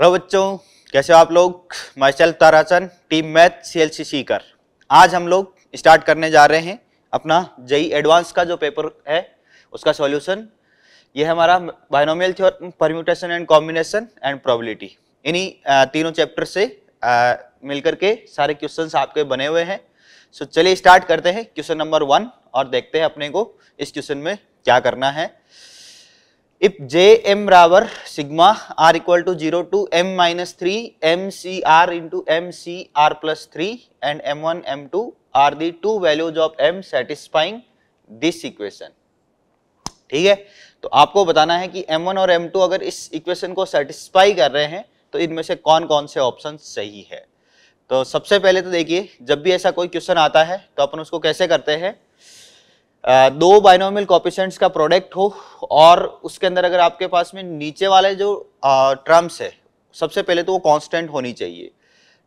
Hello बच्चों कैसे हो आप लोग myself team math C L C C कर आज हम लोग स्टार्ट करने जा रहे हैं अपना जई एडवांस e का जो पेपर है उसका सॉल्यूशन ये हमारा binomial theorem permutation and combination and probability इन्हीं तीनों चैप्टर से मिलकर के सारे क्वेश्चन आपके बने हुए हैं सो चलिए स्टार्ट करते हैं क्वेश्चन नंबर वन और देखते हैं अपने को इस क्वेश्चन में क्या करना है if J M बराबर sigma r equal to 0 to m minus 3 m C R into m C R plus 3 and m 1 m 2 are the two values of m satisfying this equation. ठीक है तो आपको बताना है कि m1 और m2 अगर इस इक्वेशन को सेटिस्फाई कर रहे हैं तो इनमें से कौन कौन से ऑप्शन सही है तो सबसे पहले तो देखिए जब भी ऐसा कोई क्वेश्चन आता है तो अपन उसको कैसे करते हैं दो बाइनोमियल कॉपिशेंट्स का प्रोडक्ट हो और उसके अंदर अगर आपके पास में नीचे वाले जो टर्म्स है सबसे पहले तो वो कांस्टेंट होनी चाहिए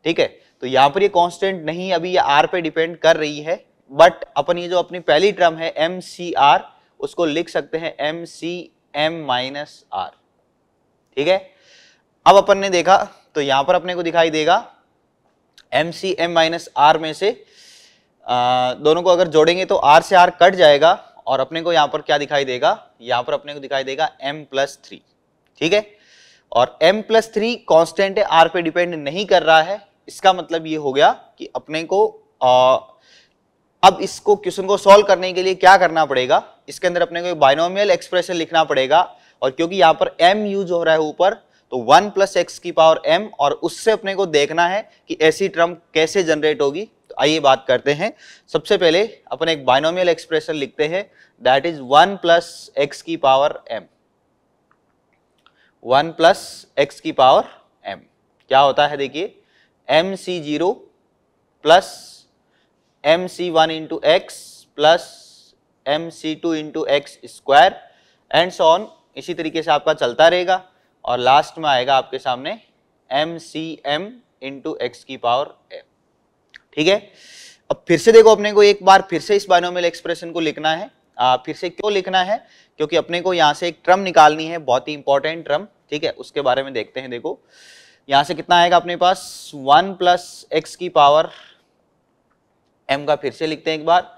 ठीक है तो यहाँ पर ये कांस्टेंट नहीं अभी ये आर पे डिपेंड कर रही है बट अपन ये जो अपनी पहली टर्म है एम सी आर उसको लिख सकते हैं M C M minus R ठीक है अब अपन ने देखा तो यहाँ पर अपने को दिखाई देगा M C M minus R में से दोनों को अगर जोड़ेंगे तो आर से आर कट जाएगा और अपने को यहाँ पर क्या दिखाई देगा यहाँ पर अपने को दिखाई देगा एम प्लस थ्री ठीक है और एम प्लस थ्री कॉन्स्टेंट है आर पे डिपेंड नहीं कर रहा है इसका मतलब ये हो गया कि अपने को आ, अब इसको क्वेश्चन को सॉल्व करने के लिए क्या करना पड़ेगा इसके अंदर अपने को बाइनोमियल एक्सप्रेशन लिखना पड़ेगा और क्योंकि यहाँ पर एम यूज हो रहा है ऊपर तो वन प्लस एक्स की पावर एम और उससे अपने को देखना है कि ऐसी ट्रम कैसे जनरेट होगी आइए बात करते हैं सबसे पहले अपन एक बाइनोमियल एक्सप्रेशन लिखते हैं that is one plus X की power M one plus X की पावर एम क्या होता है देखिए M C zero plus M C one into X plus M C two into X square and on इसी तरीके से आपका चलता रहेगा और लास्ट में आएगा आपके सामने M C M into X की पावर एम ठीक है अब फिर से देखो अपने को एक बार फिर से इस बायनोमियल एक्सप्रेशन को लिखना है आ, फिर से क्यों लिखना है क्योंकि अपने को यहाँ से एक ट्रम निकालनी है बहुत ही इंपॉर्टेंट ट्रम ठीक है उसके बारे में देखते हैं देखो यहाँ से कितना आएगा अपने पास वन प्लस एक्स की पावर एम का फिर से लिखते हैं एक बार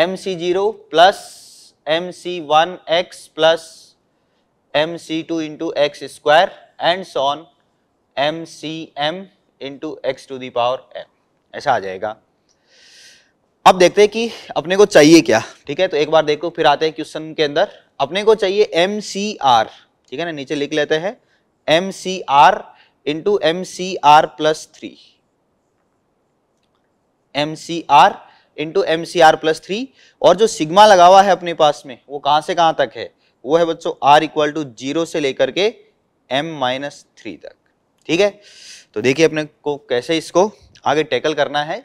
M C zero plus M C one X plus M C two into X square and so on M C M into X to the power M ऐसा आ जाएगा अब देखते हैं कि अपने को चाहिए क्या ठीक है तो एक बार देखो फिर आते हैं क्वेश्चन के अंदर अपने को चाहिए एम सी आर ठीक है ना नीचे लिख लेते हैं M C R into M C R plus three M C R into M C R plus three और जो सिग्मा लगा हुआ है अपने पास में वो कहां से कहां तक है वो है बच्चों आर इक्वल टू जीरो से लेकर के एम माइनस थ्री तक ठीक है तो देखिए अपने को कैसे इसको आगे टैकल करना है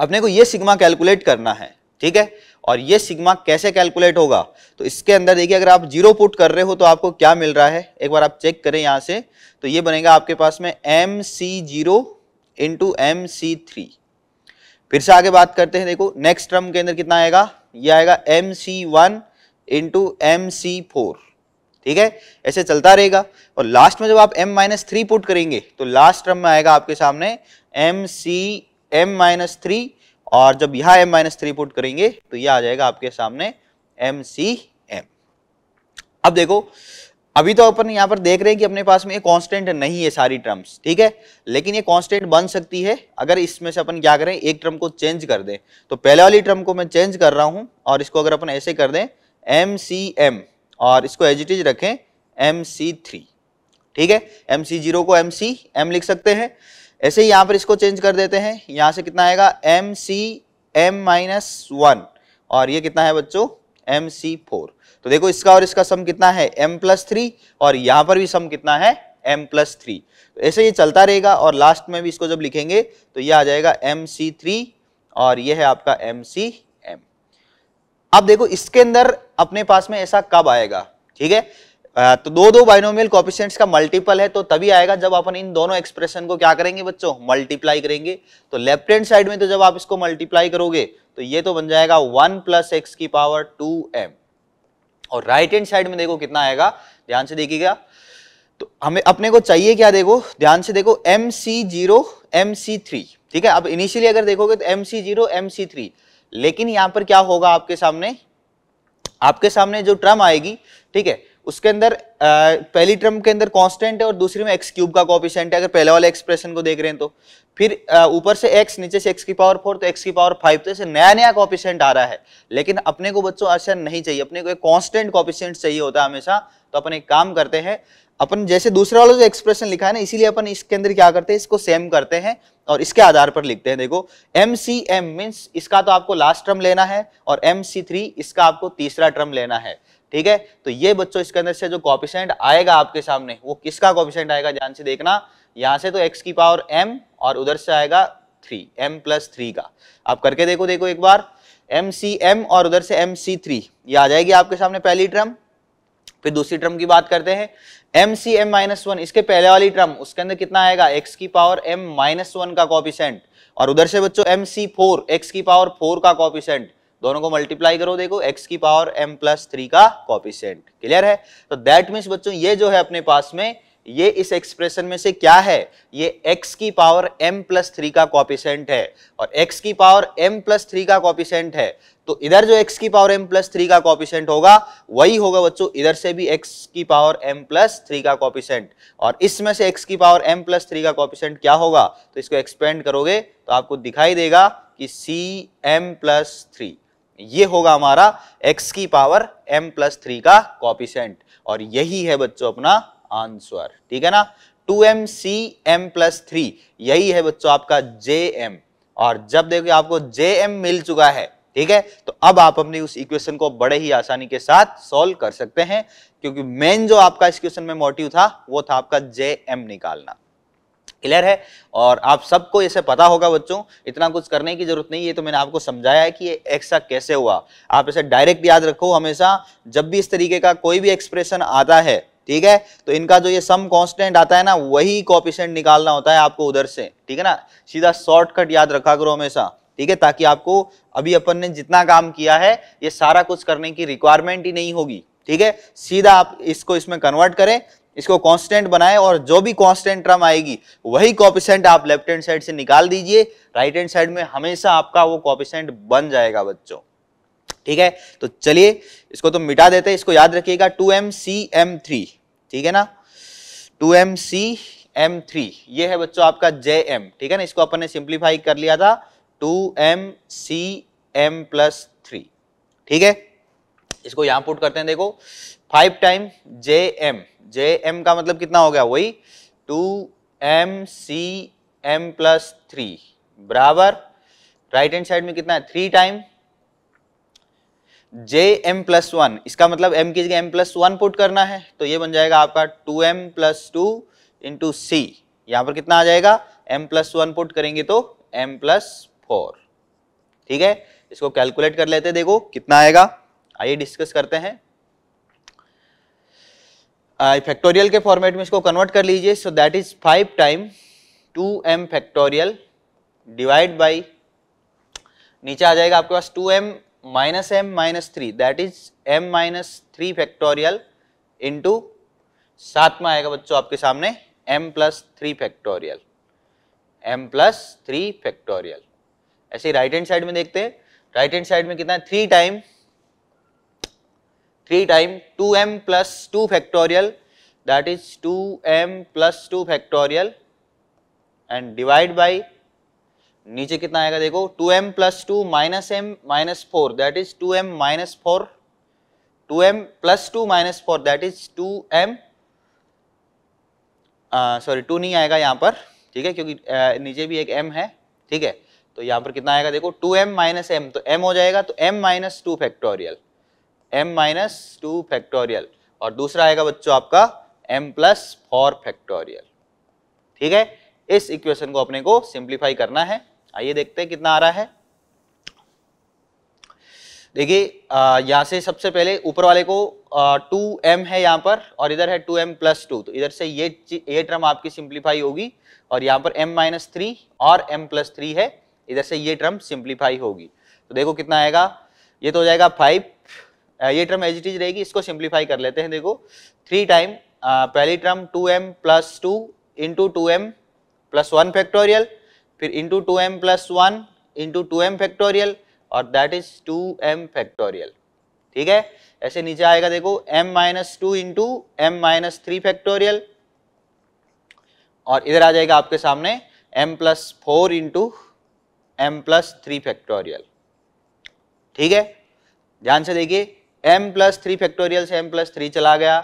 अपने को ये सिग्मा कैलकुलेट करना है ठीक है और ये सिग्मा कैसे कैलकुलेट होगा तो इसके अंदर देखिए अगर आप जीरो पुट कर रहे हो तो आपको क्या मिल रहा है एक बार आप चेक करें यहाँ से तो ये बनेगा आपके पास में M C zero into M C three फिर से आगे बात करते हैं देखो नेक्स्ट टर्म के अंदर कितना आएगा ये आएगा M C one into M C four ठीक है ऐसे चलता रहेगा और लास्ट में जब आप m माइनस थ्री पुट करेंगे तो लास्ट टर्म में आएगा आपके सामने M C M minus three और जब यहाँ m माइनस थ्री पुट करेंगे तो यह आ जाएगा आपके सामने एम सी एम अब देखो अभी तो अपन यहाँ पर देख रहे हैं कि अपने पास में ये कांस्टेंट नहीं है सारी टर्म्स ठीक है लेकिन ये कांस्टेंट बन सकती है अगर इसमें से अपन क्या करें एक टर्म को चेंज कर दें तो पहले वाली टर्म को मैं चेंज कर रहा हूँ और इसको अगर अपन ऐसे कर दें एम सी एम और इसको एज इट इज रखें एम सी थ्री ठीक है एम सी जीरो को एम सी एम लिख सकते हैं ऐसे ही यहाँ पर इसको चेंज कर देते हैं यहाँ से कितना आएगा M C M minus one और ये कितना है बच्चों एम सी फोर तो देखो इसका और इसका सम कितना है एम प्लस थ्री और यहाँ पर भी सम कितना है एम प्लस थ्री ऐसे ये चलता रहेगा और लास्ट में भी इसको जब लिखेंगे तो ये आ जाएगा एम सी थ्री और ये है आपका एम सी अब देखो इसके अंदर अपने पास में ऐसा कब आएगा ठीक है तो दो दो बाइनोमियल कॉपिशेंट्स का मल्टीपल है तो तभी आएगा जब अपन इन दोनों एक्सप्रेशन को क्या करेंगे बच्चों मल्टीप्लाई करेंगे तो लेफ्ट हैंड साइड में तो जब आप इसको मल्टीप्लाई करोगे तो ये तो बन जाएगा वन प्लस एक्स की पावर टू एम और राइट हैंड साइड में देखो कितना आएगा ध्यान से देखिएगा तो हमें अपने को चाहिए क्या देखो ध्यान से देखो M C zero M C three ठीक है अब इनिशियली अगर देखोगे तो M C zero M C three लेकिन यहां पर क्या होगा आपके सामने आपके सामने जो ट्रम आएगी ठीक है उसके अंदर पहली ट्रम के अंदर कांस्टेंट है और दूसरी में एक्स क्यूब का कॉपिशेंट है अगर पहले वाले एक्सप्रेशन को देख रहे हैं तो फिर ऊपर से एक्स नीचे से एक्स की पावर फोर तो एक्स की पावर फाइव तो ऐसे नया नया कॉपिशेंट आ रहा है लेकिन अपने को बच्चों आसान नहीं चाहिए अपने को एक कॉन्स्टेंट कॉपिशेंट चाहिए होता है हमेशा तो अपन एक काम करते हैं अपन जैसे दूसरे वाला जो एक्सप्रेशन लिखा है ना इसीलिए अपन इसके अंदर क्या करते हैं इसको सेम करते हैं और इसके आधार पर लिखते हैं देखो एम सी एम मीन्स इसका तो आपको लास्ट टर्म लेना है और एम सी थ्री इसका आपको तीसरा टर्म लेना है ठीक है तो ये बच्चों इसके अंदर से जो कॉपिशेंट आएगा आपके सामने वो किसका कॉपिशेंट आएगा ध्यान से देखना यहाँ से तो एक्स की पावर एम और उधर से आएगा थ्री एम प्लस थ्री का आप करके देखो देखो एक बार एम सी एम और उधर से एम सी थ्री ये आ जाएगी आपके सामने पहली टर्म फिर दूसरी टर्म की बात करते हैं M C M minus one इसके पहले वाली टर्म उसके अंदर कितना आएगा एक्स की पावर एम माइनस वन का कॉपीसेंट और उधर से बच्चों एम सी फोर एक्स की पावर फोर का कॉपीसेंट दोनों को मल्टीप्लाई करो देखो x की पावर m प्लस थ्री का कॉपीसेंट क्लियर है तो दैट मीन्स बच्चों ये जो है अपने पास में ये इस एक्सप्रेशन में से क्या है ये x की पावर m प्लस थ्री का कॉपीसेंट है और x की पावर m प्लस थ्री का कॉपीसेंट है तो इधर जो x की पावर m प्लस थ्री का कॉपिशेंट होगा वही होगा बच्चों इधर से भी x की पावर m प्लस थ्री का कॉपिशेंट और इसमें से x की पावर m प्लस थ्री का कॉपिशेंट क्या होगा तो इसको एक्सपेंड करोगे तो आपको दिखाई देगा कि सी एम प्लस थ्री ये होगा हमारा x की पावर m प्लस थ्री का कॉपिशेंट और यही है बच्चों अपना आंसर ठीक है ना two M C M plus three यही है बच्चों आपका जे एम और जब देखिए आपको जे एम मिल चुका है ठीक है तो अब आप अपनी उस इक्वेशन को बड़े ही आसानी के साथ सॉल्व कर सकते हैं क्योंकि मेन जो आपका इस क्वेश्चन में मोटिव था वो था आपका जे एम निकालना क्लियर है और आप सबको इसे पता होगा बच्चों इतना कुछ करने की जरूरत नहीं है तो मैंने आपको समझाया है कि ये ऐसा कैसे हुआ आप इसे डायरेक्ट याद रखो हमेशा जब भी इस तरीके का कोई भी एक्सप्रेशन आता है ठीक है तो इनका जो ये सम कांस्टेंट आता है ना वही कॉपिशेंट निकालना होता है आपको उधर से ठीक है ना सीधा शॉर्टकट याद रखा करो हमेशा ठीक है ताकि आपको अभी अपन ने जितना काम किया है ये सारा कुछ करने की रिक्वायरमेंट ही नहीं होगी ठीक है सीधा आप इसको इसमें कन्वर्ट करें इसको कांस्टेंट बनाएं और जो भी कांस्टेंट टर्म आएगी वही कॉपिसेंट आप लेफ्ट हैंड साइड से निकाल दीजिए राइट हैंड साइड में हमेशा आपका वो कॉपिसेंट बन जाएगा बच्चों ठीक है तो चलिए इसको तो मिटा देते हैं इसको याद रखिएगा two M C M three ठीक है ना two M C M three ये है बच्चों आपका जे एम ठीक है ना इसको अपन ने सिंप्लीफाई कर लिया था two M C M plus three ठीक है इसको यहां पुट करते हैं देखो five time J M J M का मतलब कितना हो गया वही two M C M plus three बराबर राइट हैंड साइड में कितना है three time J M plus one इसका मतलब m की जगह m प्लस वन पुट करना है तो ये बन जाएगा आपका two M plus two into C यहां पर कितना आ जाएगा m प्लस वन पुट करेंगे तो m प्लस फोर ठीक है इसको कैलकुलेट कर लेते देखो कितना आएगा आइए डिस्कस करते हैं फैक्टोरियल के फॉर्मेट में इसको कन्वर्ट कर लीजिए so that is five time two M factorial divide by नीचे आ जाएगा आपके पास two M minus M minus three that is M minus three factorial into साथ में आएगा बच्चों आपके सामने M plus three factorial M plus three factorial ऐसे राइट हैंड साइड में देखते हैं राइट हैंड साइड में कितना है three time three time two M plus two factorial that is two M plus two factorial and divide by नीचे कितना आएगा देखो two M plus two minus M minus four that is two M minus four two M plus two minus four that is two M sorry two नहीं आएगा यहाँ पर ठीक है क्योंकि uh, नीचे भी एक m है ठीक है तो यहाँ पर कितना आएगा देखो टू एम माइनस एम तो एम हो जाएगा तो M minus two factorial M minus two factorial और दूसरा आएगा बच्चों आपका एम प्लस फोर फैक्टोरियल ठीक है इस इक्वेशन को अपने को सिंप्लीफाई करना है आइए देखते हैं कितना आ रहा है देखिए यहाँ से सबसे पहले ऊपर वाले को टू एम है यहाँ पर और इधर है टू एम प्लस टू तो इधर से ये ये टर्म आपकी सिंप्लीफाई होगी और यहाँ पर एम माइनस थ्री और एम प्लस थ्री है इधर से ये टर्म सिंप्लीफाई होगी तो देखो कितना आएगा ये तो हो जाएगा फाइव ये टर्म एज इट इज रहेगी इसको सिंप्लीफाई कर लेते हैं देखो थ्री टाइम पहली term two M plus two into two M plus one factorial फिर into two M plus one into two M factorial और that is two M factorial ठीक है ऐसे नीचे आएगा देखो m minus two into M minus three factorial और इधर आ जाएगा आपके सामने m plus four into m plus three factorial ठीक है ध्यान से देखिए m प्लस थ्री फैक्टोरियल से m प्लस थ्री चला गया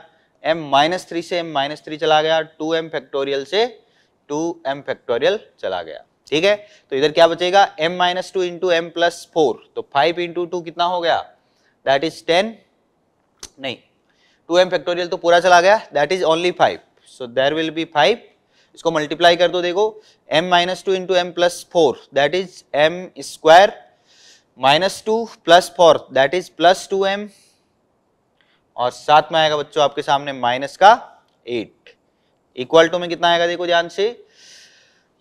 m माइनस थ्री से m माइनस थ्री चला गया टू एम फैक्टोरियल से टू एम फैक्टोरियल चला गया ठीक है तो इधर क्या बचेगा m minus two into M plus four तो फाइव इंटू टू कितना हो गया दैट इज टेन नहीं टू एम फैक्टोरियल तो पूरा चला गया that is only five so there will be five इसको मल्टीप्लाई कर दो देखो m minus two into M plus four that is M square minus two plus four that is plus two M और साथ में आएगा बच्चों आपके सामने माइनस का एट इक्वल टू में कितना आएगा देखो ध्यान से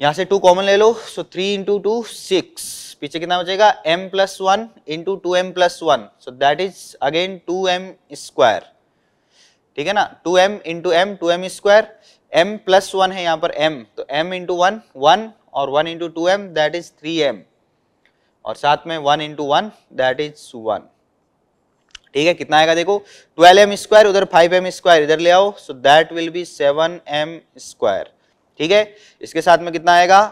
यहां से टू कॉमन ले लो so three into two six पीछे कितना बचेगा m plus one into two M plus one so that is again two M square ठीक है ना two M into M two M square M plus one है यहाँ पर m तो m इंटू वन वन और one into two M that is three M और साथ में one into one that is one ठीक है कितना आएगा देखो ट्वेल्व एम स्क्वायर उधर फाइव एम स्क्वायर इधर ले आओ so that will be seven M square ठीक है इसके साथ में कितना आएगा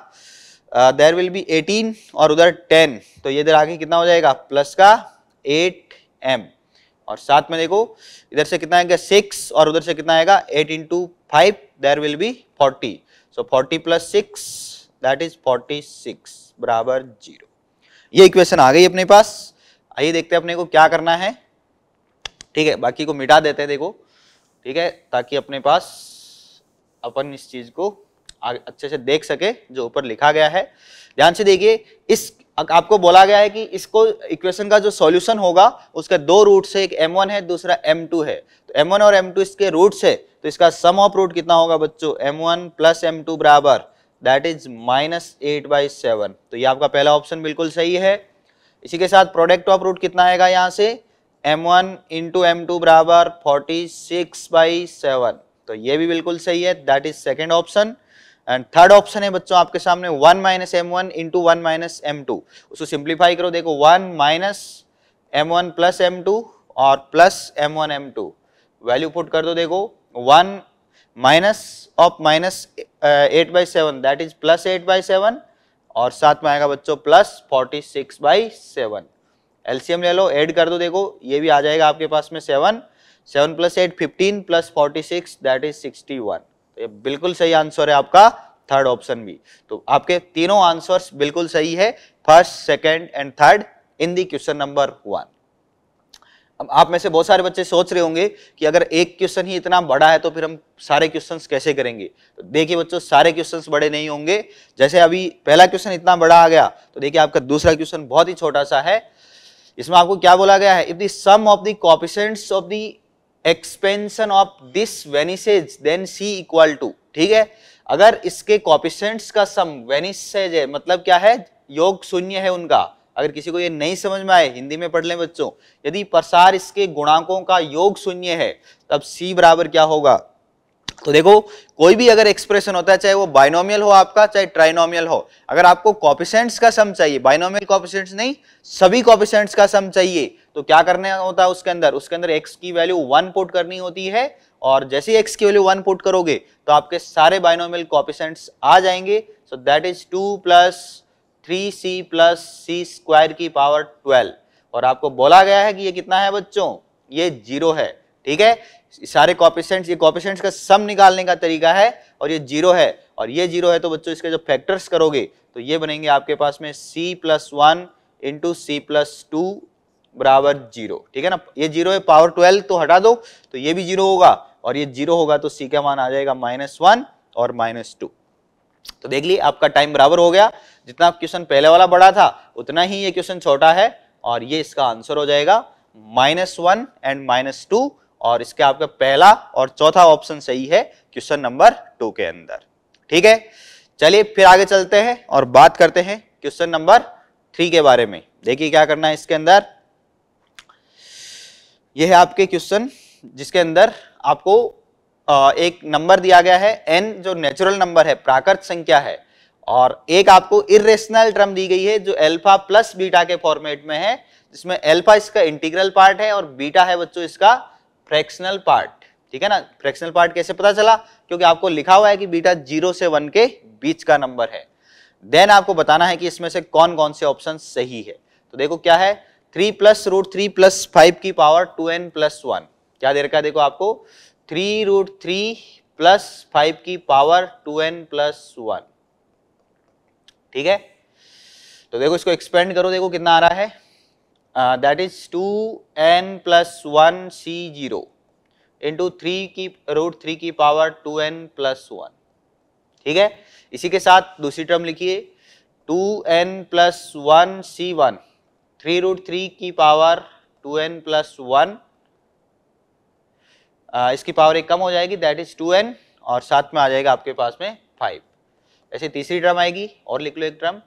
देर विल बी एटीन और उधर टेन तो ये इधर आगे कितना हो जाएगा प्लस का एट एम और साथ में देखो इधर से कितना आएगा सिक्स और उधर से कितना आएगा eight into five there will be 40. So, 40 plus 6 that is 46 बराबर 0. ये equation आ गई अपने पास आइए देखते हैं अपने को क्या करना है ठीक है बाकी को मिटा देते हैं देखो ठीक है ताकि अपने पास अपन इस चीज को अच्छे से देख सके जो ऊपर लिखा गया है ध्यान से देखिए इस आपको बोला गया है कि इसको इक्वेशन का जो सॉल्यूशन होगा उसके दो रूट्स है एक m1 है दूसरा m2 है तो m1 और m2 इसके रूट्स है तो इसका सम ऑफ रूट कितना होगा बच्चों M one plus M two बराबर that is minus eight by seven तो ये आपका पहला ऑप्शन बिल्कुल सही है इसी के साथ प्रोडक्ट ऑफ रूट कितना आएगा यहाँ से M one into M two बराबर फोर्टी सिक्स बाई सेवन तो ये भी बिल्कुल सही है that is second option and third option है बच्चों आपके सामने one minus M one into one minus M two उसको सिंप्लीफाई करो देखो one minus M one plus M two और plus M one M two value put कर दो देखो 1 minus of minus eight by seven that is plus eight by seven और साथ में आएगा बच्चों plus forty six by seven LCM ले लो ऐड कर दो देखो ये भी आ जाएगा आपके पास में seven seven plus eight fifteen plus forty six that is sixty one ये बिल्कुल सही आंसर है आपका थर्ड ऑप्शन भी तो आपके तीनों आंसर्स बिल्कुल सही है first second and third in the question number one अब आप में से बहुत सारे बच्चे सोच रहे होंगे कि अगर एक क्वेश्चन ही इतना बड़ा है तो फिर हम सारे क्वेश्चंस कैसे करेंगे तो देखिए बच्चों सारे क्वेश्चंस बड़े नहीं होंगे जैसे अभी पहला क्वेश्चन इतना बड़ा आ गया तो देखिए आपका दूसरा क्वेश्चन बहुत ही छोटा सा है इसमें आपको क्या बोला गया है if the sum of the coefficients of the expansion of this vanishes then C equal to ठीक है अगर इसके कॉपिशेंट्स का सम वेनिसेज है मतलब क्या है योग शून्य है उनका अगर किसी को ये नहीं समझ में आए हिंदी में पढ़ लें बच्चों यदि प्रसार इसके गुणांकों का योग शून्य है तब सी बराबर क्या होगा तो देखो कोई भी अगर एक्सप्रेशन होता है चाहे वो बाइनोमियल हो आपका चाहे ट्राइनोमियल हो अगर आपको कॉपिशेंट्स का सम चाहिए बाइनोमियल कॉपिशेंट्स नहीं सभी कॉपिशेंट्स का सम चाहिए तो क्या करना होता है उसके अंदर उसके अंदर एक्स की वैल्यू वन पुट करनी होती है और जैसे एक्स की वैल्यू वन पुट करोगे तो आपके सारे बाइनोमियल कॉपिशेंट्स आ जाएंगे so that is two plus three C plus C square की पावर ट्वेल्व और आपको बोला गया है कि ये कितना है बच्चों ये जीरो है ठीक है सारे कॉपिशेंट्स ये कॉपिशेंट्स का सम निकालने का तरीका है और ये जीरो है और ये जीरो है तो बच्चों इसके जो फैक्टर्स करोगे तो ये बनेंगे आपके पास में C plus one into C plus two बराबर जीरो ठीक है ना ये जीरो है पावर ट्वेल्व तो हटा दो तो ये भी जीरो होगा और ये जीरो होगा तो सी का मान आ जाएगा माइनस वन और माइनस टू तो देख लिए आपका टाइम बराबर हो गया जितना क्वेश्चन पहले वाला बड़ा था उतना ही ये क्वेश्चन छोटा है और ये इसका आंसर हो जाएगा minus one and minus two और इसके आपका पहला और चौथा ऑप्शन सही है क्वेश्चन नंबर टू के अंदर ठीक है चलिए फिर आगे चलते हैं और बात करते हैं क्वेश्चन नंबर थ्री के बारे में देखिए क्या करना है इसके अंदर यह है आपके क्वेश्चन जिसके अंदर आपको एक नंबर दिया गया है एन जो नेचुरल नंबर है प्राकृत संख्या है और एक आपको इरेशनल टर्म दी गई है जो एल्फा प्लस बीटा के फॉर्मेट में है जिसमें एल्फा इसका इंटीग्रल पार्ट है और बीटा है बच्चों इसका फ्रैक्शनल पार्ट ठीक है ना फ्रैक्शनल पार्ट कैसे पता चला क्योंकि आपको लिखा हुआ है कि बीटा जीरो से वन के बीच का नंबर है देन आपको बताना है कि इसमें से कौन कौन से ऑप्शन सही है तो देखो क्या है three plus root three plus five की power two n plus one क्या दे रखा है देखो आपको three root three plus five की power two n plus one ठीक है तो देखो इसको एक्सपेंड करो देखो कितना आ रहा है that is two n plus one C zero into three की रूट थ्री की power two n plus one ठीक है इसी के साथ दूसरी टर्म लिखिए two n plus one C one three root three की power two n plus one इसकी पावर एक कम हो जाएगी दैट इज टू एन और साथ में आ जाएगा आपके पास में फाइव ऐसे तीसरी ड्रम आएगी और लिख लो एक term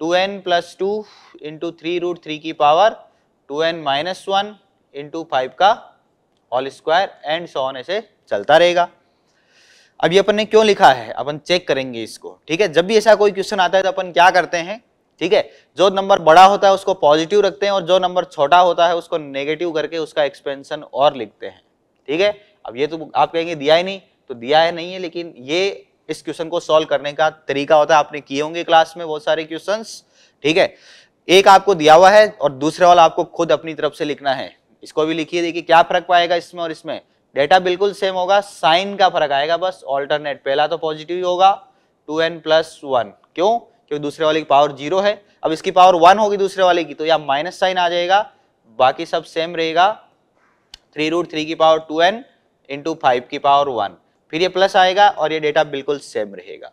two n plus two into three root three की power two N minus one into five का whole square and so on ऐसे चलता रहेगा अब ये अपन ने क्यों लिखा है अपन चेक करेंगे इसको ठीक है जब भी ऐसा कोई क्वेश्चन आता है तो अपन क्या करते हैं ठीक है जो नंबर बड़ा होता है उसको पॉजिटिव रखते हैं और जो नंबर छोटा होता है उसको नेगेटिव करके उसका एक्सपेंशन और लिखते हैं ठीक है अब ये तो आप कहेंगे दिया ही नहीं तो दिया है नहीं है लेकिन ये इस क्वेश्चन को सॉल्व करने का तरीका होता है आपने किए होंगे क्लास में बहुत सारे क्वेश्चन ठीक है एक आपको दिया हुआ है और दूसरे वाला आपको खुद अपनी तरफ से लिखना है इसको भी लिखिए देखिए क्या फर्क पाएगा इसमें और इसमें डेटा बिल्कुल सेम होगा साइन का फर्क आएगा बस ऑल्टरनेट पहला तो पॉजिटिव होगा टू एन प्लस वन क्यों क्योंकि दूसरे वाले की पावर जीरो है अब इसकी पावर वन होगी दूसरे वाले की तो या माइनस साइन आ जाएगा बाकी सब सेम रहेगा थ्री रूट थ्री की power two n into five की पावर वन फिर ये प्लस आएगा और ये डेटा बिल्कुल सेम रहेगा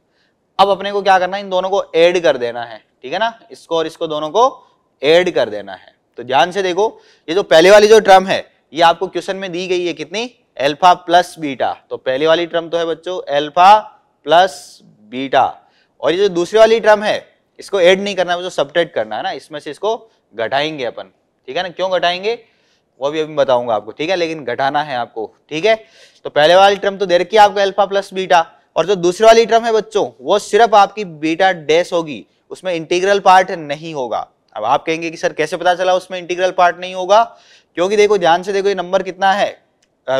अब अपने को क्या करना है इन दोनों को ऐड कर देना है ठीक है ना इसको और इसको दोनों को ऐड कर देना है तो ध्यान से देखो ये जो पहले वाली जो ट्रम है ये आपको क्वेश्चन में दी गई है कितनी एल्फा प्लस बीटा तो पहले वाली ट्रम तो है बच्चों एल्फा प्लस बीटा और ये जो दूसरी वाली ट्रम है इसको ऐड नहीं करना है जो सब्ट्रैक्ट करना है ना इसमें से इसको घटाएंगे अपन ठीक है ना क्यों घटाएंगे वो भी अभी बताऊंगा आपको ठीक है लेकिन घटाना है आपको ठीक है तो पहले वाली टर्म तो दे रखी है आपको अल्फा प्लस बीटा और जो दूसरी वाली टर्म है बच्चों वो सिर्फ आपकी बीटा डैश होगी उसमें इंटीग्रल पार्ट नहीं होगा अब आप कहेंगे कि सर कैसे पता चला उसमें इंटीग्रल पार्ट नहीं होगा क्योंकि देखो ध्यान से देखो ये नंबर कितना है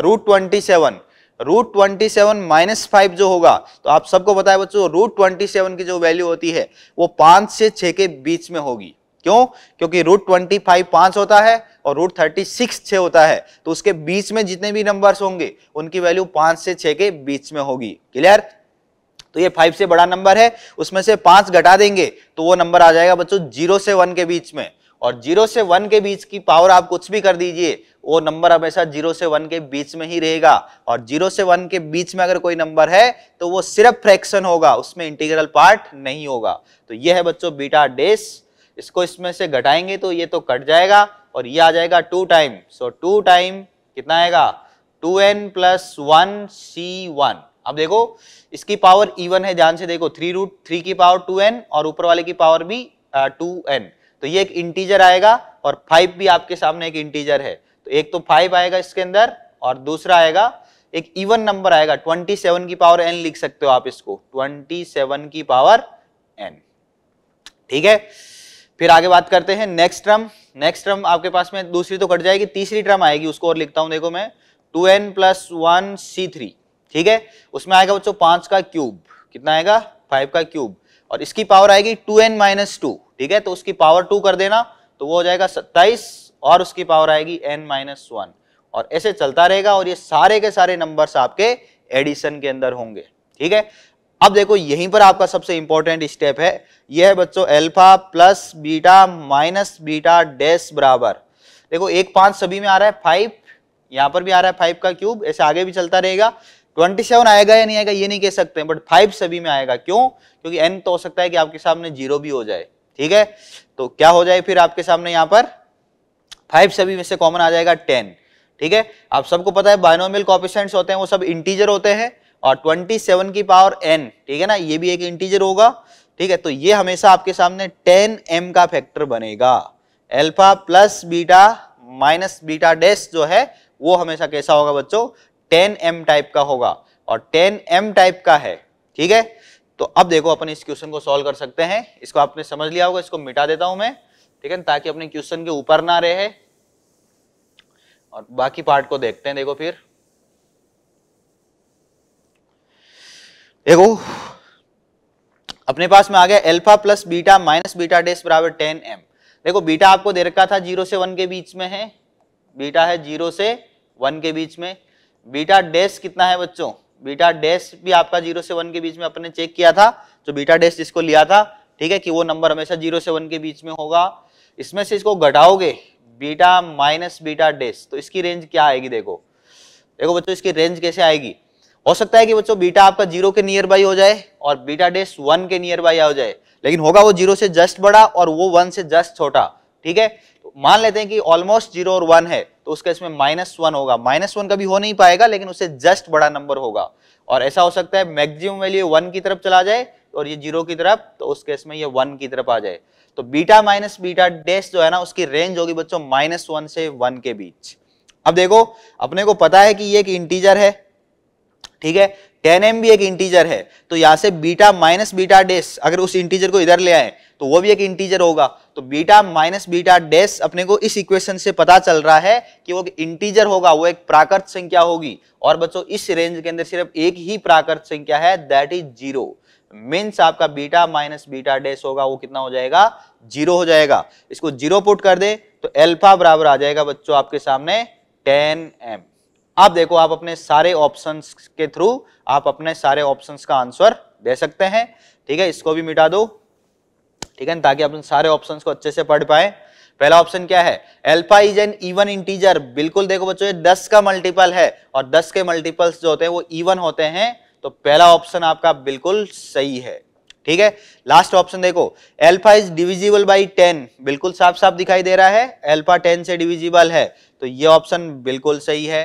root twenty seven root twenty seven minus five जो होगा तो आप सबको बताए बच्चों रूट ट्वेंटी सेवन की जो वैल्यू होती है वो पांच से छ के बीच में होगी क्यों क्योंकि रूट ट्वेंटी फाइव पांच होता है और रूट थर्टी सिक्स छ होता है तो उसके बीच में जितने भी नंबर्स होंगे उनकी वैल्यू पांच से छ के बीच में होगी क्लियर तो ये फाइव से बड़ा नंबर है उसमें से पांच घटा देंगे तो वो नंबर आ जाएगा बच्चों जीरो से वन के बीच में और जीरो से वन के बीच की पावर आप कुछ भी कर दीजिए वो नंबर हमेशा जीरो से वन के बीच में ही रहेगा और जीरो से वन के बीच में अगर कोई नंबर है तो वो सिर्फ फ्रैक्शन होगा उसमें इंटीग्रल पार्ट नहीं होगा तो ये है बच्चों बीटा डेस इसको इसमें से घटाएंगे तो ये तो कट जाएगा और ये आ जाएगा two time so two time कितना आएगा two n plus one C one अब देखो इसकी पावर इवन है ध्यान से देखो थ्री रूट थ्री की पावर टू एन और ऊपर वाले की पावर भी टू एन तो ये एक इंटीजर आएगा और फाइव भी आपके सामने एक इंटीजर है तो एक तो फाइव आएगा इसके अंदर और दूसरा आएगा एक इवन नंबर आएगा ट्वेंटी सेवन की पावर एन लिख सकते हो आप इसको ट्वेंटी सेवन की पावर एन ठीक है फिर आगे बात करते हैं नेक्स्ट टर्म नेक्स्ट टर्म आपके पास में दूसरी तो कट जाएगी तीसरी टर्म आएगी उसको और लिखता हूं देखो मैं two n plus one C three ठीक है उसमें आएगा बच्चों पांच का क्यूब कितना आएगा फाइव का क्यूब और इसकी पावर आएगी टू एन माइनस टू ठीक है तो उसकी पावर टू कर देना तो वो हो जाएगा सत्ताईस और उसकी पावर आएगी एन माइनस वन और ऐसे चलता रहेगा और ये सारे के सारे नंबर्स आपके एडिशन के अंदर होंगे ठीक है अब देखो यहीं पर आपका सबसे इंपॉर्टेंट स्टेप है यह है बच्चों alpha plus beta minus beta dash बराबर देखो एक पांच सभी में आ रहा है फाइव यहां पर भी आ रहा है फाइव का क्यूब ऐसे आगे भी चलता रहेगा ट्वेंटी सेवन आएगा या नहीं आएगा ये नहीं कह सकते बट फाइव सभी में आएगा क्यों क्योंकि एन तो हो सकता है कि आपके सामने जीरो भी हो जाए ठीक है तो क्या हो जाए फिर आपके सामने यहां पर फाइव सभी में से कॉमन आ जाएगा टेन ठीक है आप सबको पता है बायनोमियल कॉपिशेंट्स होते हैं वो सब इंटीजर होते हैं और 27 की पावर n ठीक है ना ये भी एक इंटीजर होगा ठीक है तो ये हमेशा आपके सामने 10m का फैक्टर बनेगा alpha plus beta minus beta dash जो है वो हमेशा कैसा होगा बच्चों 10m टाइप का होगा और 10m टाइप का है ठीक है तो अब देखो अपन इस क्वेश्चन को सॉल्व कर सकते हैं इसको आपने समझ लिया होगा इसको मिटा देता हूं मैं ठीक है ताकि अपने क्वेश्चन के ऊपर ना रहे और बाकी पार्ट को देखते हैं देखो फिर देखो अपने पास में आ गया alpha plus beta minus beta dash बराबर टेन एम देखो बीटा आपको दे रखा था जीरो से वन के बीच में है बीटा है जीरो से वन के बीच में बीटा डेस कितना है बच्चों बीटा डेस भी आपका जीरो से वन के बीच में अपने चेक किया था जो बीटा डेस जिसको लिया था ठीक है कि वो नंबर हमेशा जीरो से वन के बीच में होगा इसमें से इसको घटाओगे बीटा माइनस बीटा डेस तो इसकी रेंज क्या आएगी देखो देखो बच्चों इसकी रेंज कैसे आएगी हो सकता है कि बच्चों बीटा आपका जीरो के नियर बाई हो जाए और बीटा डेस वन के नियर बाई हो जाए लेकिन होगा वो जीरो से जस्ट बड़ा और वो वन से जस्ट छोटा ठीक है तो मान लेते हैं कि ऑलमोस्ट जीरो और वन है तो उसका इसमें माइनस वन होगा माइनस वन कभी हो नहीं पाएगा लेकिन उससे जस्ट बड़ा नंबर होगा और ऐसा हो सकता है मैक्सिमम वैल्यू वन की तरफ चला जाए और ये जीरो की तरफ तो उसके इसमें ये वन की तरफ आ जाए तो बीटा माइनस बीटा डेस जो है ना उसकी रेंज होगी बच्चों माइनस वन से वन के बीच अब देखो अपने को पता है कि ये एक इंटीजर है ठीक है टेन एम भी एक इंटीजर है तो यहां से बीटा माइनस बीटा डेस अगर उस इंटीजर को इधर ले आए तो वो भी एक इंटीजर होगा तो बीटा माइनस बीटा डेस अपने को इस इक्वेशन से पता चल रहा है कि वो इंटीजर होगा वो एक प्राकृत संख्या होगी और बच्चों इस रेंज के अंदर सिर्फ एक ही प्राकृत संख्या है दैट इज जीरो मीन्स आपका बीटा माइनस बीटा डेस होगा वो कितना हो जाएगा जीरो हो जाएगा इसको जीरो पुट कर दे तो एल्फा बराबर आ जाएगा बच्चों आपके सामने टेन एम आप देखो आप अपने सारे ऑप्शंस के थ्रू आप अपने सारे ऑप्शंस का आंसर दे सकते हैं ठीक है इसको भी मिटा दो ठीक है ताकि अपन सारे ऑप्शंस को अच्छे से पढ़ पाए पहला ऑप्शन क्या है alpha is an even integer बिल्कुल देखो बच्चों ये 10 का मल्टीपल है और 10 के मल्टीपल्स जो होते हैं वो इवन होते हैं तो पहला ऑप्शन आपका बिल्कुल सही है ठीक है लास्ट ऑप्शन देखो alpha is divisible by ten बिल्कुल साफ साफ दिखाई दे रहा है एल्फा टेन से डिविजिबल है तो ये ऑप्शन बिल्कुल सही है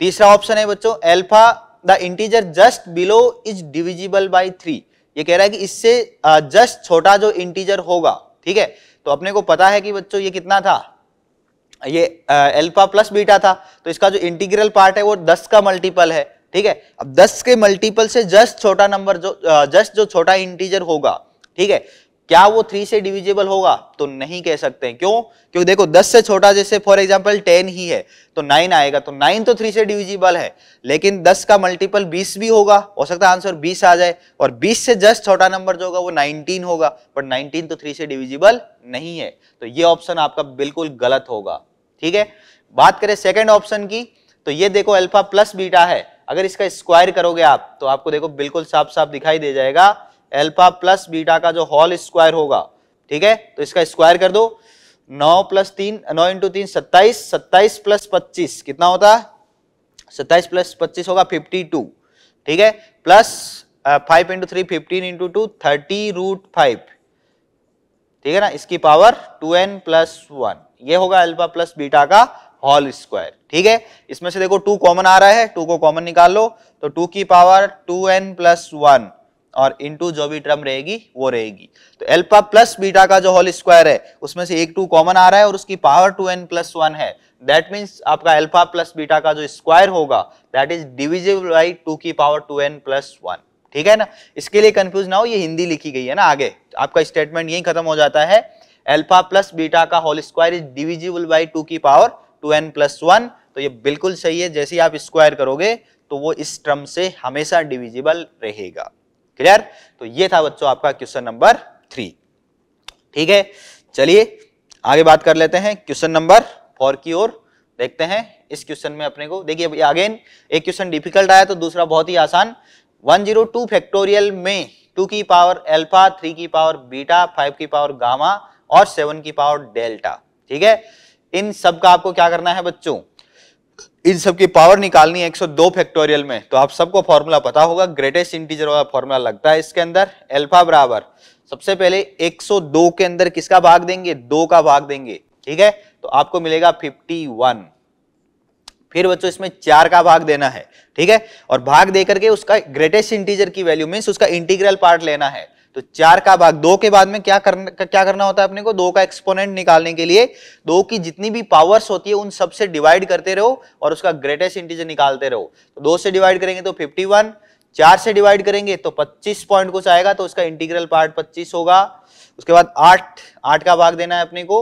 तीसरा ऑप्शन है बच्चों alpha the integer just below is divisible by three ये कह रहा है कि इससे जस्ट छोटा जो इंटीजर होगा ठीक है तो अपने को पता है कि बच्चों ये कितना था ये एल्फा प्लस बीटा था तो इसका जो इंटीग्रल पार्ट है वो दस का मल्टीपल है ठीक है अब दस के मल्टीपल से जस्ट छोटा नंबर जो जस्ट जो छोटा इंटीजर होगा ठीक है क्या वो थ्री से डिविजिबल होगा तो नहीं कह सकते हैं क्यों क्योंकि देखो दस से छोटा जैसे फॉर एग्जाम्पल टेन ही है तो नाइन आएगा तो नाइन तो थ्री से डिविजिबल है लेकिन दस का मल्टीपल बीस भी होगा हो सकता है आंसर बीस आ जाए और बीस से जस्ट छोटा नंबर जो होगा वो नाइनटीन होगा बट नाइनटीन तो थ्री से डिविजिबल नहीं है तो ये ऑप्शन आपका बिल्कुल गलत होगा ठीक है बात करें सेकेंड ऑप्शन की तो ये देखो अल्फा प्लस बीटा है अगर इसका स्क्वायर करोगे आप तो आपको देखो बिल्कुल साफ साफ दिखाई दे जाएगा एल्फा प्लस बीटा का जो होल स्क्वायर होगा ठीक है तो इसका स्क्वायर कर दो नौ प्लस तीन नौ इंटू तीन सत्ताईस सत्ताईस प्लस पच्चीस कितना होता है सत्ताईस प्लस पच्चीस होगा फिफ्टी टू ठीक है plus five into three fifteen into two thirty root five ठीक है ना इसकी power two n plus one ये होगा अल्फा प्लस बीटा का होल स्क्वायर ठीक है इसमें से देखो टू कॉमन आ रहा है टू को कॉमन निकाल लो तो टू की power two n plus one और इनटू जो भी टर्म रहेगी वो रहेगी तो एल्फा प्लस बीटा का जो होल स्क्वायर है उसमें से एक टू कॉमन आ रहा है और उसकी power two n plus one है दैट मीन्स आपका एल्फा प्लस बीटा का जो स्क्वायर होगा that is divisible by two की power two n plus one ठीक है ना इसके लिए कंफ्यूज ना हो ये हिंदी लिखी गई है ना आगे आपका स्टेटमेंट यही खत्म हो जाता है एल्फा प्लस बीटा का whole square is divisible by two की power two n plus one तो ये बिल्कुल सही है जैसे ही आप स्क्वायर करोगे तो वो इस टर्म से हमेशा डिविजिबल रहेगा क्लियर तो ये था बच्चों आपका क्वेश्चन नंबर थ्री ठीक है चलिए आगे बात कर लेते हैं क्वेश्चन नंबर फोर की ओर देखते हैं इस क्वेश्चन में अपने को देखिए अगेन एक क्वेश्चन डिफिकल्ट आया तो दूसरा बहुत ही आसान 102 फैक्टोरियल में 2 की पावर अल्फा 3 की पावर बीटा 5 की पावर गामा और 7 की पावर डेल्टा ठीक है इन सब का आपको क्या करना है बच्चों इन सब की पावर निकालनी है 102 फैक्टोरियल में तो आप सबको फॉर्मूला पता होगा ग्रेटेस्ट इंटीजर वाला फॉर्मूला लगता है इसके अंदर एल्फा बराबर सबसे पहले 102 के अंदर किसका भाग देंगे दो का भाग देंगे ठीक है तो आपको मिलेगा 51 फिर बच्चों इसमें चार का भाग देना है ठीक है और भाग देकर के उसका ग्रेटेस्ट इंटीजर की वैल्यू मीन उसका इंटीग्रल पार्ट लेना है तो चार का भाग दो के बाद में क्या करना क्या करना होता है अपने को दो का एक्सपोनेंट निकालने के लिए दो की जितनी भी पावर्स होती है उन सब से डिवाइड करते रहो और उसका ग्रेटेस्ट इंटीजर निकालते रहो तो दो से डिवाइड करेंगे तो फिफ्टी वन चार से डिवाइड करेंगे तो पच्चीस पॉइंट कुछ आएगा तो उसका इंटीग्रल पार्ट पच्चीस होगा उसके बाद आठ आठ का भाग देना है अपने को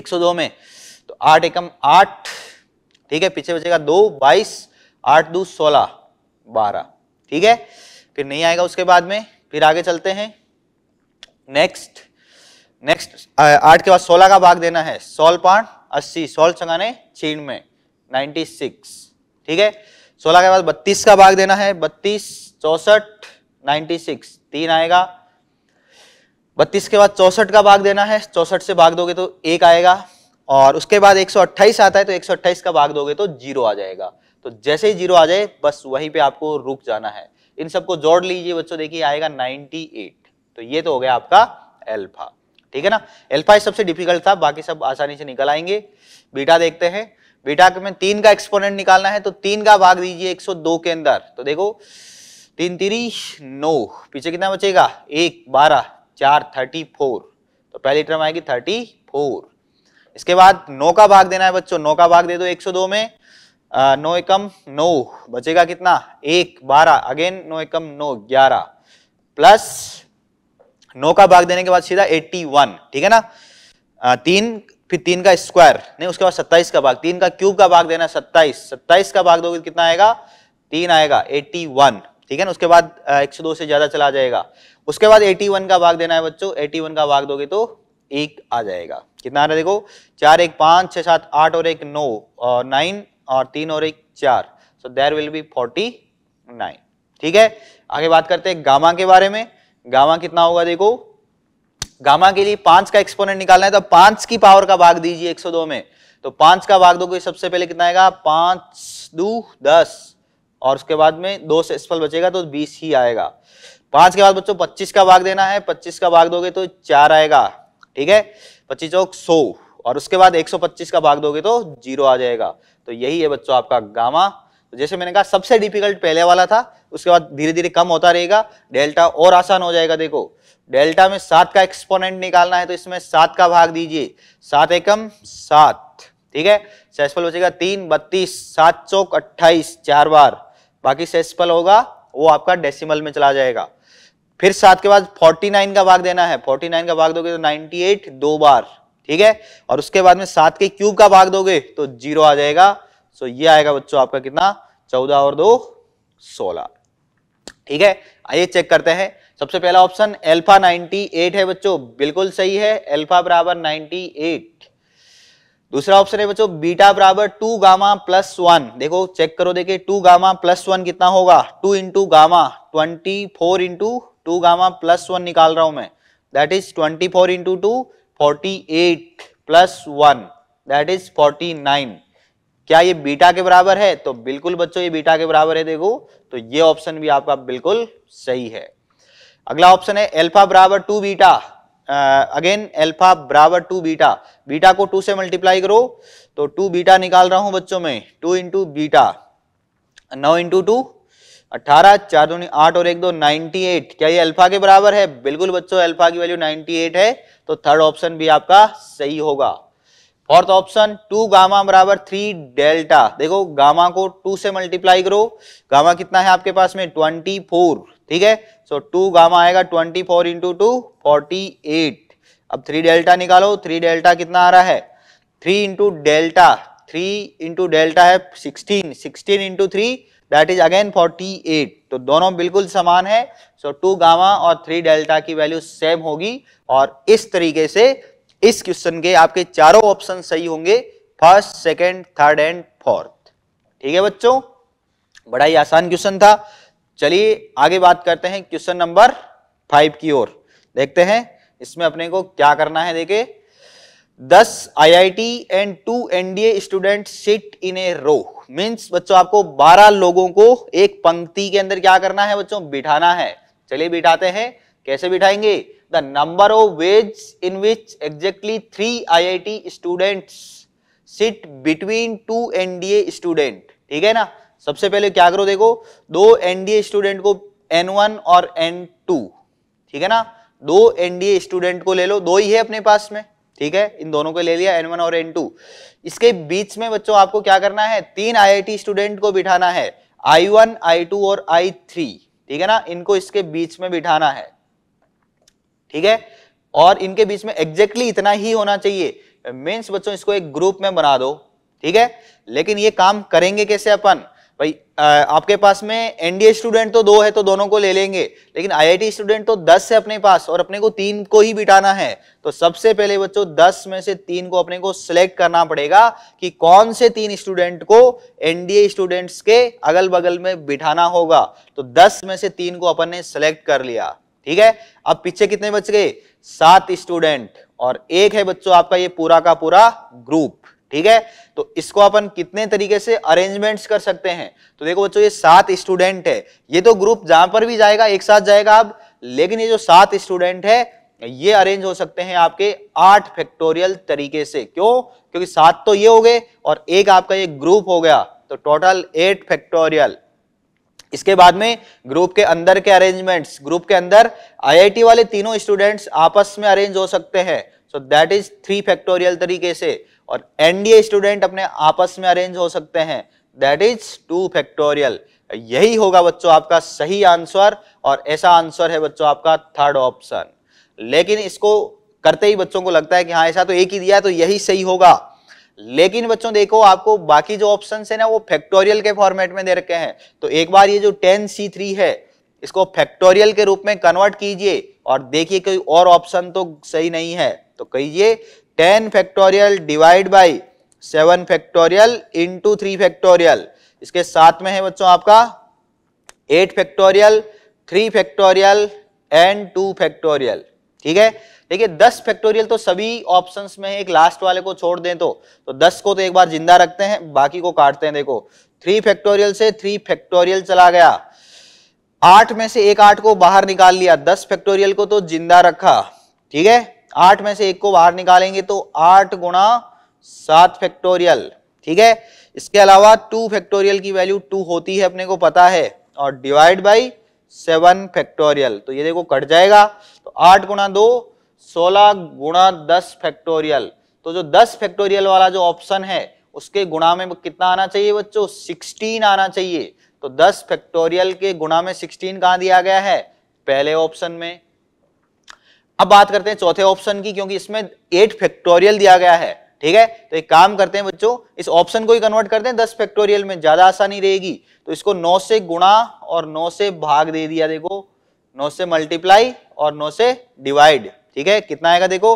एक सौ दो में तो आठ एकम आठ ठीक है पीछे बचेगा दो बाईस आठ दो सोलह बारह ठीक है फिर नहीं आएगा उसके बाद में फिर आगे चलते हैं नेक्स्ट नेक्स्ट आठ के बाद सोलह का भाग देना है सोल पान अस्सी सोल चंगाने छीन में नाइन्टी सिक्स ठीक है सोलह के बाद बत्तीस का भाग देना है बत्तीस चौसठ नाइन्टी सिक्स तीन आएगा बत्तीस के बाद चौसठ का भाग देना है चौसठ से भाग दोगे तो एक आएगा और उसके बाद 128 आता है तो 128 का भाग दोगे तो जीरो आ जाएगा तो जैसे ही जीरो आ जाए बस वहीं पे आपको रुक जाना है इन सबको जोड़ लीजिए बच्चों देखिए आएगा 98 तो ये तो हो गया आपका एल्फा ठीक है ना एल्फा सबसे डिफिकल्ट था बाकी सब आसानी से निकल आएंगे बीटा देखते हैं बीटा के में तीन का एक्सपोनेंट निकालना है तो तीन का भाग दीजिए 102 के अंदर तो देखो तीन तीरी नौ पीछे कितना बचेगा एक बारह चार थर्टी फोर तो पहली टर्म आएगी थर्टी फोर इसके बाद नौ का भाग देना है बच्चों नौ का भाग दे दो 102 में नो एकम नौ बचेगा कितना एक बारह अगेन नो एकम नौ ग्यारह प्लस नो का भाग देने के बाद सीधा एट्टी वन ठीक है ना तीन फिर तीन का स्क्वायर नहीं उसके बाद सत्ताईस का भाग तीन का क्यूब का भाग देना सत्ताईस सत्ताईस का भाग दोगे तो कितना आएगा तीन आएगा एट्टी वन ठीक है ना उसके बाद एक सौ दो से ज्यादा चला जाएगा उसके बाद एटी वन का भाग देना है बच्चों एटी वन का भाग दोगे तो एक आ जाएगा कितना आ रहा है देखो चार एक पांच छह सात आठ और एक नौ और नाइन और तीन और एक चार so there will be forty nine ठीक है आगे बात करते हैं गामा के बारे में गामा कितना होगा देखो गामा के लिए पांच का एक्सपोनेंट निकालना है तो पांच की पावर का भाग दीजिए 102 में तो पांच का भाग दो सबसे पहले कितना आएगा पांच दू दस और उसके बाद में दो से स्पल बचेगा तो बीस ही आएगा पांच के बाद बच्चों पच्चीस का भाग देना है पच्चीस का भाग दोगे तो चार आएगा ठीक है पच्चीस चौक सौ और उसके बाद 125 का भाग दोगे तो जीरो आ जाएगा तो यही है बच्चों आपका गामा तो जैसे मैंने कहा सबसे डिफिकल्ट पहले वाला था उसके बाद धीरे धीरे कम होता रहेगा डेल्टा और आसान हो जाएगा देखो डेल्टा में सात का एक्सपोनेंट निकालना है तो इसमें सात का भाग दीजिए सात एकम सात ठीक है सेसफल बचेगा तीन बत्तीस सात चौक अट्ठाईस चार बार बाकी सेसफल होगा वो आपका डेसिमल में चला जाएगा फिर सात के बाद 49 का भाग देना है 49 का भाग दोगे तो 98 दो बार ठीक है और उसके बाद में सात के क्यूब का भाग दोगे तो जीरो आ जाएगा सो ये आएगा बच्चों आपका कितना चौदह और दो सोलह ठीक है आइए चेक करते हैं सबसे पहला ऑप्शन एल्फा 98 है बच्चों बिल्कुल सही है एल्फा बराबर 98 दूसरा ऑप्शन है बच्चों बीटा बराबर टू गामा प्लस वन देखो चेक करो देखिए टू गामा प्लस वन कितना होगा two into gamma twenty four into two gamma plus one निकाल रहा हूं मैं that is twenty four into two 48 plus one that is 49 क्या ये बीटा के बराबर है तो बिल्कुल बच्चों ये बीटा के बराबर है देखो तो ये ऑप्शन भी आपका बिल्कुल सही है अगला ऑप्शन है एल्फा बराबर टू बीटा अगेन एल्फा बराबर टू बीटा बीटा को टू से मल्टीप्लाई करो तो टू बीटा निकाल रहा हूं बच्चों में टू इंटू बीटा नौ इंटू टू अठारह चार दूनी आठ और एक दो नाइनटी एट क्या ये अल्फा के बराबर है बिल्कुल बच्चों अल्फा की वैल्यू नाइनटी एट है तो थर्ड ऑप्शन भी आपका सही होगा फोर्थ ऑप्शन टू गामा बराबर थ्री डेल्टा देखो गामा को टू से मल्टीप्लाई करो गामा कितना है आपके पास में ट्वेंटी फोर ठीक है सो टू गामा आएगा twenty four into two forty eight अब थ्री डेल्टा निकालो थ्री डेल्टा कितना आ रहा है three into delta three into delta है sixteen sixteen into three that is again 48 तो दोनों बिल्कुल समान है सो टू गामा और थ्री डेल्टा की वैल्यू सेम होगी और इस तरीके से इस क्वेश्चन के आपके चारों ऑप्शन सही होंगे first second third and fourth ठीक है बच्चों बड़ा ही आसान क्वेश्चन था चलिए आगे बात करते हैं क्वेश्चन नंबर फाइव की ओर देखते हैं इसमें अपने को क्या करना है देखे दस IIT and two NDA student sit in a row means बच्चों आपको 12 लोगों को एक पंक्ति के अंदर क्या करना है बच्चों बिठाना है चलिए बिठाते हैं कैसे बिठाएंगे the number of ways in which exactly three IIT students sit between two NDA student ठीक है ना सबसे पहले क्या करो देखो दो एनडीए स्टूडेंट को एन वन और एन टू ठीक है ना दो एनडीए स्टूडेंट को ले लो दो ही है अपने पास में ठीक है इन दोनों को ले लिया एन वन और एन टू इसके बीच में बच्चों आपको क्या करना है तीन आई स्टूडेंट को बिठाना है आई वन आई टू और आई थ्री ठीक है ना इनको इसके बीच में बिठाना है ठीक है और इनके बीच में एग्जैक्टली exactly इतना ही होना चाहिए मीन्स बच्चों इसको एक ग्रुप में बना दो ठीक है लेकिन ये काम करेंगे कैसे अपन भाई आपके पास में एनडीए स्टूडेंट तो दो है तो दोनों को ले लेंगे लेकिन आईआईटी स्टूडेंट तो दस है अपने पास और अपने को तीन को ही बिठाना है तो सबसे पहले बच्चों दस में से तीन को अपने को सिलेक्ट करना पड़ेगा कि कौन से तीन स्टूडेंट को एनडीए स्टूडेंट्स के अगल बगल में बिठाना होगा तो दस में से तीन को अपन ने सिलेक्ट कर लिया ठीक है अब पीछे कितने बच गए सात स्टूडेंट और एक है बच्चों आपका ये पूरा का पूरा ग्रुप ठीक है तो इसको अपन कितने तरीके से अरेंजमेंट्स कर सकते हैं तो देखो बच्चों ये सात स्टूडेंट है ये तो ग्रुप जहां पर भी जाएगा एक साथ जाएगा अब लेकिन ये जो सात स्टूडेंट है ये अरेंज हो सकते हैं आपके आठ फैक्टोरियल तरीके से क्यों क्योंकि सात तो ये हो गए और एक आपका ये ग्रुप हो गया तो टोटल एट फैक्टोरियल इसके बाद में ग्रुप के अंदर के अरेंजमेंट्स ग्रुप के अंदर आईआईटी वाले तीनों स्टूडेंट्स आपस में अरेंज हो सकते हैं so that is three factorial तरीके से और एनडीए स्टूडेंट अपने आपस में अरेंज हो सकते हैं दैट इज टू फैक्टोरियल यही होगा बच्चों आपका सही आंसर और ऐसा आंसर है बच्चों आपका थर्ड ऑप्शन लेकिन इसको करते ही बच्चों को लगता है कि हाँ ऐसा तो एक ही दिया तो यही सही होगा लेकिन बच्चों देखो आपको बाकी जो ऑप्शन है ना वो फैक्टोरियल के फॉर्मेट में दे रखे हैं तो एक बार ये जो टेन सी थ्री है इसको फैक्टोरियल के रूप में कन्वर्ट कीजिए और देखिए कोई और ऑप्शन तो सही नहीं है तो कहिए ten factorial divide by seven factorial into three factorial इसके साथ में है बच्चों आपका eight factorial three factorial and two factorial ठीक है देखिए दस फैक्टोरियल तो सभी ऑप्शंस में है एक लास्ट वाले को छोड़ दें तो तो दस को तो एक बार जिंदा रखते हैं बाकी को काटते हैं देखो थ्री फैक्टोरियल से थ्री फैक्टोरियल चला गया आठ में से एक आठ को बाहर निकाल लिया दस फैक्टोरियल को तो जिंदा रखा ठीक है आठ में से एक को बाहर निकालेंगे तो आठ गुणा सात फैक्टोरियल ठीक है इसके अलावा टू फैक्टोरियल की वैल्यू टू होती है अपने को पता है और डिवाइड बाई सेवन फैक्टोरियल तो ये देखो कट जाएगा तो आठ गुणा दो सोलह गुणा दस फैक्टोरियल तो जो दस फैक्टोरियल वाला जो ऑप्शन है उसके गुणा में कितना आना चाहिए बच्चों सिक्सटीन आना चाहिए तो दस फैक्टोरियल के गुणा में सिक्सटीन कहाँ दिया गया है पहले ऑप्शन में अब बात करते हैं चौथे ऑप्शन की क्योंकि इसमें एट फैक्टोरियल दिया गया है ठीक है तो एक काम करते हैं बच्चों इस ऑप्शन को ही कन्वर्ट करते हैं दस फैक्टोरियल में ज्यादा आसानी रहेगी तो इसको नौ से गुणा और नौ से भाग दे दिया देखो नौ से मल्टीप्लाई और नौ से डिवाइड ठीक है कितना आएगा देखो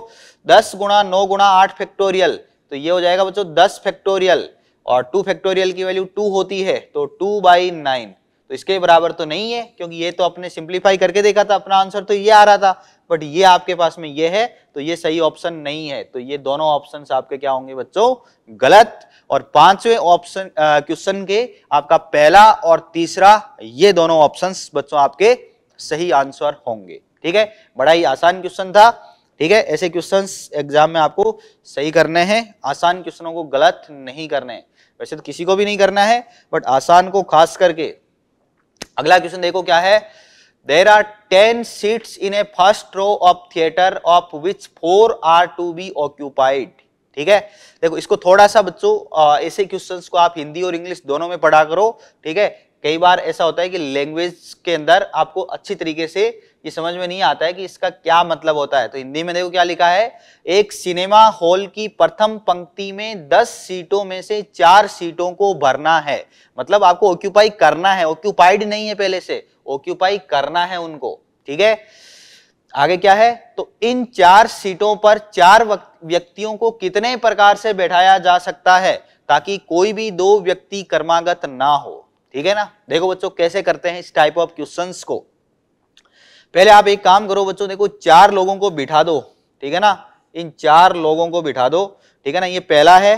दस गुणा नौ गुणा आठ फैक्टोरियल तो ये हो जाएगा बच्चों दस फैक्टोरियल और टू फैक्टोरियल की वैल्यू टू होती है तो टू बाई नाइन तो इसके बराबर तो नहीं है क्योंकि ये तो अपने सिंप्लीफाई करके देखा था अपना आंसर तो ये आ रहा था बट ये आपके पास में ये है तो ये सही ऑप्शन नहीं है तो ये दोनों ऑप्शन आपके क्या होंगे बच्चों गलत और पांचवें ऑप्शन क्वेश्चन के आपका पहला और तीसरा ये दोनों ऑप्शन बच्चों आपके सही आंसर होंगे ठीक है बड़ा ही आसान क्वेश्चन था ठीक है ऐसे क्वेश्चन एग्जाम में आपको सही करने हैं आसान क्वेश्चनों को गलत नहीं करने हैं वैसे तो किसी को भी नहीं करना है बट आसान को खास करके अगला क्वेश्चन देखो क्या है there are ten seats in a first row of theatre of which four are to be occupied ठीक है देखो इसको थोड़ा सा बच्चों ऐसे क्वेश्चंस को आप हिंदी और इंग्लिश दोनों में पढ़ा करो ठीक है कई बार ऐसा होता है कि लैंग्वेज के अंदर आपको अच्छी तरीके से कि समझ में नहीं आता है कि इसका क्या मतलब होता है तो हिंदी में देखो क्या लिखा है एक सिनेमा हॉल की प्रथम पंक्ति में दस सीटों में से चार सीटों को भरना है मतलब आपको ऑक्यूपाई करना है ऑक्यूपाइड नहीं है पहले से ऑक्यूपाई करना है उनको ठीक है आगे क्या है तो इन चार सीटों पर चार व्यक्तियों को कितने प्रकार से बैठाया जा सकता है ताकि कोई भी दो व्यक्ति कर्मागत ना हो ठीक है ना देखो बच्चों कैसे करते हैं इस टाइप ऑफ क्वेश्चंस को पहले आप एक काम करो बच्चों देखो चार लोगों को बिठा दो ठीक है ना इन चार लोगों को बिठा दो ठीक है ना ये पहला है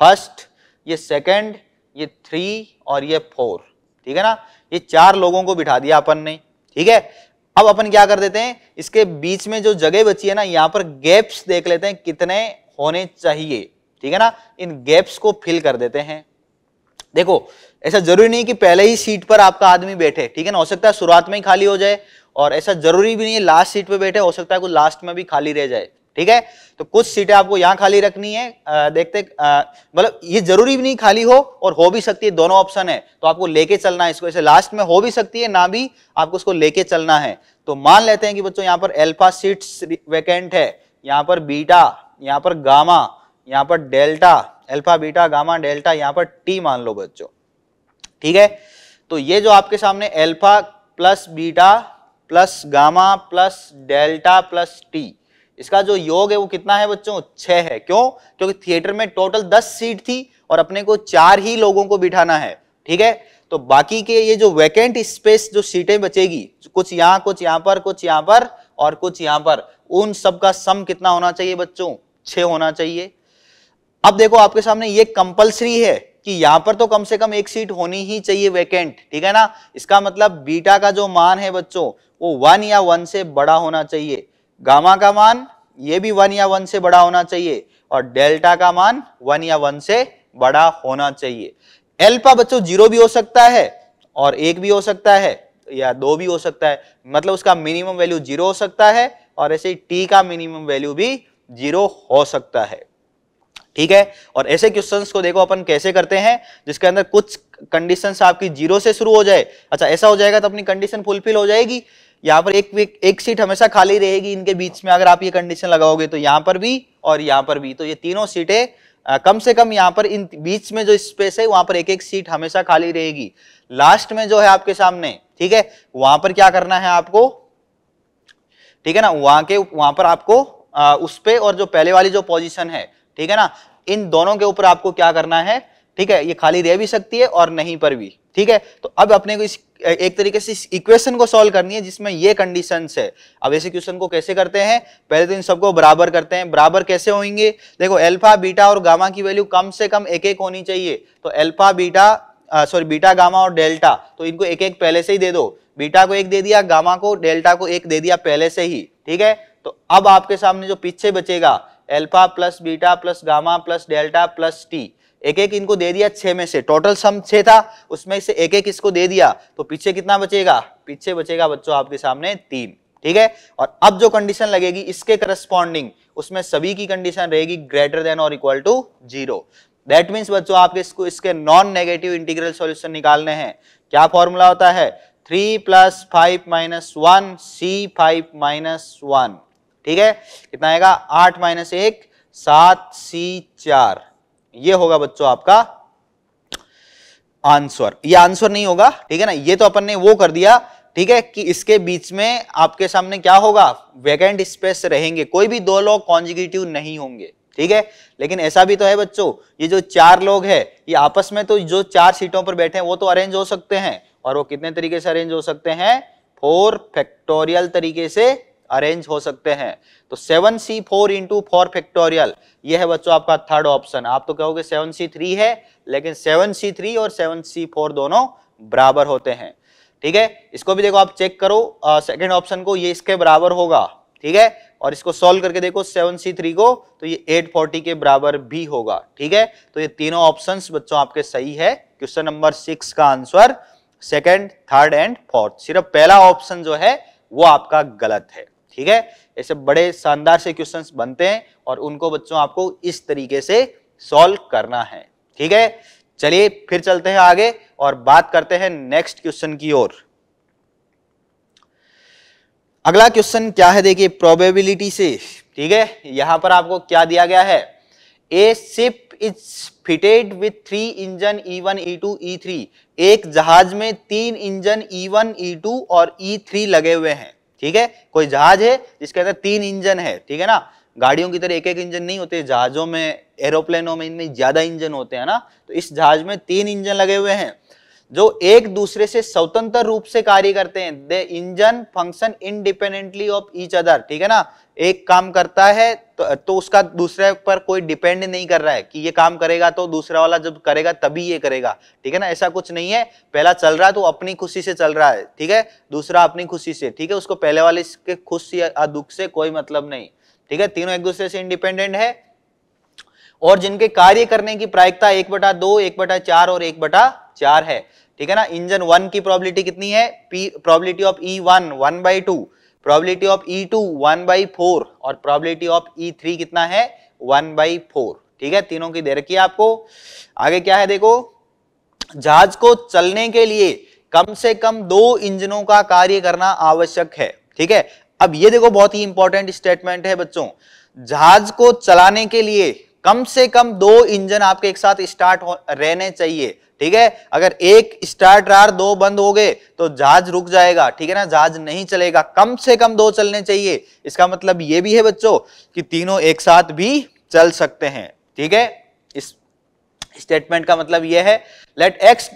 फर्स्ट ये सेकंड ये थ्री और ये फोर ठीक है ना ये चार लोगों को बिठा दिया अपन ने ठीक है अब अपन क्या कर देते हैं इसके बीच में जो जगह बची है ना यहाँ पर गैप्स देख लेते हैं कितने होने चाहिए ठीक है ना इन गैप्स को फिल कर देते हैं देखो ऐसा जरूरी नहीं कि पहले ही सीट पर आपका आदमी बैठे ठीक है ना हो सकता है शुरुआत में ही खाली हो जाए और ऐसा जरूरी भी नहीं है लास्ट सीट पे बैठे हो सकता है कुछ लास्ट में भी खाली रह जाए ठीक है तो कुछ सीटें आपको यहाँ खाली रखनी है आ, देखते मतलब ये जरूरी भी नहीं खाली हो और हो भी सकती है दोनों ऑप्शन है तो आपको लेके चलना है इसको ऐसे लास्ट में हो भी सकती है ना भी आपको उसको लेके चलना है तो मान लेते हैं कि बच्चों यहाँ पर एल्फा सीट वैकेंट है यहाँ पर बीटा यहाँ पर गामा यहाँ पर delta alpha beta gamma delta यहाँ पर टी मान लो बच्चों ठीक है तो ये जो आपके सामने alpha plus beta plus gamma plus delta plus T इसका जो योग है वो कितना है बच्चों छह है क्यों क्योंकि थिएटर में टोटल दस सीट थी और अपने को चार ही लोगों को बिठाना है ठीक है तो बाकी के ये जो वैकेंट स्पेस जो सीटें बचेगी कुछ यहाँ कुछ यहाँ पर कुछ यहाँ पर और कुछ यहाँ पर उन सब का सम कितना होना चाहिए बच्चों छ होना चाहिए अब देखो आपके सामने ये कंपल्सरी है कि यहां पर तो कम से कम एक सीट होनी ही चाहिए वैकेंट ठीक है ना इसका मतलब बीटा का जो मान है बच्चों वो वन या वन से बड़ा होना चाहिए गामा का मान ये भी वन या वन से बड़ा होना चाहिए और डेल्टा का मान वन या वन से बड़ा होना चाहिए एल्पा बच्चों जीरो भी हो सकता है और एक भी हो सकता है या दो भी हो सकता है मतलब उसका मिनिमम वैल्यू जीरो हो सकता है और ऐसे ही टी का मिनिमम वैल्यू भी जीरो हो सकता है ठीक है और ऐसे क्वेश्चन को देखो अपन कैसे करते हैं जिसके अंदर कुछ कंडीशन आपकी जीरो से शुरू हो जाए अच्छा ऐसा हो जाएगा तो अपनी कंडीशन फुलफिल हो जाएगी यहाँ पर एक, एक सीट हमेशा खाली रहेगी इनके बीच में अगर आप ये कंडीशन लगाओगे तो यहाँ पर भी और यहाँ पर भी तो ये तीनों सीटें कम से कम यहाँ पर इन बीच में जो स्पेस है वहां पर एक एक सीट हमेशा खाली रहेगी लास्ट में जो है आपके सामने ठीक है वहां पर क्या करना है आपको ठीक है ना वहां के वहां पर आपको उस पर और जो पहले वाली जो पोजिशन है ठीक है ना इन दोनों के ऊपर आपको क्या करना है ठीक है ये खाली रह भी सकती है और नहीं पर भी ठीक है तो अब अपने को इस एक तरीके से इस इक्वेशन को सॉल्व करनी है जिसमें ये कंडीशन है अब ऐसे क्वेश्चन को कैसे करते हैं पहले तो इन सबको बराबर करते हैं बराबर कैसे होंगे देखो एल्फा बीटा और गामा की वैल्यू कम से कम एक एक होनी चाहिए तो alpha beta sorry beta gamma और डेल्टा तो इनको एक एक पहले से ही दे दो बीटा को एक दे दिया गामा को डेल्टा को एक दे दिया पहले से ही ठीक है तो अब आपके सामने जो पीछे बचेगा alpha plus beta plus gamma plus delta plus T एक एक इनको दे दिया छह में से टोटल सम छह था उसमें से एक एक इसको दे दिया तो पीछे कितना बचेगा पीछे बचेगा बच्चों आपके सामने तीन ठीक है और अब जो कंडीशन लगेगी इसके करस्पॉन्डिंग उसमें सभी की कंडीशन रहेगी ग्रेटर देन और equal to zero that means बच्चों आपके इसको इसके नॉन नेगेटिव इंटीग्रल सॉल्यूशन निकालने हैं क्या फॉर्मूला होता है three plus five minus one C five minus one ठीक है कितना आएगा आठ माइनस एक सात सी चार ये होगा बच्चों आपका आंसर ये आंसर नहीं होगा ठीक है ना ये तो अपन ने वो कर दिया ठीक है कि इसके बीच में आपके सामने क्या होगा वैकेंट स्पेस रहेंगे कोई भी दो लोग कॉन्जिक्यूटिव नहीं होंगे ठीक है लेकिन ऐसा भी तो है बच्चों ये जो चार लोग हैं ये आपस में तो जो चार सीटों पर बैठे हैं वो तो अरेंज हो सकते हैं और वो कितने तरीके से अरेंज हो सकते हैं फोर फैक्टोरियल तरीके से अरेंज हो सकते हैं तो seven C four into four factorial ये है बच्चों आपका थर्ड ऑप्शन आप तो कहोगे सेवन सी थ्री है लेकिन सेवन सी थ्री और सेवन सी फोर दोनों बराबर होते हैं ठीक है इसको भी देखो आप चेक करो सेकेंड ऑप्शन को ये इसके बराबर होगा ठीक है और इसको सॉल्व करके देखो सेवन सी थ्री को तो ये एट फोर्टी के बराबर भी होगा ठीक है तो ये तीनों ऑप्शन बच्चों आपके सही है क्वेश्चन नंबर सिक्स का answer second third and fourth सिर्फ पहला ऑप्शन जो है वो आपका गलत है ठीक है ऐसे बड़े शानदार से क्वेश्चन बनते हैं और उनको बच्चों आपको इस तरीके से सॉल्व करना है ठीक है चलिए फिर चलते हैं आगे और बात करते हैं नेक्स्ट क्वेश्चन की ओर अगला क्वेश्चन क्या है देखिए प्रोबेबिलिटी से ठीक है यहां पर आपको क्या दिया गया है a ship is fitted with three engine E one E two E three एक जहाज में तीन engine E one E two और ई e थ्री लगे हुए हैं ठीक है कोई जहाज है जिसके अंदर तीन इंजन है ठीक है ना गाड़ियों की तरह एक एक इंजन नहीं होते जहाजों में एरोप्लेनों में इनमें ज्यादा इंजन होते हैं ना तो इस जहाज में तीन इंजन लगे हुए हैं जो एक दूसरे से स्वतंत्र रूप से कार्य करते हैं they engine function independently of each other ठीक है ना एक काम करता है तो, तो उसका दूसरे पर कोई डिपेंड नहीं कर रहा है कि ये काम करेगा तो दूसरा वाला जब करेगा तभी ये करेगा ठीक है ना ऐसा कुछ नहीं है पहला चल रहा है तो अपनी खुशी से चल रहा है ठीक है दूसरा अपनी खुशी से ठीक है उसको पहले वाले के खुश या दुख से कोई मतलब नहीं ठीक है तीनों एक दूसरे से इंडिपेंडेंट है और जिनके कार्य करने की प्रायिकता एक बटा दो एक बटा चार और एक बटा चार है ठीक है ना इंजन वन की प्रोबेबिलिटी कितनी है probability of E one one by two probability of E two one by four और प्रोबेबिलिटी ऑफ ई थ्री कितना है वन बाई फोर ठीक है तीनों की दे रखी है आपको आगे क्या है देखो जहाज को चलने के लिए कम से कम दो इंजनों का कार्य करना आवश्यक है ठीक है अब ये देखो बहुत ही इंपॉर्टेंट स्टेटमेंट है बच्चों जहाज को चलाने के लिए कम से कम दो इंजन आपके एक साथ स्टार्ट रहने चाहिए ठीक है अगर एक स्टार्टर दो बंद हो गए तो जहाज रुक जाएगा ठीक है ना जहाज नहीं चलेगा कम से कम दो चलने चाहिए इसका मतलब ये भी है बच्चों कि तीनों एक साथ भी चल सकते हैं ठीक है इस स्टेटमेंट का मतलब यह है let X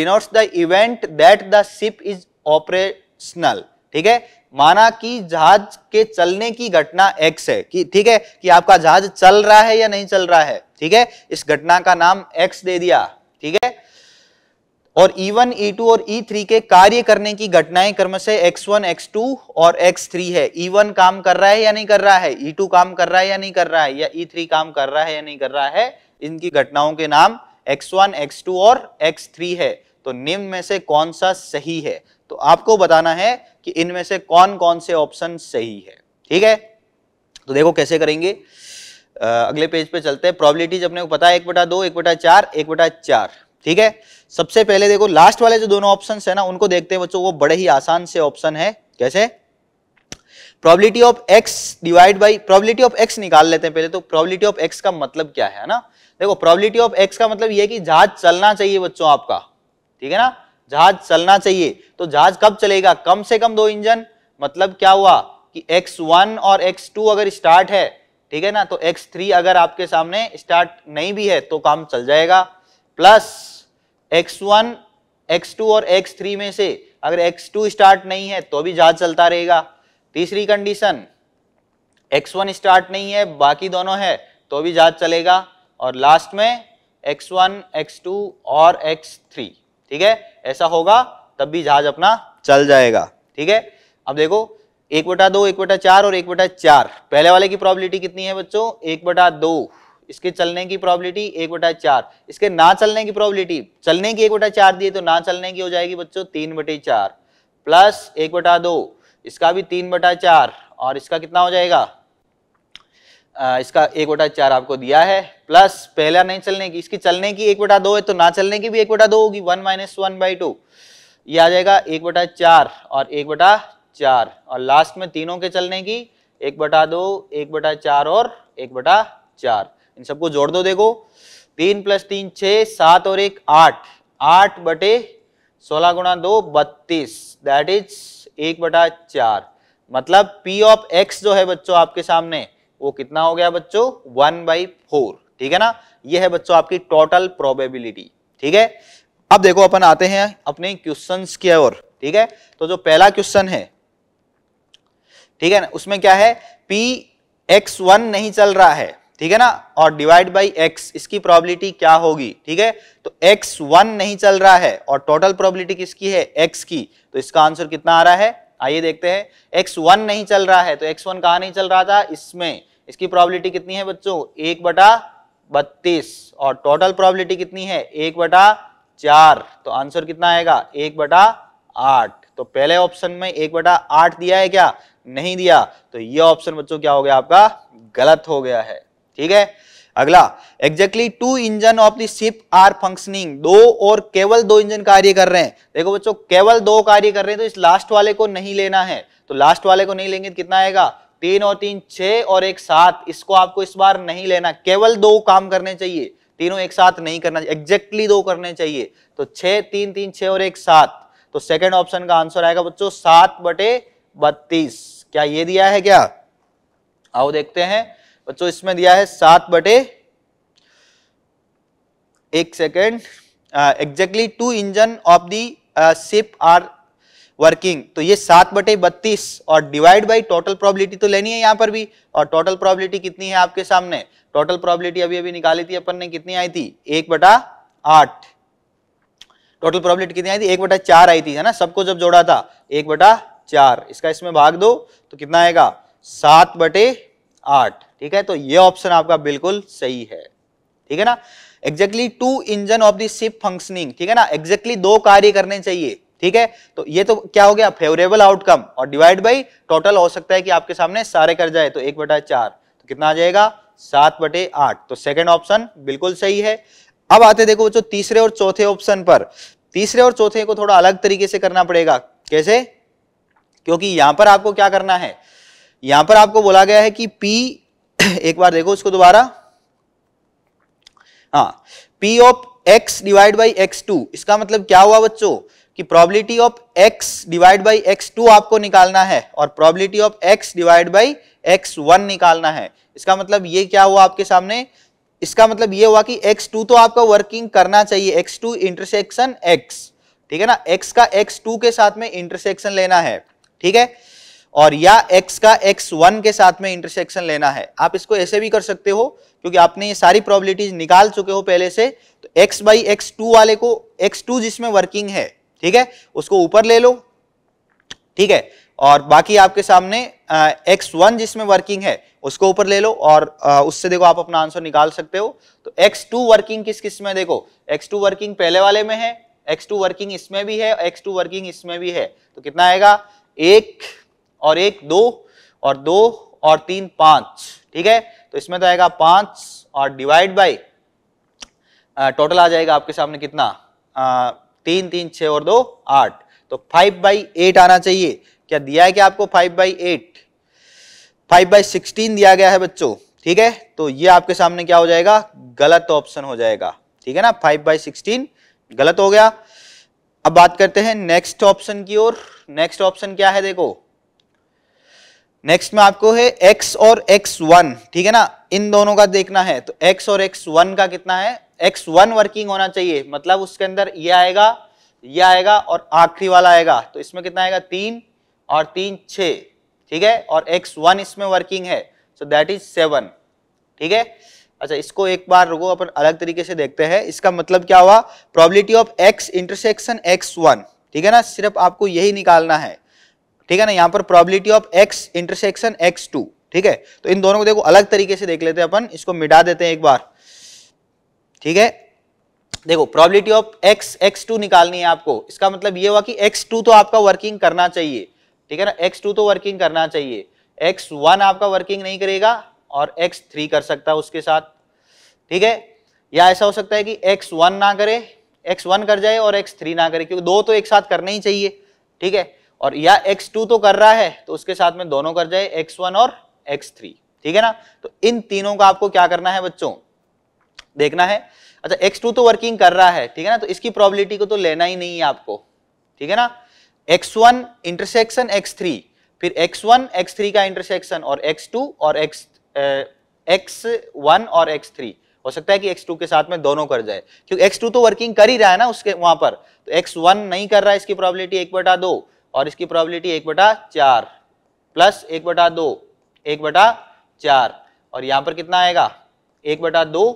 denotes the event that the ship is operational ठीक है माना कि जहाज के चलने की घटना एक्स है कि ठीक है कि आपका जहाज चल रहा है या नहीं चल रहा है ठीक है इस घटना का नाम एक्स दे दिया ठीक है और E1, E2 और E3 के कार्य करने की घटनाएं क्रम से X1, X2 और X3 है E1 काम कर रहा है या नहीं कर रहा है E2 काम कर रहा है या नहीं कर रहा है या E3 काम कर रहा है या नहीं कर रहा है इनकी घटनाओं के नाम X1, X2 और X3 है तो निम्न में से कौन सा सही है तो आपको बताना है कि इनमें से कौन कौन से ऑप्शन सही है ठीक है तो देखो कैसे करेंगे आ, अगले पेज पे चलते हैं प्रॉबिलिटीज अपने को पता है एक बटा दो एक बटा चार एक बटा चार ठीक है सबसे पहले देखो लास्ट वाले जो दोनों ऑप्शन है ना उनको देखते हैं बच्चों वो बड़े ही आसान से ऑप्शन है कैसे probability of X divide by probability of X निकाल लेते हैं पहले तो प्रॉबिलिटी ऑफ एक्स का मतलब क्या है ना देखो प्रॉबिलिटी ऑफ एक्स का मतलब यह कि जहाज चलना चाहिए बच्चों आपका ठीक है ना जहाज चलना चाहिए तो जहाज कब चलेगा कम से कम दो इंजन मतलब क्या हुआ कि x1 और x2 अगर स्टार्ट है ठीक है ना तो x3 अगर आपके सामने स्टार्ट नहीं भी है तो काम चल जाएगा प्लस x1 x2 और x3 में से अगर x2 स्टार्ट नहीं है तो भी जहाज चलता रहेगा तीसरी कंडीशन x1 स्टार्ट नहीं है बाकी दोनों है तो भी जहाज चलेगा और लास्ट में x1 x2 और x3 ठीक है ऐसा होगा तब भी जहाज अपना चल जाएगा ठीक है अब देखो एक बटा दो एक बटा चार और एक बटा चार पहले वाले की प्रॉबिलिटी कितनी है बच्चों एक बटा दो इसके चलने की प्रॉबिलिटी एक बटा चार इसके ना चलने की प्रॉबिलिटी चलने की एक बटा चार दिए तो ना चलने की हो जाएगी बच्चों तीन बटे चार प्लस एक बटा दो इसका भी तीन बटा चार और इसका कितना हो जाएगा इसका एक बटा चार आपको दिया है प्लस पहला नहीं चलने की इसकी चलने की एक बटा दो है तो ना चलने की भी एक बटा दो होगी one minus one by two ये आ जाएगा एक बटा चार और एक बटा चार और लास्ट में तीनों के चलने की एक बटा दो एक बटा चार और एक बटा चार इन सबको जोड़ दो देखो तीन प्लस तीन छः सात और एक आठ आठ बटे सोलह गुणा दो बत्तीस दैट इज एक बटा चार मतलब पी ऑफ एक्स जो है बच्चों आपके सामने वो कितना हो गया बच्चों वन बाई फोर ठीक है ना ये है बच्चों आपकी टोटल प्रोबेबिलिटी ठीक है अब देखो अपन आते हैं अपने क्वेश्चन की ओर ठीक है तो जो पहला क्वेश्चन है ठीक है ना उसमें क्या है पी एक्स वन नहीं चल रहा है ठीक है ना और डिवाइड बाई एक्स इसकी प्रोबेबिलिटी क्या होगी ठीक है तो एक्स वन नहीं चल रहा है और टोटल प्रोबेबिलिटी किसकी है एक्स की तो इसका आंसर कितना आ रहा है आइए देखते हैं एक्स वन नहीं चल रहा है तो एक्स वन कहा नहीं चल रहा था इसमें इसकी प्रॉबिलिटी कितनी है बच्चों एक बटा बत्तीस और टोटल प्रॉबिलिटी कितनी है एक बटा चार तो आंसर कितना आएगा एक बटा आठ तो पहले ऑप्शन में एक बटा आठ दिया है क्या नहीं दिया तो ये ऑप्शन बच्चों क्या हो गया आपका गलत हो गया है ठीक है अगला exactly two engine of the ship are functioning दो और केवल दो इंजन कार्य कर रहे हैं देखो बच्चों केवल दो कार्य कर रहे हैं तो इस लास्ट वाले को नहीं लेना है तो लास्ट वाले को नहीं लेंगे तो कितना आएगा तीन और तीन छ और एक सात इसको आपको इस बार नहीं लेना केवल दो काम करने चाहिए तीनों एक साथ नहीं करना एग्जैक्टली दो करने चाहिए तो छ तीन तीन छ और एक सात तो सेकेंड ऑप्शन का आंसर आएगा बच्चों सात बटे बत्तीस क्या ये दिया है क्या आओ देखते हैं बच्चों इसमें दिया है सात बटे एक second exactly two engine of the ship are working तो ये सात बटे बत्तीस और डिवाइड बाई टोटल प्रॉबिलिटी तो लेनी है यहाँ पर भी और टोटल प्रॉबिलिटी कितनी है आपके सामने टोटल प्रॉबिलिटी अभी अभी निकाली थी अपन ने कितनी आई थी एक बटा आठ टोटल प्रॉबिलिटी कितनी आई थी एक बटा चार आई थी है ना सबको जब जोड़ा था एक बटा चार इसका इसमें भाग दो तो कितना आएगा सात बटे आठ ठीक है तो ये ऑप्शन आपका बिल्कुल सही है ठीक है ना exactly two engine of the ship functioning ठीक है ना एग्जैक्टली exactly दो कार्य करने चाहिए ठीक है तो ये तो क्या हो गया फेवरेबल आउटकम और डिवाइड बाई टोटल हो सकता है कि आपके सामने सारे कर जाए तो एक बटा चार तो कितना आ जाएगा सात बटे आठ तो सेकेंड ऑप्शन बिल्कुल सही है अब आते देखो बच्चों तीसरे और चौथे ऑप्शन पर तीसरे और चौथे को थोड़ा अलग तरीके से करना पड़ेगा कैसे क्योंकि यहां पर आपको क्या करना है यहां पर आपको बोला गया है कि पी एक बार देखो उसको दोबारा हाँ P of X divide by X two इसका मतलब क्या हुआ बच्चों कि probability of x divide by X two आपको निकालना है और probability of x divide by X one निकालना है इसका मतलब ये क्या हुआ आपके सामने इसका मतलब ये हुआ कि x2 तो आपका वर्किंग करना चाहिए x2 टू इंटरसेक्शन x ठीक है ना x का x2 के साथ में इंटरसेक्शन लेना है ठीक है और या x का x1 के साथ में इंटरसेक्शन लेना है आप इसको ऐसे भी कर सकते हो क्योंकि आपने ये सारी प्रोबेबिलिटीज निकाल चुके हो पहले से तो x बाई एक्स वाले को x2 जिसमें वर्किंग है ठीक है उसको ऊपर ले लो ठीक है और बाकी आपके सामने एक्स वन जिसमें वर्किंग है उसको ऊपर ले लो और आ, उससे देखो आप अपना आंसर निकाल सकते हो तो एक्स टू वर्किंग किस किस में देखो एक्स टू वर्किंग पहले वाले में है एक्स टू वर्किंग इसमें भी है एक्स टू वर्किंग इसमें भी है तो कितना आएगा एक और एक दो और दो और तीन पांच ठीक है तो इसमें तो आएगा पांच और डिवाइड बाई टोटल आ जाएगा आपके सामने कितना तीन तीन छ और दो आठ तो फाइव बाई एट आना चाहिए क्या दिया है क्या आपको five by eight five by sixteen दिया गया है बच्चों ठीक है तो ये आपके सामने क्या हो जाएगा गलत ऑप्शन हो जाएगा ठीक है ना फाइव बाई सिक्सटीन गलत हो गया अब बात करते हैं नेक्स्ट ऑप्शन की ओर नेक्स्ट ऑप्शन क्या है देखो नेक्स्ट में आपको है x और x1 ठीक है ना इन दोनों का देखना है तो x और x1 का कितना है एक्स वन वर्किंग होना चाहिए मतलब उसके अंदर ये आएगा ये आएगा और आखिरी वाला आएगा तो इसमें कितना आएगा तीन और तीन छ ठीक है और एक्स वन इसमें वर्किंग है सो दैट इज सेवन ठीक है अच्छा इसको एक बार रुको अपन अलग तरीके से देखते हैं इसका मतलब क्या हुआ probability of X intersection X one ठीक है ना सिर्फ आपको यही निकालना है ठीक है ना यहाँ पर probability of X intersection X two ठीक है तो इन दोनों को देखो अलग तरीके से देख लेते हैं अपन इसको मिटा देते हैं एक बार ठीक है देखो probability of X X two निकालनी है आपको इसका मतलब ये हुआ कि एक्स टू तो आपका वर्किंग करना चाहिए ठीक है ना एक्स टू तो वर्किंग करना चाहिए एक्स वन आपका वर्किंग नहीं करेगा और एक्स थ्री कर सकता है उसके साथ ठीक है या ऐसा हो सकता है कि एक्स वन ना करे एक्स वन कर जाए और एक्स थ्री ना करे क्योंकि दो तो एक साथ करना ही चाहिए ठीक है और या एक्स टू तो कर रहा है तो उसके साथ में दोनों कर जाए एक्स वन और एक्स थ्री ठीक है ना तो इन तीनों का आपको क्या करना है बच्चों देखना है अच्छा x2 तो वर्किंग कर रहा है ठीक है ना तो इसकी प्रोबेबिलिटी को तो लेना ही नहीं है आपको ठीक है ना x1 इंटरसेक्शन x3 फिर x1 x3 का इंटरसेक्शन और x2 और x एक्स x1 और x3 हो सकता है कि x2 के साथ में दोनों कर जाए क्योंकि x2 तो वर्किंग कर ही रहा है ना उसके वहां पर तो x1 नहीं कर रहा है इसकी प्रोबेबिलिटी एक बटा दो और इसकी प्रोबेबिलिटी एक बटा चार प्लस एक बटा दो एक बटा चार और यहां पर कितना आएगा एक बटा दो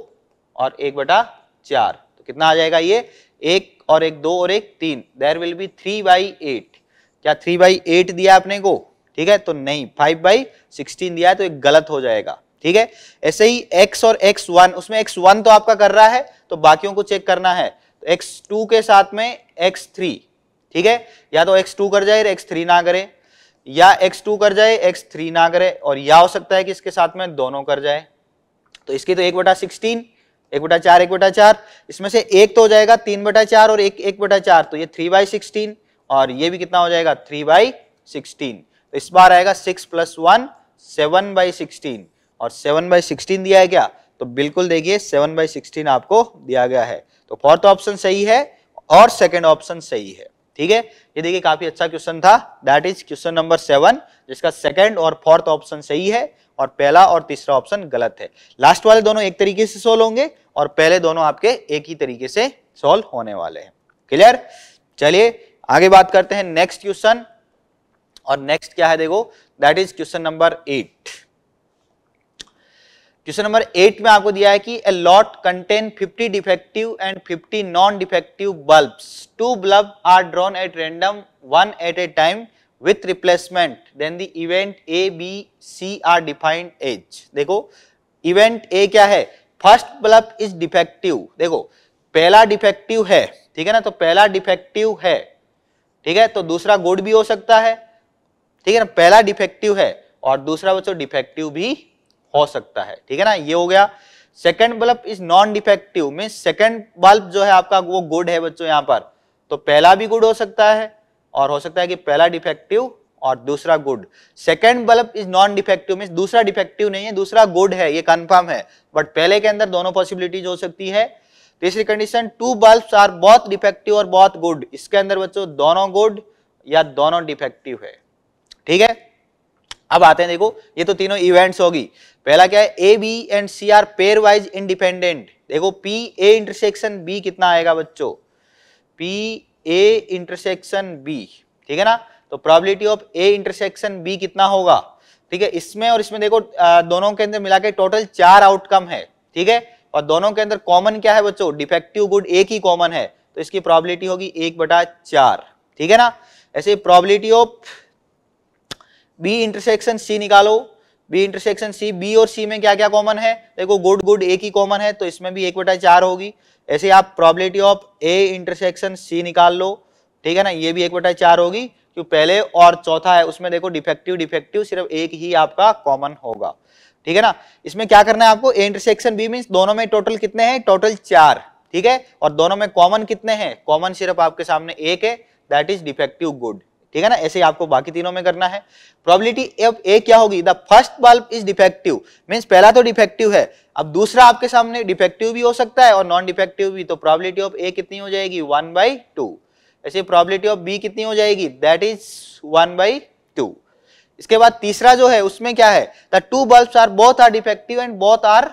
और एक बटा चार तो कितना आ जाएगा ये एक और एक दो और एक तीन there will be three by eight क्या थ्री बाई एट दिया आपने को ठीक है तो नहीं फाइव बाई सिक्सटीन दिया है तो एक गलत हो जाएगा ठीक है ऐसे ही x और x1 उसमें x1 तो आपका कर रहा है तो बाकियों को चेक करना है तो x2 के साथ में x3 ठीक है या तो x2 कर जाए x3 ना करे या x2 कर जाए x3 ना करे और या हो सकता है कि इसके साथ में दोनों कर जाए तो इसकी तो एक बटा सिक्सटीन एक बटा चार एक बटा चार इसमें से एक तो हो जाएगा तीन बटा चार और एक एक बटा चार तो ये थ्री बाई सिक्सटीन और ये भी कितना हो जाएगा थ्री बाई सिक्सटीन तो इस बार आएगा six plus one seven by sixteen और सेवन बाई सिक्सटीन दिया है क्या तो बिल्कुल देखिए सेवन बाई सिक्सटीन आपको दिया गया है तो फोर्थ ऑप्शन सही है और सेकेंड ऑप्शन सही है ठीक है ये देखिए काफी अच्छा क्वेश्चन था that is question number seven जिसका सेकेंड और फोर्थ ऑप्शन सही है और पहला और तीसरा ऑप्शन गलत है लास्ट वाले दोनों एक तरीके से सोल्व होंगे और पहले दोनों आपके एक ही तरीके से सॉल्व होने वाले हैं क्लियर चलिए आगे बात करते हैं नेक्स्ट क्वेश्चन और नेक्स्ट क्या है देखो that is question number eight question number eight में आपको दिया है कि A lot contain 50 defective and 50 non defective bulbs two bulb are drawn at random one at a time with replacement then the event A B C are defined as देखो event A क्या है first bulb मतलब is defective देखो पहला defective है ठीक है ना तो पहला डिफेक्टिव है ठीक है तो दूसरा गुड भी हो सकता है ठीक है ना पहला डिफेक्टिव है और दूसरा बच्चों डिफेक्टिव भी हो सकता है ठीक है ना ये हो गया सेकंड बल्ब मतलब is non defective mean second bulb जो है आपका वो गुड है बच्चों यहाँ पर तो पहला भी गुड हो सकता है और हो सकता है कि पहला डिफेक्टिव और दूसरा good second bulb is non defective mean दूसरा डिफेक्टिव नहीं है दूसरा गुड है ये कन्फर्म है बट पहले के अंदर दोनों पॉसिबिलिटीज हो सकती है तीसरी कंडीशन टू बल्ब आर बहुत डिफेक्टिव और बहुत गुड इसके अंदर बच्चों दोनों गुड या दोनों डिफेक्टिव है ठीक है अब आते हैं देखो ये तो तीनों इवेंट्स होगी पहला क्या है A B and C are pairwise independent देखो पी ए इंटरसेक्शन बी कितना आएगा बच्चों पी ए इंटरसेक्शन बी ठीक है ना तो probability of A intersection B कितना होगा ठीक है इसमें और इसमें देखो दोनों के अंदर मिला के टोटल चार आउटकम है ठीक है और दोनों के अंदर कॉमन क्या है बच्चों डिफेक्टिव गुड एक ही कॉमन है तो इसकी प्रॉबिलिटी होगी एक बटा चार ठीक है ना ऐसे probability of B intersection C निकालो बी इंटरसेक्शन सी बी और सी में क्या क्या कॉमन है देखो गुड गुड एक ही कॉमन है तो इसमें भी एक बटा चार होगी ऐसे आप probability of A intersection C निकाल लो ठीक है ना ये भी एक बटा चार होगी जो पहले और चौथा है उसमें देखो डिफेक्टिव डिफेक्टिव सिर्फ एक ही आपका कॉमन होगा ठीक है ना इसमें क्या करना है आपको ए इंटरसेक्शन बी मीन दोनों में टोटल कितने हैं टोटल चार ठीक है और दोनों में कॉमन कितने हैं कॉमन सिर्फ आपके सामने एक है दैट इज डिफेक्टिव गुड ठीक है ना ऐसे ही आपको बाकी तीनों में करना है प्रोबेबिलिटी एफ ए क्या होगी the first bulb is defective means पहला तो डिफेक्टिव है अब दूसरा आपके सामने डिफेक्टिव भी हो सकता है और नॉन डिफेक्टिव भी तो प्रोबेबिलिटी ऑफ ए कितनी हो जाएगी वन बाई टू ऐसे प्रॉबिलिटी ऑफ बी कितनी हो जाएगी that is one by two इसके बाद तीसरा जो है उसमें क्या है the two bulbs are both are defective and both are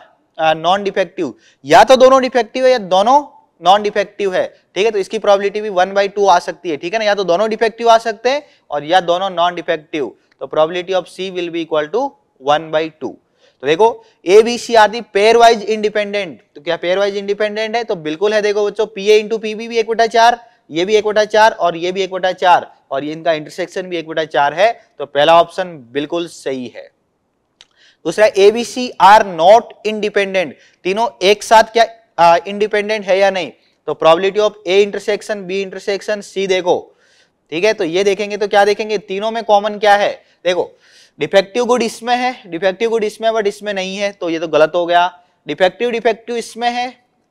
non defective या तो दोनों डिफेक्टिव है या दोनों नॉन डिफेक्टिव है ठीक है तो इसकी प्रोबेबिलिटी भी वन बाई टू आ सकती है ठीक है ना या तो दोनों डिफेक्टिव आ सकते हैं और या दोनों नॉन डिफेक्टिव तो probability of C will be equal to one by two तो देखो A B C are the pairwise independent तो क्या पेयर वाइज इंडिपेंडेंट है तो बिल्कुल है देखो बच्चों P A into P B भी एक बटा चार ये भी एक बटा चार और ये भी एक बटा चार और ये इनका इंटरसेक्शन भी एक बटा चार है तो पहला ऑप्शन बिल्कुल सही है दूसरा A B C are not independent तीनों एक साथ क्या इंडिपेंडेंट है या नहीं तो probability of A intersection B intersection C देखो ठीक है तो ये देखेंगे तो क्या देखेंगे तीनों में कॉमन क्या है देखो डिफेक्टिव गुड इसमें है डिफेक्टिव गुड इसमें बट इसमें नहीं है तो ये तो गलत हो गया डिफेक्टिव डिफेक्टिव इसमें है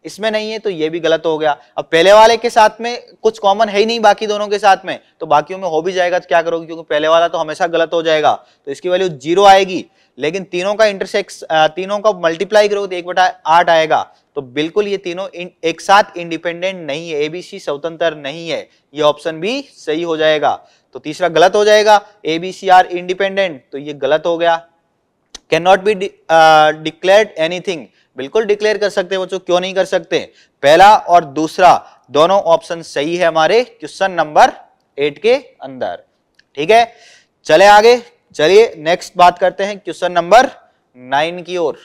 इसमें नहीं है तो ये भी गलत हो गया अब पहले वाले के साथ में कुछ कॉमन है ही नहीं बाकी दोनों के साथ में तो बाकियों में हो भी जाएगा तो क्या करोगे क्योंकि पहले वाला तो हमेशा गलत हो जाएगा तो इसकी वैल्यू जीरो आएगी लेकिन तीनों का इंटरसेक्स तीनों का मल्टीप्लाई करोगे तो एक बटा आठ आएगा तो बिल्कुल ये तीनों एक साथ इंडिपेंडेंट नहीं है एबीसी स्वतंत्र नहीं है ये ऑप्शन भी सही हो जाएगा तो तीसरा गलत हो जाएगा एबीसी आर इंडिपेंडेंट तो ये गलत हो गया can not be declared anything बिल्कुल डिक्लेयर कर सकते हैं बच्चों क्यों नहीं कर सकते पहला और दूसरा दोनों ऑप्शन सही है हमारे क्वेश्चन नंबर एट के अंदर ठीक है चले आगे चलिए नेक्स्ट बात करते हैं क्वेश्चन नंबर नाइन की ओर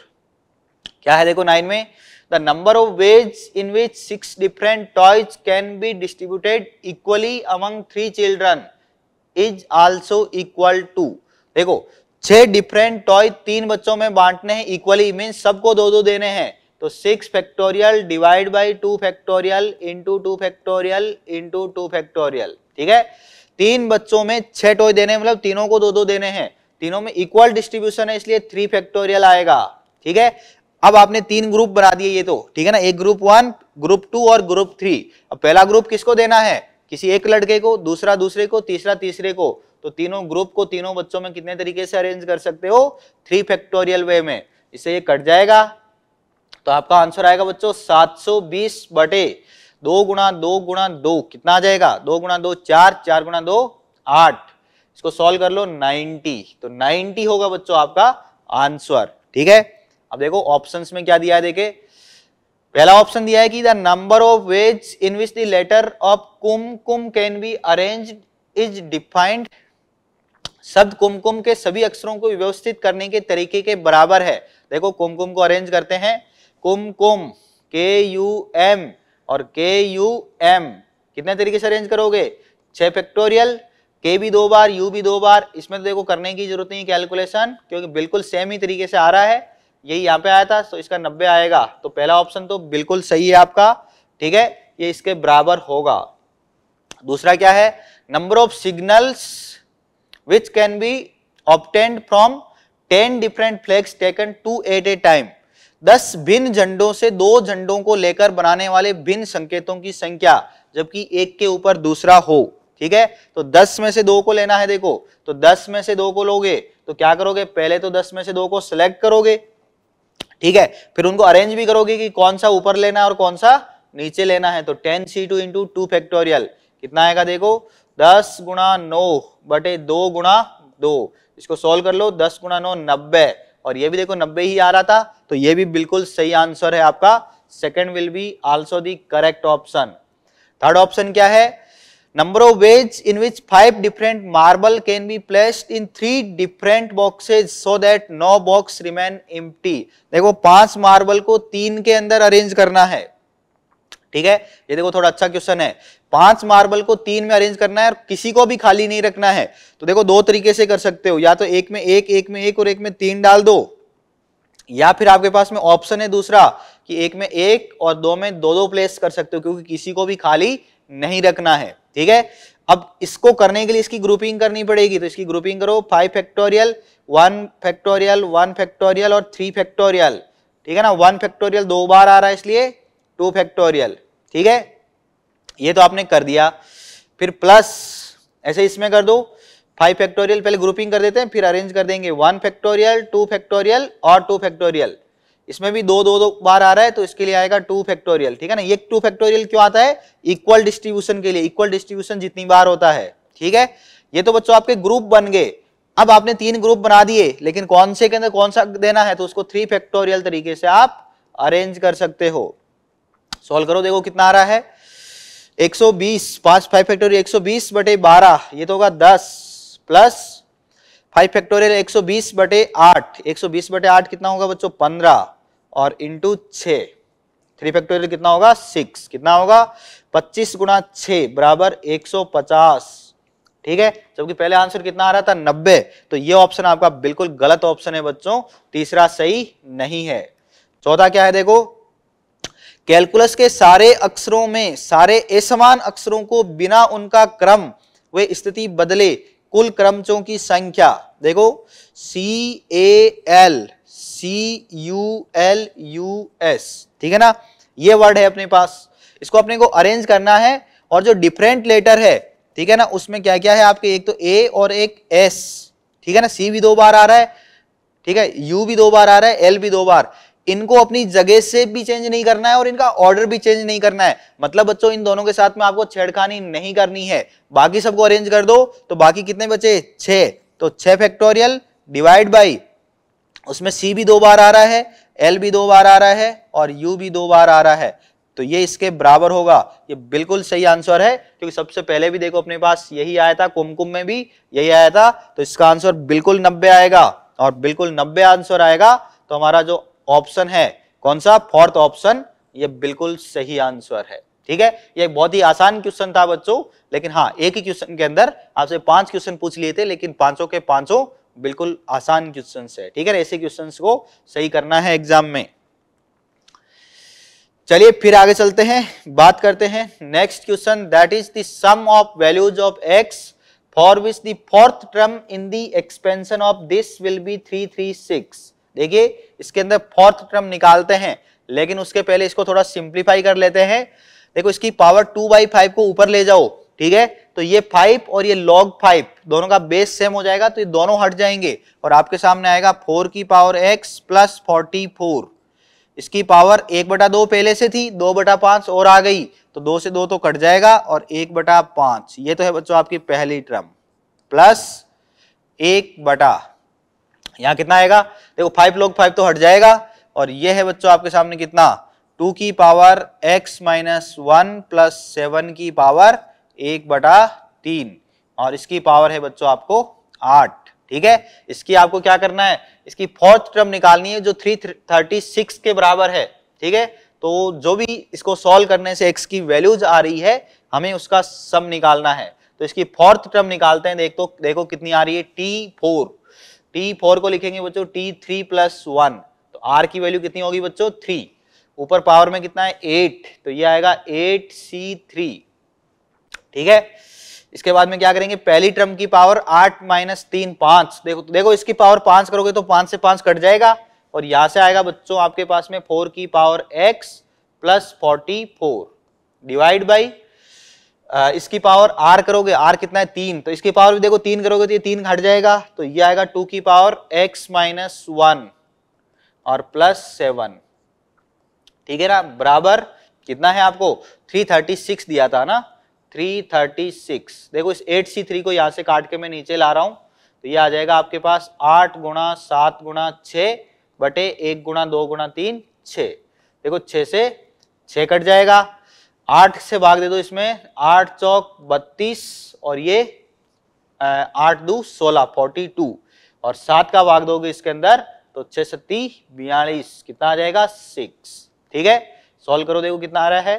क्या है देखो नाइन में the number of ways in which six different toys can be distributed equally among three children is also equal to देखो छह डिफरेंट टॉय तीन बच्चों में बांटने हैं इक्वली मीन सबको दो दो देने हैं तो six factorial divide by two factorial into two factorial into two factorial ठीक है तीन बच्चों में छह टॉय देने मतलब तीनों को दो दो देने हैं तीनों में इक्वल डिस्ट्रीब्यूशन है इसलिए थ्री फैक्टोरियल आएगा ठीक है अब आपने तीन ग्रुप बना दिए ये तो ठीक है ना एक ग्रुप वन ग्रुप टू और ग्रुप थ्री अब पहला ग्रुप किसको देना है किसी एक लड़के को दूसरा दूसरे को तीसरा तीसरे को तो तीनों ग्रुप को तीनों बच्चों में कितने तरीके से अरेंज कर सकते हो थ्री फैक्टोरियल वे में इससे ये कट जाएगा तो आपका आंसर आएगा बच्चों 720 बटे दो गुणा दो गुणा दो कितना आ जाएगा दो गुणा दो चार चार गुणा दो आठ इसको सॉल्व कर लो 90 तो 90 होगा बच्चों आपका आंसर ठीक है अब देखो ऑप्शंस में क्या दिया है देखे पहला ऑप्शन दिया है कि the number of ways in which the letter of kumkum can be arrange is defined शब्द कुमकुम के सभी अक्षरों को व्यवस्थित करने के तरीके के बराबर है देखो कुमकुम को अरेंज करते हैं कुमकुम के यू एम और के यू एम कितने तरीके से अरेंज करोगे छह फैक्टोरियल के भी दो बार यू भी दो बार इसमें तो देखो करने की जरूरत नहीं कैलकुलेशन क्योंकि बिल्कुल सेम ही तरीके से आ रहा है यही यहाँ पे आया था तो इसका नब्बे आएगा तो पहला ऑप्शन तो बिल्कुल सही है आपका ठीक है ये इसके बराबर होगा दूसरा क्या है number of signals which can be obtained from 10 different flags taken 2 at a time. दस भिन्न झंडों से दो झंडों को लेकर बनाने वाले भिन्न संकेतों की संख्या जबकि एक के ऊपर दूसरा हो ठीक है तो दस में से दो को लेना है देखो तो दस में से दो को लोगे तो क्या करोगे पहले तो दस में से दो को सिलेक्ट करोगे ठीक है फिर उनको अरेंज भी करोगे कि कौन सा ऊपर लेना है और कौन सा नीचे लेना है तो ten C two into two factorial कितना आएगा देखो दस गुणा नौ बटे दो गुणा दो इसको सॉल्व कर लो दस गुणा नौ नब्बे और ये भी देखो नब्बे ही आ रहा था तो ये भी बिल्कुल सही आंसर है आपका second will be also the correct option third option क्या है number of ways in which five different marble can be placed in three different boxes so that no box remain empty देखो पांच marble को तीन के अंदर arrange करना है ठीक है ये देखो थोड़ा अच्छा क्वेश्चन है पांच मार्बल को तीन में अरेंज करना है और किसी को भी खाली नहीं रखना है तो देखो दो तरीके से कर सकते हो या तो एक में एक एक में एक और एक में तीन डाल दो या फिर आपके पास में ऑप्शन है दूसरा कि एक में एक और दो में दो दो प्लेस कर सकते हो क्योंकि किसी को भी खाली नहीं रखना है ठीक है अब इसको करने के लिए इसकी ग्रुपिंग करनी पड़ेगी तो इसकी ग्रुपिंग करो five factorial one factorial one factorial और थ्री फैक्टोरियल ठीक है ना वन फैक्टोरियल दो बार आ रहा है इसलिए टू फैक्टोरियल ठीक है ये तो आपने कर दिया फिर प्लस ऐसे इसमें कर दो फाइव फैक्टोरियल पहले ग्रुपिंग कर देते हैं फिर अरेंज कर देंगे वन फैक्टोरियल टू फैक्टोरियल और टू फैक्टोरियल इसमें भी दो दो दो बार आ रहा है तो इसके लिए आएगा टू फैक्टोरियल ठीक है ना ये टू फैक्टोरियल क्यों आता है इक्वल डिस्ट्रीब्यूशन के लिए इक्वल डिस्ट्रीब्यूशन जितनी बार होता है ठीक है ये तो बच्चों आपके ग्रुप बन गए अब आपने तीन ग्रुप बना दिए लेकिन कौन से के अंदर कौन सा देना है तो उसको थ्री फैक्टोरियल तरीके से आप अरेंज कर सकते हो सॉल्व करो देखो कितना आ रहा है 120 पांच फाइव फैक्टोरियल 120 बटे 12 ये तो होगा 10 प्लस फाइव फैक्टोरियल 120 बटे 8 120 बटे 8 कितना होगा बच्चों 15 और इंटू छ थ्री फैक्टोरियल कितना होगा 6 कितना होगा 25 गुना छ बराबर 150 ठीक है जबकि पहले आंसर कितना आ रहा था 90 तो ये ऑप्शन आपका बिल्कुल गलत ऑप्शन है बच्चों तीसरा सही नहीं है चौथा क्या है देखो कैलकुलस के सारे अक्षरों में सारे असमान अक्षरों को बिना उनका क्रम वे स्थिति बदले कुल क्रमचों की संख्या देखो C A L C U L U S ठीक है ना ये वर्ड है अपने पास इसको अपने को अरेंज करना है और जो डिफरेंट लेटर है ठीक है ना उसमें क्या क्या है आपके एक तो ए और एक एस ठीक है ना सी भी दो बार आ रहा है ठीक है यू भी दो बार आ रहा है एल भी दो बार इनको अपनी जगह से भी चेंज नहीं करना है और इनका ऑर्डर भी चेंज नहीं करना है मतलब बच्चों इन दोनों के साथ में आपको छेड़खानी नहीं करनी है बाकी सबको अरेंज कर दो तो बाकी कितने बचे छः तो छः फैक्टोरियल डिवाइड बाई उसमें सी भी दो बार आ रहा है एल भी दो बार आ रहा है और यू भी दो बार आ रहा है तो ये इसके बराबर होगा ये बिल्कुल सही आंसर है क्योंकि सबसे पहले भी देखो अपने पास यही आया था कुमकुम में भी यही आया था तो इसका आंसर बिल्कुल नब्बे आएगा और बिल्कुल नब्बे आंसर आएगा तो हमारा जो ऑप्शन है कौन सा फोर्थ ऑप्शन ये बिल्कुल सही आंसर है ठीक है ये बहुत ही आसान क्वेश्चन था बच्चों लेकिन हाँ एक ही क्वेश्चन के अंदर आपसे पांच क्वेश्चन पूछ लिए थे लेकिन पांचों के पांचों बिल्कुल आसान क्वेश्चन है ठीक है ऐसे क्वेश्चन को सही करना है एग्जाम में चलिए फिर आगे चलते हैं बात करते हैं next question that is sum of values of X for which the in term in the expansion of this will be 336 देखिए इसके अंदर फोर्थ टर्म निकालते हैं लेकिन उसके पहले इसको थोड़ा सिंप्लीफाई कर लेते हैं देखो इसकी पावर टू बाई फाइव को ऊपर ले जाओ ठीक है तो ये फाइव और ये लॉग फाइव दोनों का बेस सेम हो जाएगा तो ये दोनों हट जाएंगे और आपके सामने आएगा फोर की power X plus forty four इसकी पावर एक बटा दो पहले से थी दो बटा पांच और आ गई तो दो से दो तो कट जाएगा और एक बटा पांच ये तो है बच्चों आपकी पहली टर्म प्लस एक बटा यहाँ कितना आएगा देखो फाइव लोग फाइव तो हट जाएगा और ये है बच्चों आपके सामने कितना टू की power X minus one plus seven की पावर एक बटा तीन और इसकी पावर है बच्चों आपको आठ ठीक है इसकी आपको क्या करना है इसकी फोर्थ टर्म निकालनी है जो थ्री थर्टी सिक्स के बराबर है ठीक है तो जो भी इसको सॉल्व करने से एक्स की वैल्यूज आ रही है हमें उसका सम निकालना है तो इसकी फोर्थ टर्म निकालते हैं देख तो देखो कितनी आ रही है टी फोर T4 को लिखेंगे बच्चों T3 थ्री प्लस वन तो R की वैल्यू कितनी होगी बच्चों थ्री ऊपर पावर में कितना है एट तो ये आएगा एट सी थ्री ठीक है इसके बाद में क्या करेंगे पहली टर्म की पावर आठ माइनस तीन पांच देखो देखो इसकी पावर पांच करोगे तो पांच से पांच कट जाएगा और यहां से आएगा बच्चों आपके पास में फोर की power X plus forty four divide by इसकी पावर आर करोगे आर कितना है तीन तो इसकी पावर भी देखो तीन करोगे तो ये तीन घट जाएगा तो ये आएगा टू की पावर एक्स माइनस वन और प्लस सेवन ठीक है ना बराबर कितना है आपको थ्री थर्टी सिक्स दिया था ना थ्री थर्टी सिक्स देखो इस एट सी थ्री को यहां से काट के मैं नीचे ला रहा हूं तो ये आ जाएगा आपके पास आठ गुणा सात गुणा छ बटे एक गुणा दो गुणा तीन छ देखो छ से छ कट जाएगा आठ से भाग दे दो इसमें आठ चौक बत्तीस और ये आठ दू सोलह फोर्टी टू और सात का भाग दोगे इसके अंदर तो छह सत्ती बयालीस कितना आ जाएगा सिक्स ठीक है सॉल्व करो देखो कितना आ रहा है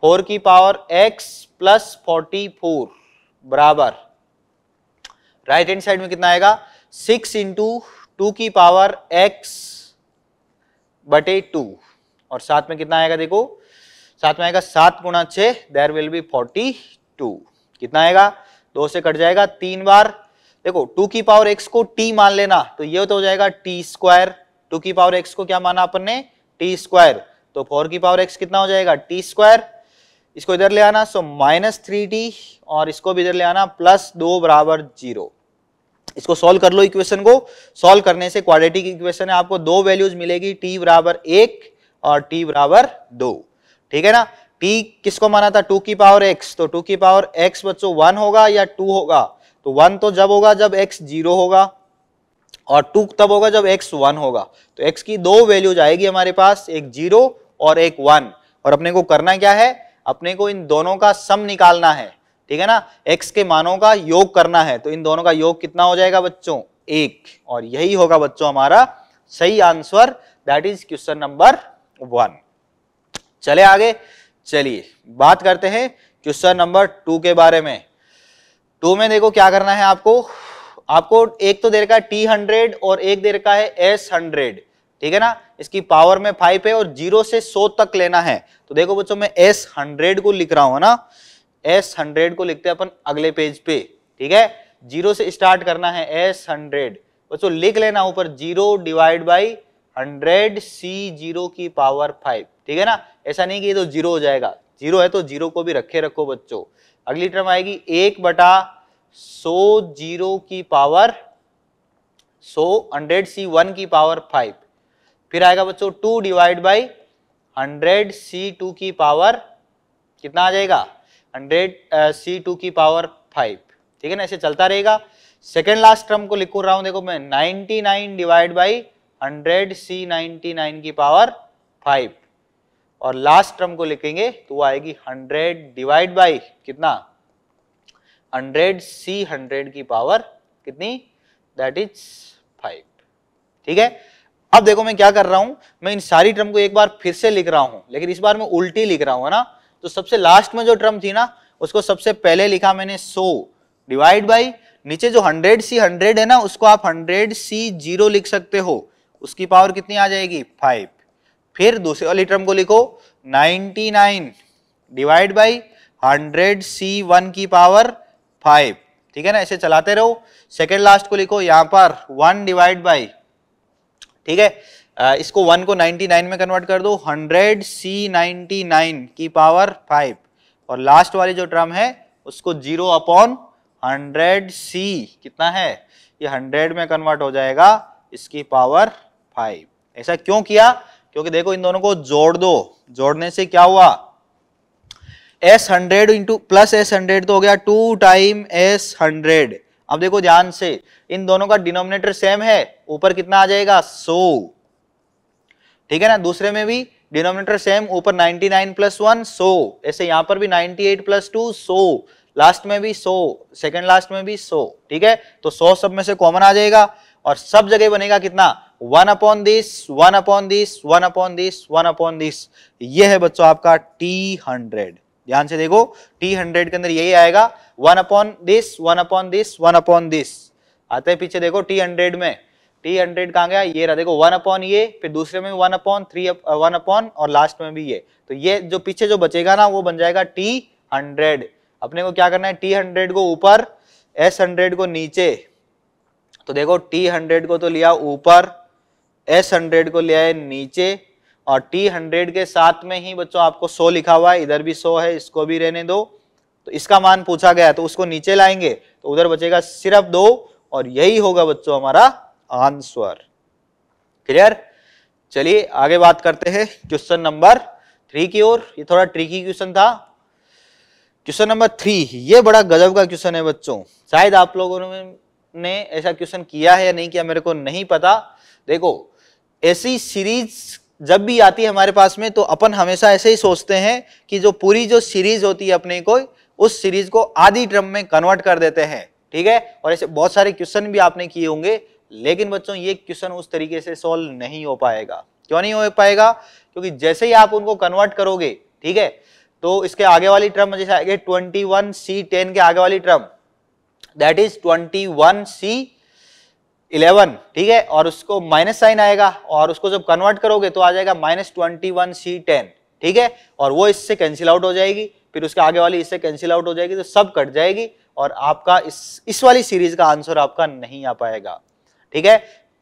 फोर की power X plus forty four बराबर राइट हैंड साइड में कितना आएगा सिक्स इंटू टू की पावर एक्स बटे टू और साथ में कितना आएगा देखो साथ में आएगा सात गुणा छ there will be forty two कितना आएगा दो से कट जाएगा तीन बार देखो टू की पावर एक्स को टी मान लेना तो ये तो हो जाएगा टी स्क्वायर टू की पावर एक्स को क्या माना अपन ने टी स्क्वायर तो फोर की पावर एक्स कितना हो जाएगा टी स्क्वायर इसको इधर ले आना सो माइनस थ्री टी और इसको भी इधर ले आना प्लस दो बराबर जीरो इसको सॉल्व कर लो इक्वेशन को सॉल्व करने से क्वालिटी की इक्वेशन है आपको दो वैल्यूज मिलेगी टी बराबर एक और टी बराबर दो ठीक है ना t किसको माना था टू की पावर x तो टू की पावर x बच्चों वन होगा या टू होगा तो वन तो जब होगा जब x जीरो होगा और टू तब होगा जब x वन होगा तो x की दो वैल्यूज आएगी हमारे पास एक जीरो और एक वन और अपने को करना क्या है अपने को इन दोनों का सम निकालना है ठीक है ना x के मानों का योग करना है तो इन दोनों का योग कितना हो जाएगा बच्चों एक और यही होगा बच्चों हमारा सही answer that is question number one चले आगे चलिए बात करते हैं क्वेश्चन नंबर टू के बारे में टू में देखो क्या करना है आपको आपको एक तो दे रखा है टी हंड्रेड और एक दे रखा है एस हंड्रेड ठीक है ना इसकी पावर में फाइव है और जीरो से सो तक लेना है तो देखो बच्चों मैं एस हंड्रेड को लिख रहा हूं ना एस हंड्रेड को लिखते हैं अपन अगले पेज पे ठीक है जीरो से स्टार्ट करना है एस हंड्रेड बच्चों लिख लेना ऊपर zero divide by hundred C zero की पावर फाइव ठीक है ना ऐसा नहीं कि ये तो जीरो हो जाएगा जीरो है तो जीरो को भी रखे रखो बच्चों अगली टर्म आएगी एक बटा सो जीरो की पावर सो हंड्रेड सी वन की पावर फाइव फिर आएगा बच्चों two divide by hundred C two की पावर कितना आ जाएगा हंड्रेड सी टू की पावर फाइव ठीक है ना ऐसे चलता रहेगा सेकेंड लास्ट टर्म को लिख रहा हूं देखो मैं ninety nine divide by hundred C ninety nine की पावर फाइव और लास्ट टर्म को लिखेंगे तो वो आएगी हंड्रेड डिवाइड बाई कितना हंड्रेड सी हंड्रेड की पावर कितनी दैट इज 5 ठीक है अब देखो मैं क्या कर रहा हूं मैं इन सारी टर्म को एक बार फिर से लिख रहा हूं लेकिन इस बार मैं उल्टी लिख रहा हूं है ना तो सबसे लास्ट में जो टर्म थी ना उसको सबसे पहले लिखा मैंने सो डिवाइड बाई नीचे जो हंड्रेड सी हंड्रेड है ना उसको आप हंड्रेड सी जीरो लिख सकते हो उसकी पावर कितनी आ जाएगी फाइव फिर दूसरे वाली टर्म को लिखो 99 डिवाइड बाई 100 सी वन की पावर 5 ठीक है ना ऐसे चलाते रहो सेकेंड लास्ट को लिखो यहां पर वन डिवाइड बाय ठीक है इसको वन को 99 में कन्वर्ट कर दो 100 सी 99 की पावर 5 और लास्ट वाली जो टर्म है उसको जीरो अपॉन 100 सी कितना है ये 100 में कन्वर्ट हो जाएगा इसकी पावर 5 ऐसा क्यों किया क्योंकि देखो इन दोनों को जोड़ दो जोड़ने से क्या हुआ S hundred into plus S hundred तो हो गया टू टाइम एस हंड्रेड अब देखो ध्यान से इन दोनों का डिनोमिनेटर सेम है ऊपर कितना आ जाएगा सो ठीक है ना दूसरे में भी डिनोमिनेटर सेम ऊपर 99 प्लस वन सो ऐसे यहां पर भी 98 प्लस टू सो लास्ट में भी सो सेकेंड लास्ट में भी सो ठीक है तो सो सब में से कॉमन आ जाएगा और सब जगह बनेगा कितना one upon this one upon this one upon this one upon this ये है बच्चों आपका टी हंड्रेड ध्यान से देखो टी हंड्रेड के अंदर यही आएगा one upon this one upon this one upon this आते हैं पीछे देखो टी हंड्रेड में टी हंड्रेड कहाँ गया ये रहा देखो वन अपॉन ये फिर दूसरे में one upon three one upon और लास्ट में भी ये तो ये जो पीछे जो बचेगा ना वो बन जाएगा टी हंड्रेड अपने को क्या करना है टी हंड्रेड को ऊपर एस हंड्रेड को नीचे तो देखो टी हंड्रेड को तो लिया ऊपर एस हंड्रेड को ले आए नीचे और टी हंड्रेड के साथ में ही बच्चों आपको सो लिखा हुआ है इधर भी सो है इसको भी रहने दो तो इसका मान पूछा गया तो उसको नीचे लाएंगे तो उधर बचेगा सिर्फ दो और यही होगा बच्चों हमारा आंसर क्लियर चलिए आगे बात करते हैं क्वेश्चन नंबर थ्री की ओर ये थोड़ा ट्रिकी क्वेश्चन था क्वेश्चन नंबर थ्री ये बड़ा गजब का क्वेश्चन है बच्चों शायद आप लोगों ने ऐसा क्वेश्चन किया है या नहीं किया मेरे को नहीं पता देखो ऐसी सीरीज जब भी आती है हमारे पास में तो अपन हमेशा ऐसे ही सोचते हैं कि जो पूरी जो सीरीज होती है अपने को उस सीरीज को आधी ड्रम में कन्वर्ट कर देते हैं ठीक है और ऐसे बहुत सारे क्वेश्चन भी आपने किए होंगे लेकिन बच्चों ये क्वेश्चन उस तरीके से सॉल्व नहीं हो पाएगा क्यों नहीं हो पाएगा क्योंकि जैसे ही आप उनको कन्वर्ट करोगे ठीक है तो इसके आगे वाली ट्रम जैसे आएगी ट्वेंटी वन सी टेन के आगे वाली term that is twenty one C eleven ठीक है और उसको माइनस साइन आएगा और उसको जब कन्वर्ट करोगे तो आ जाएगा minus twenty one C ten ठीक है और वो इससे कैंसिल आउट हो जाएगी फिर उसके आगे वाली इससे कैंसिल आउट हो जाएगी तो सब कट जाएगी और आपका इस इस वाली सीरीज का आंसर आपका नहीं आ पाएगा ठीक है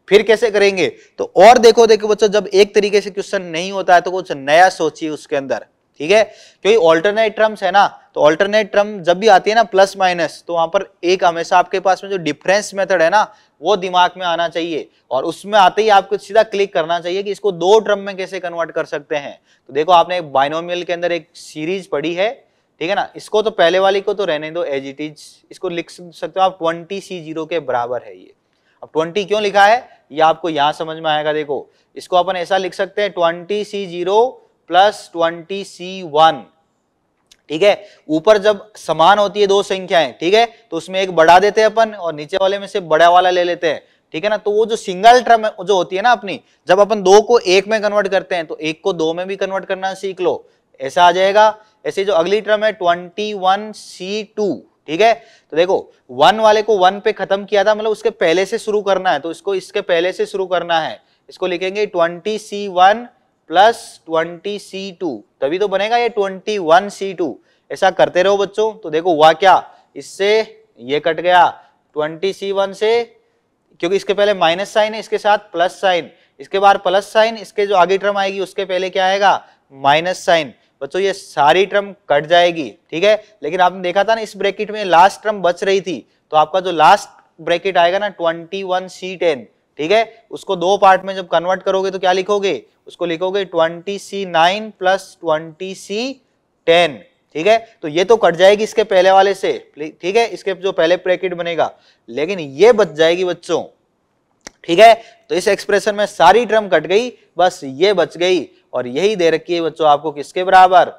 फिर कैसे करेंगे तो और देखो देखो बच्चों जब एक तरीके से क्वेश्चन नहीं होता है तो कुछ नया सोचिए उसके अंदर ठीक है क्योंकि ऑल्टरनेट टर्म्स है ना तो ऑल्टरनेट टर्म जब भी आती है ना प्लस माइनस तो वहां पर एक हमेशा आपके पास में जो डिफरेंस मेथड है ना वो दिमाग में आना चाहिए और उसमें आते ही आपको सीधा क्लिक करना चाहिए कि इसको दो टर्म में कैसे कन्वर्ट कर सकते हैं तो देखो आपने एक बाइनोमियल के अंदर एक सीरीज पढ़ी है ठीक है ना इसको तो पहले वाली को तो रहने दो एज इट इज इसको लिख सकते हो आप ट्वेंटी सी जीरो के बराबर है ये अब ट्वेंटी क्यों लिखा है ये आपको यहां समझ में आएगा देखो इसको अपन ऐसा लिख सकते हैं twenty C zero plus twenty C one ठीक है ऊपर जब समान होती है दो संख्याएं ठीक है तो उसमें एक बढ़ा देते हैं अपन और नीचे वाले में से बड़ा वाला ले लेते हैं ठीक है ना तो वो जो सिंगल टर्म जो होती है ना अपनी जब अपन दो को एक में कन्वर्ट करते हैं तो एक को दो में भी कन्वर्ट करना सीख लो ऐसा आ जाएगा ऐसे जो अगली टर्म है ट्वेंटी वन सी टू ठीक है तो देखो वन वाले को वन पे खत्म किया था मतलब उसके पहले से शुरू करना है तो इसको इसके पहले से शुरू करना है इसको लिखेंगे twenty C one plus twenty C two तभी तो बनेगा ये ट्वेंटी वन सी टू ऐसा करते रहो बच्चों तो देखो हुआ क्या इससे ये कट गया ट्वेंटी सी वन से क्योंकि इसके पहले माइनस साइन है इसके साथ प्लस साइन इसके बाद प्लस साइन इसके जो आगे टर्म आएगी उसके पहले क्या आएगा माइनस साइन बच्चों ये सारी टर्म कट जाएगी ठीक है लेकिन आपने देखा था ना इस ब्रैकेट में लास्ट टर्म बच रही थी तो आपका जो लास्ट ब्रैकेट आएगा ना ट्वेंटी वन सी टेन ठीक है उसको दो पार्ट में जब कन्वर्ट करोगे तो क्या लिखोगे उसको लिखोगे twenty C nine plus twenty C ten ठीक है तो ये तो कट जाएगी इसके पहले वाले से ठीक है इसके जो पहले ब्रैकेट बनेगा लेकिन ये बच जाएगी बच्चों ठीक है तो इस एक्सप्रेशन में सारी ट्रम कट गई बस ये बच गई और यही दे रखी है बच्चों आपको किसके बराबर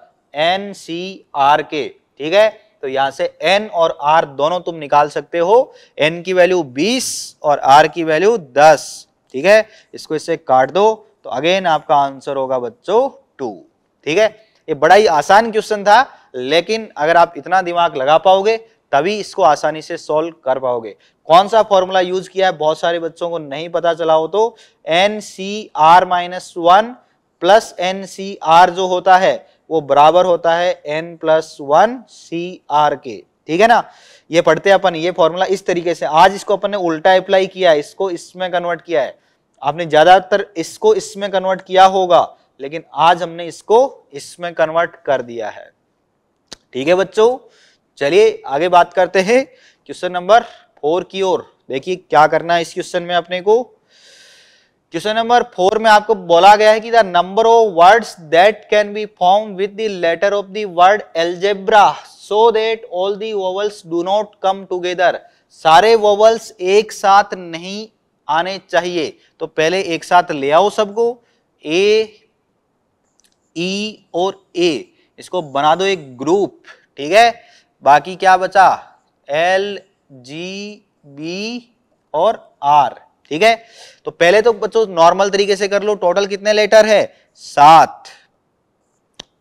एन सी आर के ठीक है तो यहां से n और r दोनों तुम निकाल सकते हो n की वैल्यू 20 और r की वैल्यू 10 ठीक है इसको इससे काट दो तो अगेन आपका आंसर होगा बच्चों टू ठीक है ये बड़ा ही आसान क्वेश्चन था लेकिन अगर आप इतना दिमाग लगा पाओगे तभी इसको आसानी से सॉल्व कर पाओगे कौन सा फॉर्मूला यूज किया है बहुत सारे बच्चों को नहीं पता चला हो तो n C r minus one plus n C r जो होता है वो बराबर होता है n plus one C r के ठीक है ना ये पढ़ते हैं अपन ये फॉर्मूला इस तरीके से आज इसको अपन ने उल्टा अप्लाई किया है इसको इसमें कन्वर्ट किया है आपने ज़्यादातर इसको इसमें कन्वर्ट किया होगा लेकिन आज हमने इसको इसमें कन्वर्ट कर दिया है ठीक है बच्चों चलिए आगे बात करते हैं क्वेश्चन नंबर फोर की ओर देखिए क्या करना है इस क्वेश्चन में अपने को क्वेश्चन नंबर फोर में आपको बोला गया है कि the number of words that can be form with the letter of the word algebra so that all the vowels do not come together सारे वोवल्स एक साथ नहीं आने चाहिए तो पहले एक साथ ले आओ सबको ए ई और ए इसको बना दो एक ग्रुप ठीक है बाकी क्या बचा एल जी बी और आर ठीक है तो पहले तो बच्चों नॉर्मल तरीके से कर लो टोटल कितने लेटर है सात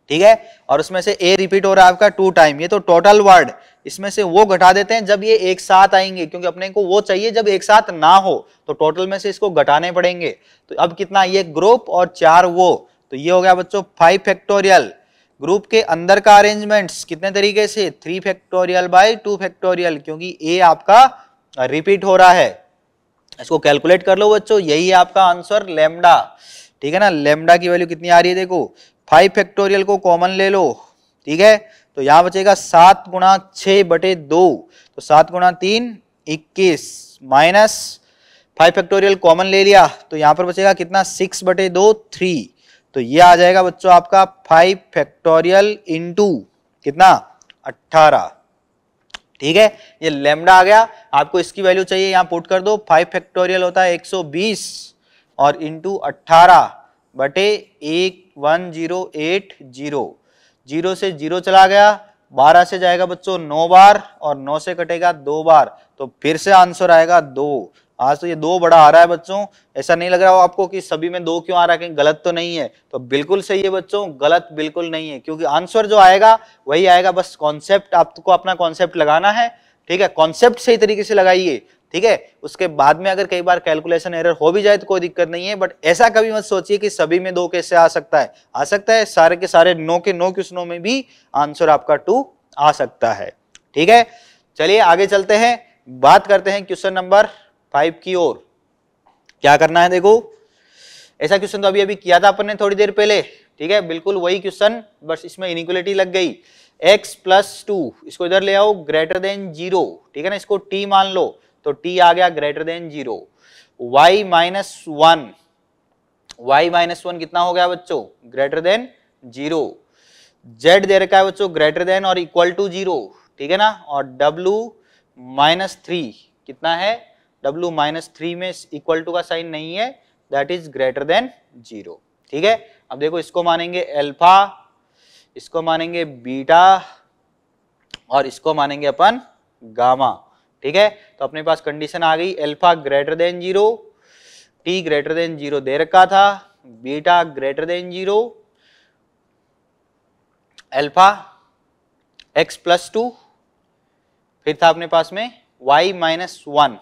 ठीक है और उसमें से ए रिपीट हो रहा है आपका टू टाइम ये तो टोटल वर्ड इसमें से वो घटा देते हैं जब ये एक साथ आएंगे क्योंकि अपने को वो चाहिए जब एक साथ ना हो तो टोटल में से इसको घटाने पड़ेंगे तो अब कितना ये ग्रुप और चार वो तो ये हो गया बच्चों फाइव फैक्टोरियल ग्रुप के अंदर का अरेंजमेंट कितने तरीके से three factorial by two factorial क्योंकि ए आपका रिपीट हो रहा है इसको कैलकुलेट कर लो बच्चों यही है आपका आंसर लेमडा ठीक है ना लेमडा की वैल्यू कितनी आ रही है देखो फाइव फैक्टोरियल को कॉमन ले लो ठीक है तो यहाँ बचेगा सात गुणा छः बटे दो तो सात गुणा तीन इक्कीस माइनस फाइव फैक्टोरियल कॉमन ले लिया तो यहाँ पर बचेगा कितना सिक्स बटे दो थ्री तो ये आ जाएगा बच्चों आपका फाइव फैक्टोरियल इंटू कितना अट्ठारह ठीक है ये लेमडा आ गया आपको इसकी वैल्यू चाहिए यहाँ पुट कर दो फाइव फैक्टोरियल होता है 120 और इंटू अट्ठारह बटे एक one zero eight zero zero से जीरो चला गया बारह से जाएगा बच्चों नौ बार और नौ से कटेगा दो बार तो फिर से आंसर आएगा दो आज तो ये दो बड़ा आ रहा है बच्चों ऐसा नहीं लग रहा हो आपको कि सभी में दो क्यों आ रहा है कहीं गलत तो नहीं है तो बिल्कुल सही है बच्चों गलत बिल्कुल नहीं है क्योंकि आंसर जो आएगा वही आएगा बस कॉन्सेप्ट आपको अपना कॉन्सेप्ट लगाना है ठीक है कॉन्सेप्ट सही तरीके से लगाइए ठीक है उसके बाद में अगर कई बार कैलकुलेशन एरर हो भी जाए तो कोई दिक्कत नहीं है बट ऐसा कभी मत सोचिए कि सभी में दो कैसे आ सकता है आ सकता है सारे के सारे नो के नो क्वेश्चनों में भी आंसर आपका टू आ सकता है ठीक है चलिए आगे चलते हैं बात करते हैं क्वेश्चन नंबर फाइव की ओर क्या करना है देखो ऐसा क्वेश्चन तो अभी अभी किया था अपन ने थोड़ी देर पहले ठीक है बिल्कुल वही क्वेश्चन बस इसमें इनिक्वलिटी लग गई x प्लस टू इसको इधर ले आओ ग्रेटर देन जीरो ठीक है ना इसको t मान लो तो t आ गया greater than zero y minus one Y minus one कितना हो गया बच्चों ग्रेटर देन जीरो z दे रखा है बच्चों ग्रेटर देन और इक्वल टू जीरो ठीक है ना और w माइनस थ्री कितना है W माइनस थ्री में इक्वल टू का साइन नहीं है that is greater than zero ठीक है अब देखो इसको मानेंगे एल्फा इसको मानेंगे बीटा और इसको मानेंगे अपन गामा ठीक है तो अपने पास कंडीशन आ गई alpha greater than zero T greater than zero दे रखा था beta greater than zero alpha X plus two फिर था अपने पास में वाई माइनस वन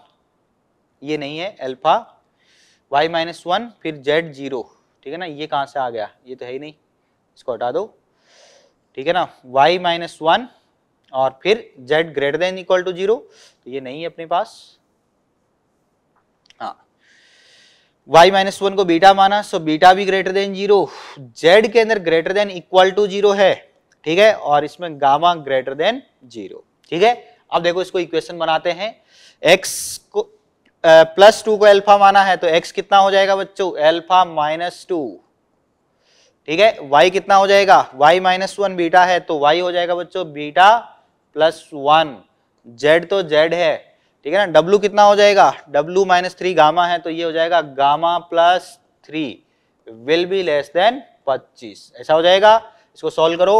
ये नहीं है एल्फा वाई माइनस वन फिर जेड जीरो ठीक है ना ये कहाँ से आ गया ये तो है ही नहीं इसको हटा दो ठीक है ना वाई माइनस वन और फिर Z greater than equal to zero तो ये नहीं है अपने पास हाँ वाई माइनस वन को बीटा माना सो बीटा भी ग्रेटर देन जीरो जेड के अंदर greater than equal to zero है ठीक है और इसमें गामा ग्रेटर देन जीरो ठीक है अब देखो इसको इक्वेशन बनाते हैं एक्स को प्लस टू को अल्फा माना है तो एक्स कितना हो जाएगा बच्चों अल्फा माइनस टू ठीक है वाई कितना हो जाएगा वाई माइनस वन बीटा है तो वाई हो जाएगा बच्चों बीटा प्लस वन जेड तो जेड है ठीक है ना डब्लू कितना हो जाएगा डब्लू माइनस थ्री गामा है तो ये हो जाएगा gamma plus three will be less than पच्चीस ऐसा हो जाएगा इसको सॉल्व करो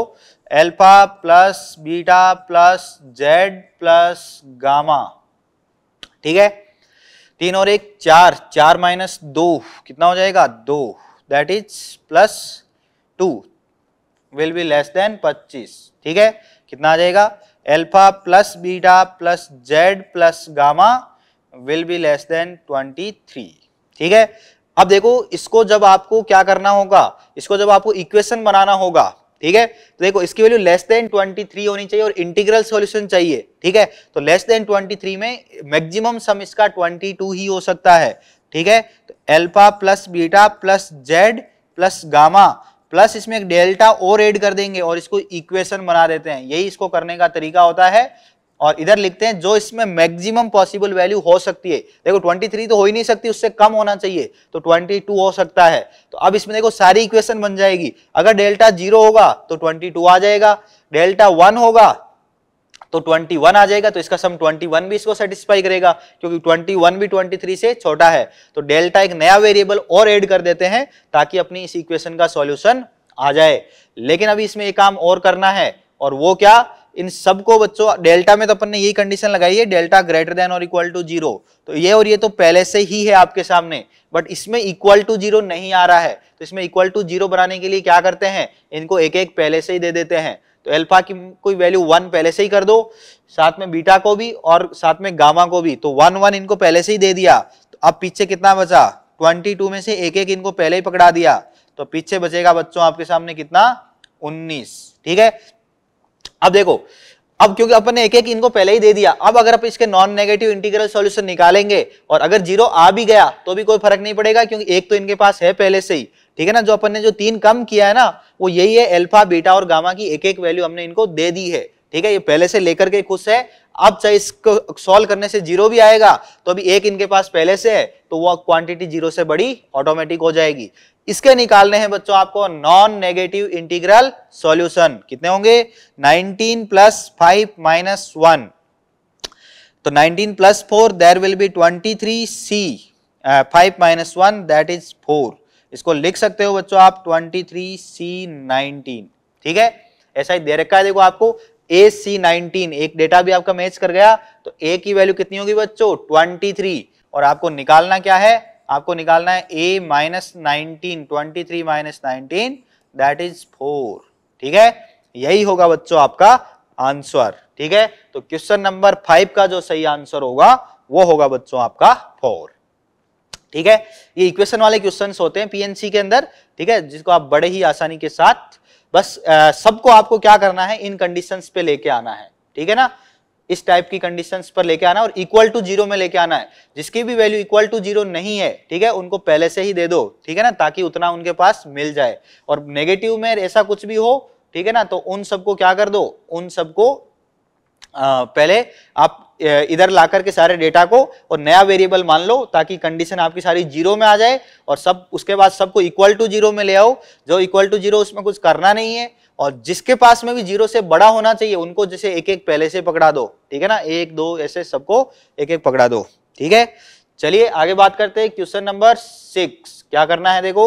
alpha plus beta plus Z plus gamma ठीक है तीन और एक चार चार माइनस दो कितना हो जाएगा दो that is plus two will be less than पच्चीस ठीक है कितना आ जाएगा alpha plus beta plus Z plus gamma will be less than twenty three ठीक है अब देखो इसको जब आपको क्या करना होगा इसको जब आपको इक्वेशन बनाना होगा ठीक है तो देखो इसकी वैल्यू लेस देन 23 होनी चाहिए और इंटीग्रल सॉल्यूशन चाहिए ठीक है तो लेस देन 23 में मैक्सिमम सम इसका 22 ही हो सकता है ठीक है तो alpha plus beta plus Z plus gamma plus इसमें एक डेल्टा और एड कर देंगे और इसको इक्वेशन बना देते हैं यही इसको करने का तरीका होता है और इधर लिखते हैं जो इसमें मैक्सिमम पॉसिबल वैल्यू हो सकती है देखो 23 तो हो ही नहीं सकती उससे कम होना चाहिए तो 22 हो सकता है तो अब इसमें देखो सारी इक्वेशन बन जाएगी अगर डेल्टा जीरो होगा तो 22 आ जाएगा डेल्टा वन होगा तो 21 आ जाएगा तो इसका सम 21 भी इसको सेटिस्फाई करेगा क्योंकि 21 भी 23 से छोटा है तो डेल्टा एक नया वेरिएबल और एड कर देते हैं ताकि अपनी इस इक्वेशन का सोल्यूशन आ जाए लेकिन अभी इसमें एक काम और करना है और वो क्या इन सबको बच्चों डेल्टा में तो अपन ने यही कंडीशन लगाई है डेल्टा ग्रेटर देन और इक्वल टू जीरो तो ये और ये तो पहले से ही है आपके सामने बट इसमें इक्वल टू जीरो नहीं आ रहा है तो इसमें इक्वल टू जीरो बनाने के लिए क्या करते हैं इनको एक एक पहले से ही दे देते हैं तो एल्फा की कोई वैल्यू वन पहले से ही कर दो साथ में बीटा को भी और साथ में गामा को भी तो वन वन इनको पहले से ही दे दिया तो अब पीछे कितना बचा ट्वेंटी टू में से एक एक इनको पहले ही पकड़ा दिया तो पीछे बचेगा बच्चों आपके सामने कितना उन्नीस ठीक है अब देखो अब क्योंकि अपन ने एक एक इनको पहले ही दे दिया अब अगर आप इसके नॉन नेगेटिव इंटीग्रल सॉल्यूशन निकालेंगे और अगर जीरो आ भी गया तो भी कोई फर्क नहीं पड़ेगा क्योंकि एक तो इनके पास है पहले से ही ठीक है ना जो अपन ने जो तीन कम किया है ना वो यही है एल्फा बीटा और गामा की एक एक वैल्यू हमने इनको दे दी है ठीक है ये पहले से लेकर के खुश है अब चाहे इसको सॉल्व करने से जीरो भी आएगा तो अभी एक इनके पास पहले से है तो वह क्वांटिटी जीरो से बड़ी ऑटोमेटिक हो जाएगी इसके निकालने हैं बच्चों आपको नॉन नेगेटिव इंटीग्रल सॉल्यूशन कितने होंगे 19 प्लस फाइव माइनस वन तो 19 plus four there will be 23 C five minus one that is four इसको लिख सकते हो बच्चों आप 23 सी नाइनटीन ठीक है ऐसा ही दे रखा है देखो आपको ए सी नाइनटीन एक डेटा भी आपका मैच कर गया तो ए की वैल्यू कितनी होगी बच्चों 23 और आपको निकालना क्या है आपको निकालना है ए minus nineteen twenty three minus nineteen that is four ठीक है यही होगा बच्चों आपका आंसर ठीक है तो क्वेश्चन नंबर फाइव का जो सही आंसर होगा वो होगा बच्चों आपका फोर ठीक है ये इक्वेशन वाले क्वेश्चन होते हैं पीएनसी के अंदर ठीक है जिसको आप बड़े ही आसानी के साथ बस सबको आपको क्या करना है इन कंडीशन पे लेके आना है ठीक है ना इस टाइप की कंडीशन पर लेके आना और इक्वल टू जीरो में लेके आना है जिसकी भी वैल्यू इक्वल टू जीरो नहीं है ठीक है उनको पहले से ही दे दो ठीक है ना ताकि उतना उनके पास मिल जाए और नेगेटिव में ऐसा कुछ भी हो ठीक है ना तो उन सबको क्या कर दो उन सबको पहले आप इधर ला करके सारे डेटा को और नया वेरिएबल मान लो ताकि कंडीशन आपकी सारी जीरो में आ जाए और सब उसके बाद सबको इक्वल टू जीरो में ले आओ जो इक्वल टू जीरो उसमें कुछ करना नहीं है और जिसके पास में भी जीरो से बड़ा होना चाहिए उनको जैसे एक एक पहले से पकड़ा दो ठीक है ना एक दो ऐसे सबको एक एक पकड़ा दो ठीक है चलिए आगे बात करते हैं क्वेश्चन नंबर सिक्स क्या करना है देखो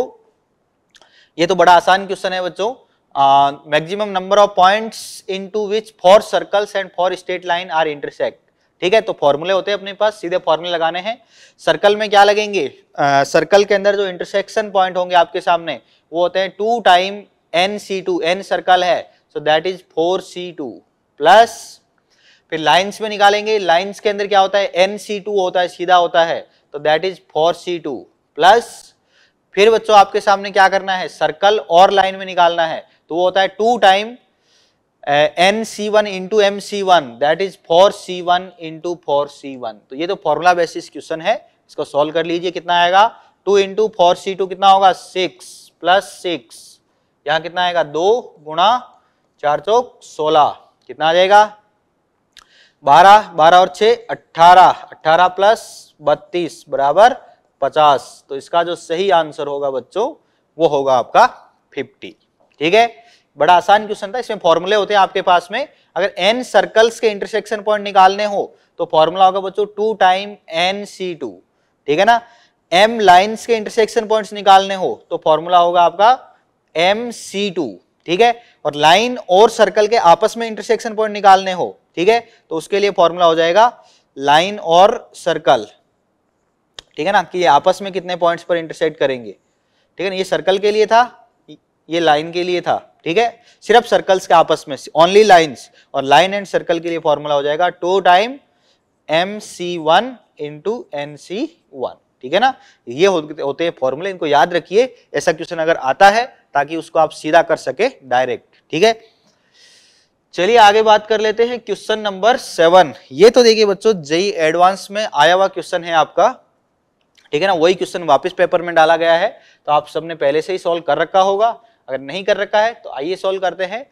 ये तो बड़ा आसान क्वेश्चन है बच्चों maximum number of points into which four circles and four straight line are intersect ठीक है तो फॉर्मूले होते हैं अपने पास सीधे फॉर्मूले लगाने हैं सर्कल में क्या लगेंगे सर्कल uh, के अंदर जो इंटरसेक्शन पॉइंट होंगे आपके सामने वो होते हैं two time n C two n circle है so that is four C two plus फिर लाइंस में निकालेंगे लाइंस के अंदर क्या होता है एन सी टू होता है सीधा होता है तो that is four C two plus फिर बच्चों आपके सामने क्या करना है सर्कल और लाइन में निकालना है तो वो होता है two time n C one into M C one that is four C one into four C one तो ये तो फॉर्मूला बेसिस क्वेश्चन है इसको सॉल्व कर लीजिए कितना आएगा two into four C two कितना होगा सिक्स प्लस सिक्स यहाँ कितना आएगा दो गुणा चार चौक सोलह कितना आ जाएगा बारह बारह और छ अट्ठारह अट्ठारह प्लस बत्तीस बराबर पचास तो इसका जो सही आंसर होगा बच्चों वो होगा आपका फिफ्टी ठीक है बड़ा आसान क्वेश्चन था इसमें फॉर्मूले होते हैं आपके पास में अगर एन सर्कल्स के इंटरसेक्शन पॉइंट निकालने हो तो फॉर्मूला होगा बच्चों two time n C two ठीक है ना एम लाइन्स के इंटरसेक्शन पॉइंट्स निकालने हो तो फॉर्मूला होगा आपका एम सी टू ठीक है और लाइन और सर्कल के आपस में इंटरसेक्शन पॉइंट निकालने हो ठीक है तो उसके लिए फॉर्मूला हो जाएगा लाइन और सर्कल ठीक है ना कि ये आपस में कितने पॉइंट्स पर इंटरसेक्ट करेंगे ठीक है ना ये सर्कल के लिए था ये लाइन के लिए था ठीक है सिर्फ सर्कल्स के आपस में ओनली लाइंस और लाइन एंड सर्कल के लिए फॉर्मूला हो जाएगा two time m C one into n C one ठीक है ना ये होते हैं फॉर्मूले इनको याद रखिए ऐसा क्वेश्चन अगर आता है ताकि उसको आप सीधा कर सके डायरेक्ट ठीक है चलिए आगे बात कर लेते हैं क्वेश्चन नंबर सेवन ये तो देखिए बच्चों जई एडवांस में आया हुआ क्वेश्चन है आपका ठीक है ना वही क्वेश्चन वापस पेपर में डाला गया है तो आप सबने पहले से ही सॉल्व कर रखा होगा अगर नहीं कर रखा है तो आइए सॉल्व करते हैं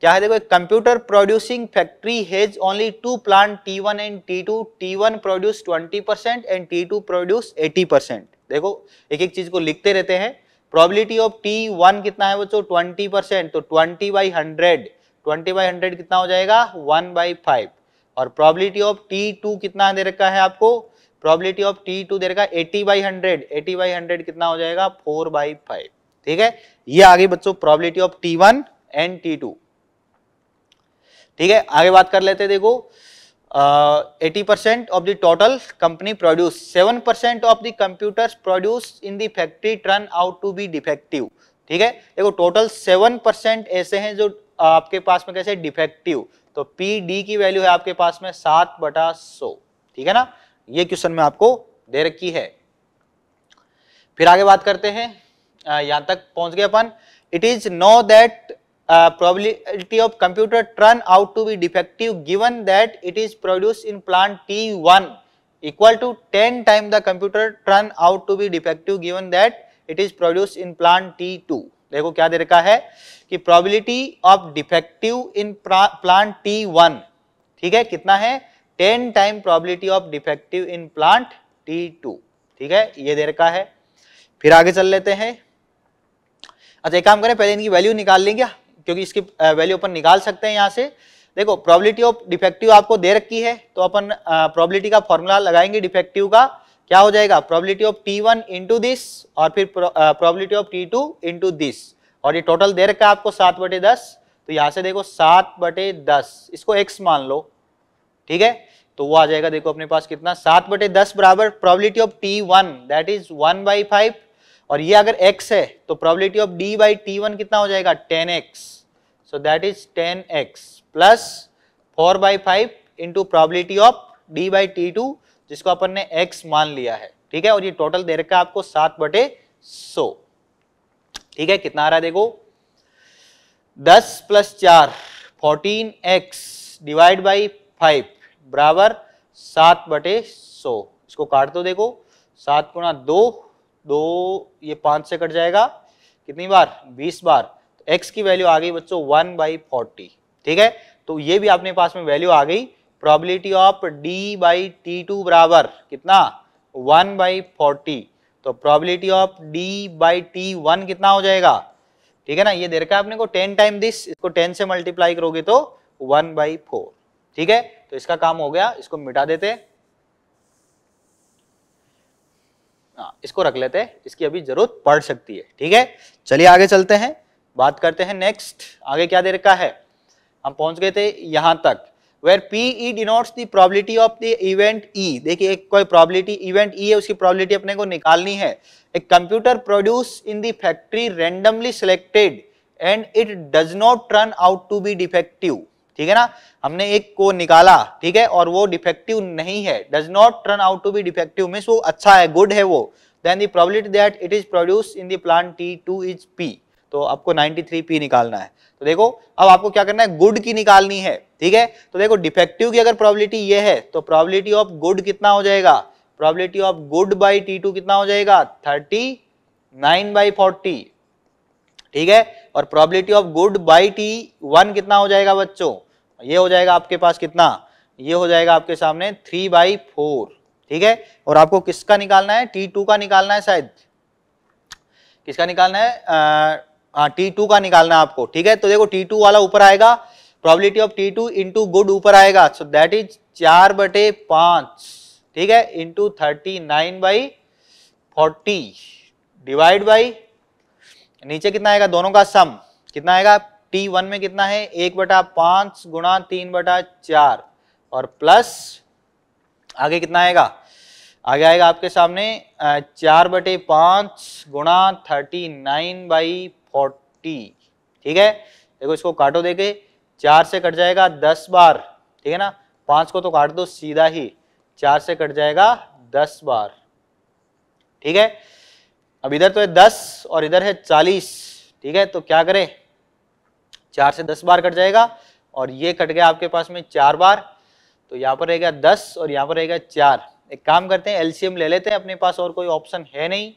क्या है देखो computer producing factory has only two plant T one and T two T one produce twenty percent and T two produce eighty percent देखो एक एक चीज को लिखते रहते हैं प्रोबेबिलिटी ऑफ टी वन कितना है बच्चों ट्वेंटी परसेंट तो twenty by hundred twenty by hundred कितना हो जाएगा वन बाई फाइव और प्रोबेबिलिटी ऑफ टी टू कितना दे रखा है आपको प्रोबेबिलिटी ऑफ टी टू दे रखा है eighty by hundred eighty by hundred कितना हो जाएगा फोर बाई फाइव ठीक है ये आगे बच्चों probability of T one and T two ठीक है आगे बात कर लेते देखो eighty percent of the total company produce seven percent of the computers produce in the factory turn out to be defective ठीक है देखो टोटल सेवन परसेंट ऐसे हैं जो आपके पास में कैसे डिफेक्टिव तो पी डी की वैल्यू है आपके पास में सात बटा सो ठीक है ना ये क्वेश्चन में आपको दे रखी है फिर आगे बात करते हैं यहां तक पहुंच गए अपन it is known that uh, probability of computer turn out to be defective given that it is produced in plant T1 equal to 10 times the computer turn out to be defective given that it is produced in plant T2 देखो क्या दे रखा है कि probability of defective in plant T1 ठीक है कितना है 10 time probability of defective in plant T2 ठीक है ये दे रखा है फिर आगे चल लेते हैं अच्छा एक काम करें पहले इनकी वैल्यू निकाल लें क्या क्योंकि इसकी वैल्यू अपन निकाल सकते हैं यहाँ से देखो प्रॉबिलिटी ऑफ डिफेक्टिव आपको दे रखी है तो अपन प्रॉबिलिटी का फॉर्मूला लगाएंगे डिफेक्टिव का क्या हो जाएगा probability of T one into this और फिर probability of T two into this और ये टोटल दे रखा है आपको सात बटे दस तो यहाँ से देखो सात बटे दस इसको एक्स मान लो ठीक है तो वो आ जाएगा देखो अपने पास कितना सात बटे दस बराबर probability of T one that is one by five और ये अगर x है तो probability of d by T one कितना हो जाएगा 10x X so that is 10x X plus four by five into probability of d by T two जिसको अपन ने x मान लिया है ठीक है और ये टोटल दे रखा है आपको सात बटे सो ठीक है कितना आ रहा है देखो दस प्लस चार fourteen X divide by five बराबर सात बटे सो इसको काट दो देखो सात गुना दो दो ये पाँच से कट जाएगा कितनी बार बीस बार तो एक्स की वैल्यू आ गई बच्चों वन बाई फोर्टी ठीक है तो ये भी आपने पास में वैल्यू आ गई probability of D by T two बराबर कितना वन बाई फोर्टी तो probability of D by T one कितना हो जाएगा ठीक है ना ये दे रखा है आपने को टेन टाइम दिस इसको टेन से मल्टीप्लाई करोगे तो वन बाई फोर ठीक है तो इसका काम हो गया इसको मिटा देते हाँ, इसको रख लेते हैं इसकी अभी जरूरत पड़ सकती है ठीक है चलिए आगे चलते हैं बात करते हैं नेक्स्ट आगे क्या दे रखा है हम पहुंच गए थे यहां तक where P E denotes the probability of the event E देखिए एक कोई प्रॉबिलिटी इवेंट ई है उसकी प्रॉबिलिटी अपने को निकालनी है a computer produce in the factory randomly selected and it does not turn out to be defective ठीक है ना हमने एक को निकाला ठीक है और वो डिफेक्टिव नहीं है does not turn out to be defective mean वो अच्छा है गुड है वो then the probability that it is produce in the plant T two is P तो आपको 93 पी निकालना है तो देखो अब आपको क्या करना है गुड की निकालनी है ठीक है तो देखो डिफेक्टिव की अगर प्रॉबिलिटी ये है तो प्रॉबिलिटी ऑफ गुड कितना हो जाएगा probability of good by T two कितना हो जाएगा थर्टी नाइन बाई फोर्टी ठीक है और probability of good by T one कितना हो जाएगा बच्चों ये हो जाएगा आपके पास कितना ये हो जाएगा आपके सामने थ्री बाई फोर ठीक है और आपको किसका निकालना है टी टू का निकालना है शायद किसका निकालना है हाँ टी टू का निकालना है आपको ठीक है तो देखो टी टू वाला ऊपर आएगा probability of T two into good ऊपर आएगा सो दैट इज चार बटे पांच ठीक है into thirty nine by forty divide by नीचे कितना आएगा दोनों का सम कितना आएगा टी वन में कितना है एक बटा पांच गुणा तीन बटा चार और प्लस आगे कितना आएगा आगे आएगा आपके सामने चार बटे पांच गुणा थर्टी नाइन बाई फोर्टी ठीक है देखो इसको काटो देखे चार से कट जाएगा दस बार ठीक है ना पांच को तो काट दो सीधा ही चार से कट जाएगा दस बार ठीक है अब इधर तो है दस और इधर है चालीस ठीक है तो क्या करें चार से दस बार कट जाएगा और ये कट गया आपके पास में चार बार तो यहाँ पर रहेगा दस और यहाँ पर रहेगा चार एक काम करते हैं एलसीएम ले लेते हैं अपने पास और कोई ऑप्शन है नहीं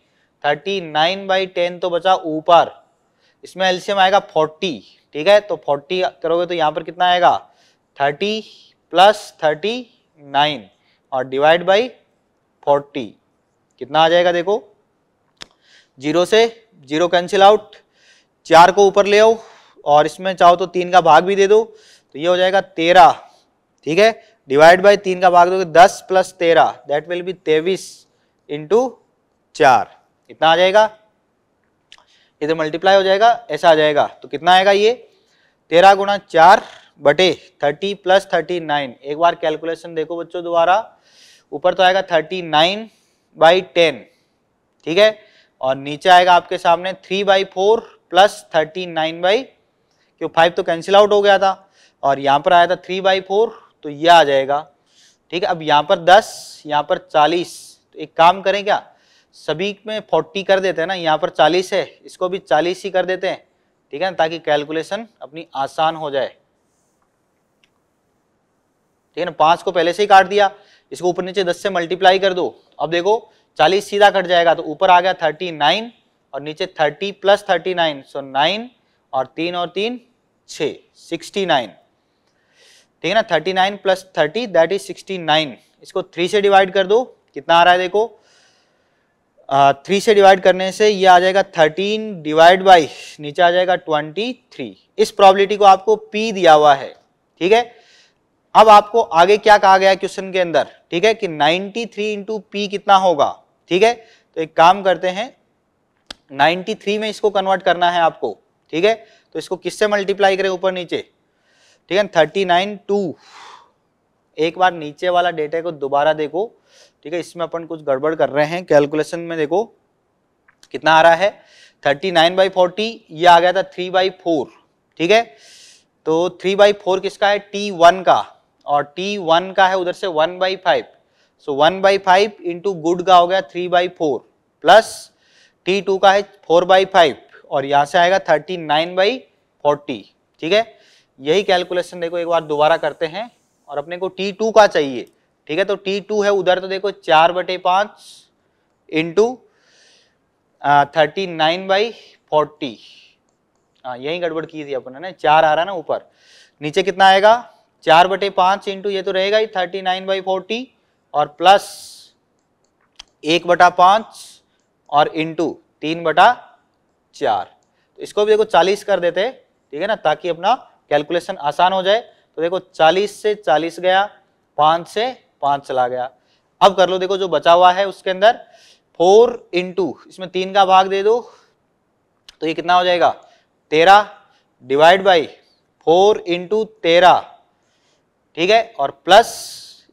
थर्टी नाइन बाई टेन तो बचा ऊपर इसमें एलसीएम आएगा फोर्टी ठीक है तो फोर्टी करोगे तो यहाँ पर कितना आएगा थर्टी प्लस थर्टी नाइन और डिवाइड बाई फोर्टी कितना आ जाएगा देखो जीरो से जीरो कैंसिल आउट चार को ऊपर ले आओ और इसमें चाहो तो तीन का भाग भी दे दो तो ये हो जाएगा तेरह ठीक है डिवाइड बाई तीन का भाग दोगे दस प्लस तेरह दैट विल बी तेवीस इंटू चार कितना आ जाएगा इधर मल्टीप्लाई तो हो जाएगा ऐसा आ जाएगा तो कितना आएगा ये तेरह गुणा चार बटे थर्टी प्लस थर्टी नाइन एक बार कैलकुलेशन देखो बच्चों द्वारा ऊपर तो आएगा थर्टी नाइन बाई टेन ठीक है और नीचे आएगा आपके सामने three by four plus thirty nine by क्यों फाइव तो कैंसिल आउट हो गया था और यहाँ पर आया था थ्री बाई फोर तो यह आ जाएगा ठीक है अब यहाँ पर दस यहाँ पर चालीस तो एक काम करें क्या सभी में फोर्टी कर देते हैं ना यहाँ पर चालीस है इसको भी चालीस ही कर देते हैं ठीक है ना ताकि कैलकुलेशन अपनी आसान हो जाए ठीक है ना पाँच को पहले से ही काट दिया इसको ऊपर नीचे दस से मल्टीप्लाई कर दो अब देखो चालीस सीधा कट जाएगा तो ऊपर आ गया थर्टी नाइन और नीचे thirty plus thirty nine so nine और तीन और तीन छः सिक्सटी नाइन ठीक है ना thirty nine plus thirty that is sixty nine इसको थ्री से डिवाइड कर दो कितना आ रहा है देखो थ्री से डिवाइड करने से ये आ जाएगा थर्टीन डिवाइड बाई नीचे आ जाएगा ट्वेंटी थ्री इस प्रॉबिलिटी को आपको पी दिया हुआ है ठीक है अब आपको आगे क्या कहा गया क्वेश्चन के अंदर ठीक है कि 93 थ्री इंटू पी कितना होगा ठीक है तो एक काम करते हैं 93 में इसको कन्वर्ट करना है आपको ठीक है तो इसको किससे मल्टीप्लाई करें ऊपर नीचे ठीक है थर्टी नाइन टू एक बार नीचे वाला डेटा को दोबारा देखो ठीक है इसमें अपन कुछ गड़बड़ कर रहे हैं कैलकुलेशन में देखो कितना आ रहा है थर्टी नाइन बाई फोर्टी ये आ गया था थ्री बाई फोर ठीक है तो थ्री बाई फोर किसका है टी वन का और टी वन का है उधर से one by five so one by five into good का हो गया three by four plus T two का है फोर बाई फाइव और यहां से आएगा थर्टी नाइन बाई फोर्टी ठीक है यही कैलकुलेशन देखो एक बार दोबारा करते हैं और अपने को टी टू का चाहिए ठीक है तो टी टू है उधर तो देखो चार बटे पांच into thirty nine by forty हाँ यही गड़बड़ की थी अपने ना चार आ रहा ना ऊपर नीचे कितना आएगा चार बटे पांच इंटू ये तो रहेगा ही थर्टी नाइन बाई फोर्टी और प्लस एक बटा पांच और इंटू तीन बटा चार तो इसको भी देखो चालीस कर देते ठीक है ना ताकि अपना कैलकुलेशन आसान हो जाए तो देखो चालीस से चालीस गया पांच से पांच चला गया अब कर लो देखो जो बचा हुआ है उसके अंदर फोर इंटू इसमें तीन का भाग दे दो तो ये कितना हो जाएगा तेरह डिवाइड बाई फोर इंटू तेरह ठीक है और प्लस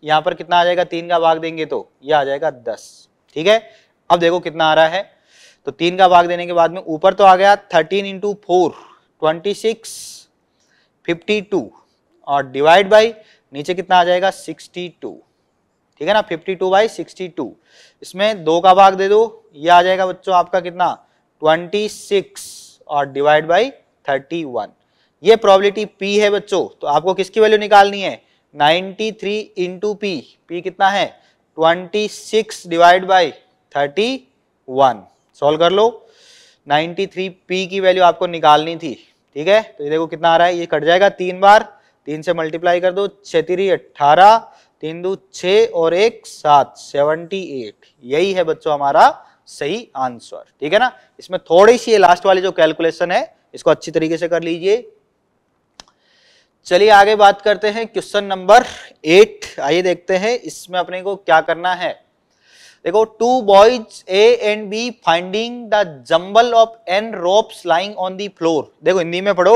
यहां पर कितना आ जाएगा तीन का भाग देंगे तो ये आ जाएगा दस ठीक है अब देखो कितना आ रहा है तो तीन का भाग देने के बाद में ऊपर तो आ गया thirteen into four twenty six fifty two और डिवाइड बाई नीचे कितना आ जाएगा सिक्सटी टू ठीक है ना fifty two by sixty two इसमें दो का भाग दे दो ये आ जाएगा बच्चों आपका कितना ट्वेंटी सिक्स और डिवाइड बाई थर्टी वन ये प्रॉबिलिटी पी है बच्चों तो आपको किसकी वैल्यू निकालनी है ninety three into P P कितना है twenty six divide by thirty one solve कर लो 93 पी की वैल्यू आपको निकालनी थी ठीक है तो ये देखो कितना आ रहा है ये कट जाएगा तीन बार तीन से मल्टीप्लाई कर दो छतरी अट्ठारह तीन दो छ और एक सात सेवनटी एट यही है बच्चों हमारा सही आंसर ठीक है ना इसमें थोड़ी सी लास्ट वाली जो कैलकुलेशन है इसको अच्छी तरीके से कर लीजिए चलिए आगे बात करते हैं क्वेश्चन नंबर एट आइए देखते हैं इसमें अपने को क्या करना है देखो two boys A and B finding the jumble of n ropes lying on the floor देखो हिंदी में पढ़ो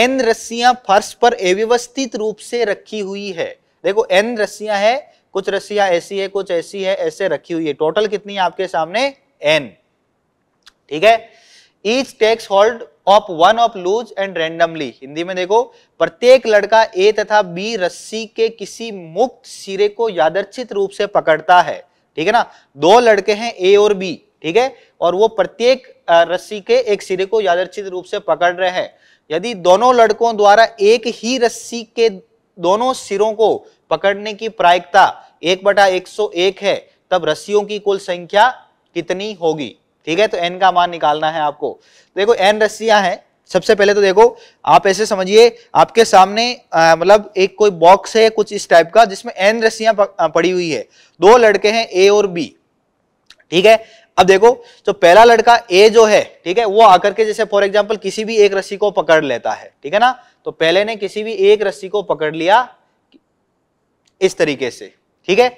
एन रस्सियां फर्श पर अव्यवस्थित रूप से रखी हुई है देखो एन रस्सियां है कुछ रस्सियां ऐसी है कुछ ऐसी है ऐसे रखी हुई है टोटल कितनी है आपके सामने एन ठीक है each takes hold of one of loose end randomly Hindi में देखो प्रत्येक लड़का ए तथा बी रस्सी के किसी मुक्त सिरे को यादर्चित रूप से पकड़ता है ठीक है ना दो लड़के हैं ए और बी ठीक है और वो प्रत्येक रस्सी के एक सिरे को यादर्चित रूप से पकड़ रहे हैं यदि दोनों लड़कों द्वारा एक ही रस्सी के दोनों सिरों को पकड़ने की प्रायिकता एक बटा एक सौ एक है तब रस्सियों की कुल संख्या कितनी होगी ठीक है तो एन का मान निकालना है आपको देखो एन रस्सियां हैं सबसे पहले तो देखो आप ऐसे समझिए आपके सामने मतलब एक कोई बॉक्स है कुछ इस टाइप का जिसमें एन रस्सियां पड़ी हुई है दो लड़के हैं ए और बी ठीक है अब देखो तो पहला लड़का ए जो है ठीक है वो आकर के जैसे फॉर एग्जाम्पल किसी भी एक रस्सी को पकड़ लेता है ठीक है ना तो पहले ने किसी भी एक रस्सी को पकड़ लिया इस तरीके से ठीक है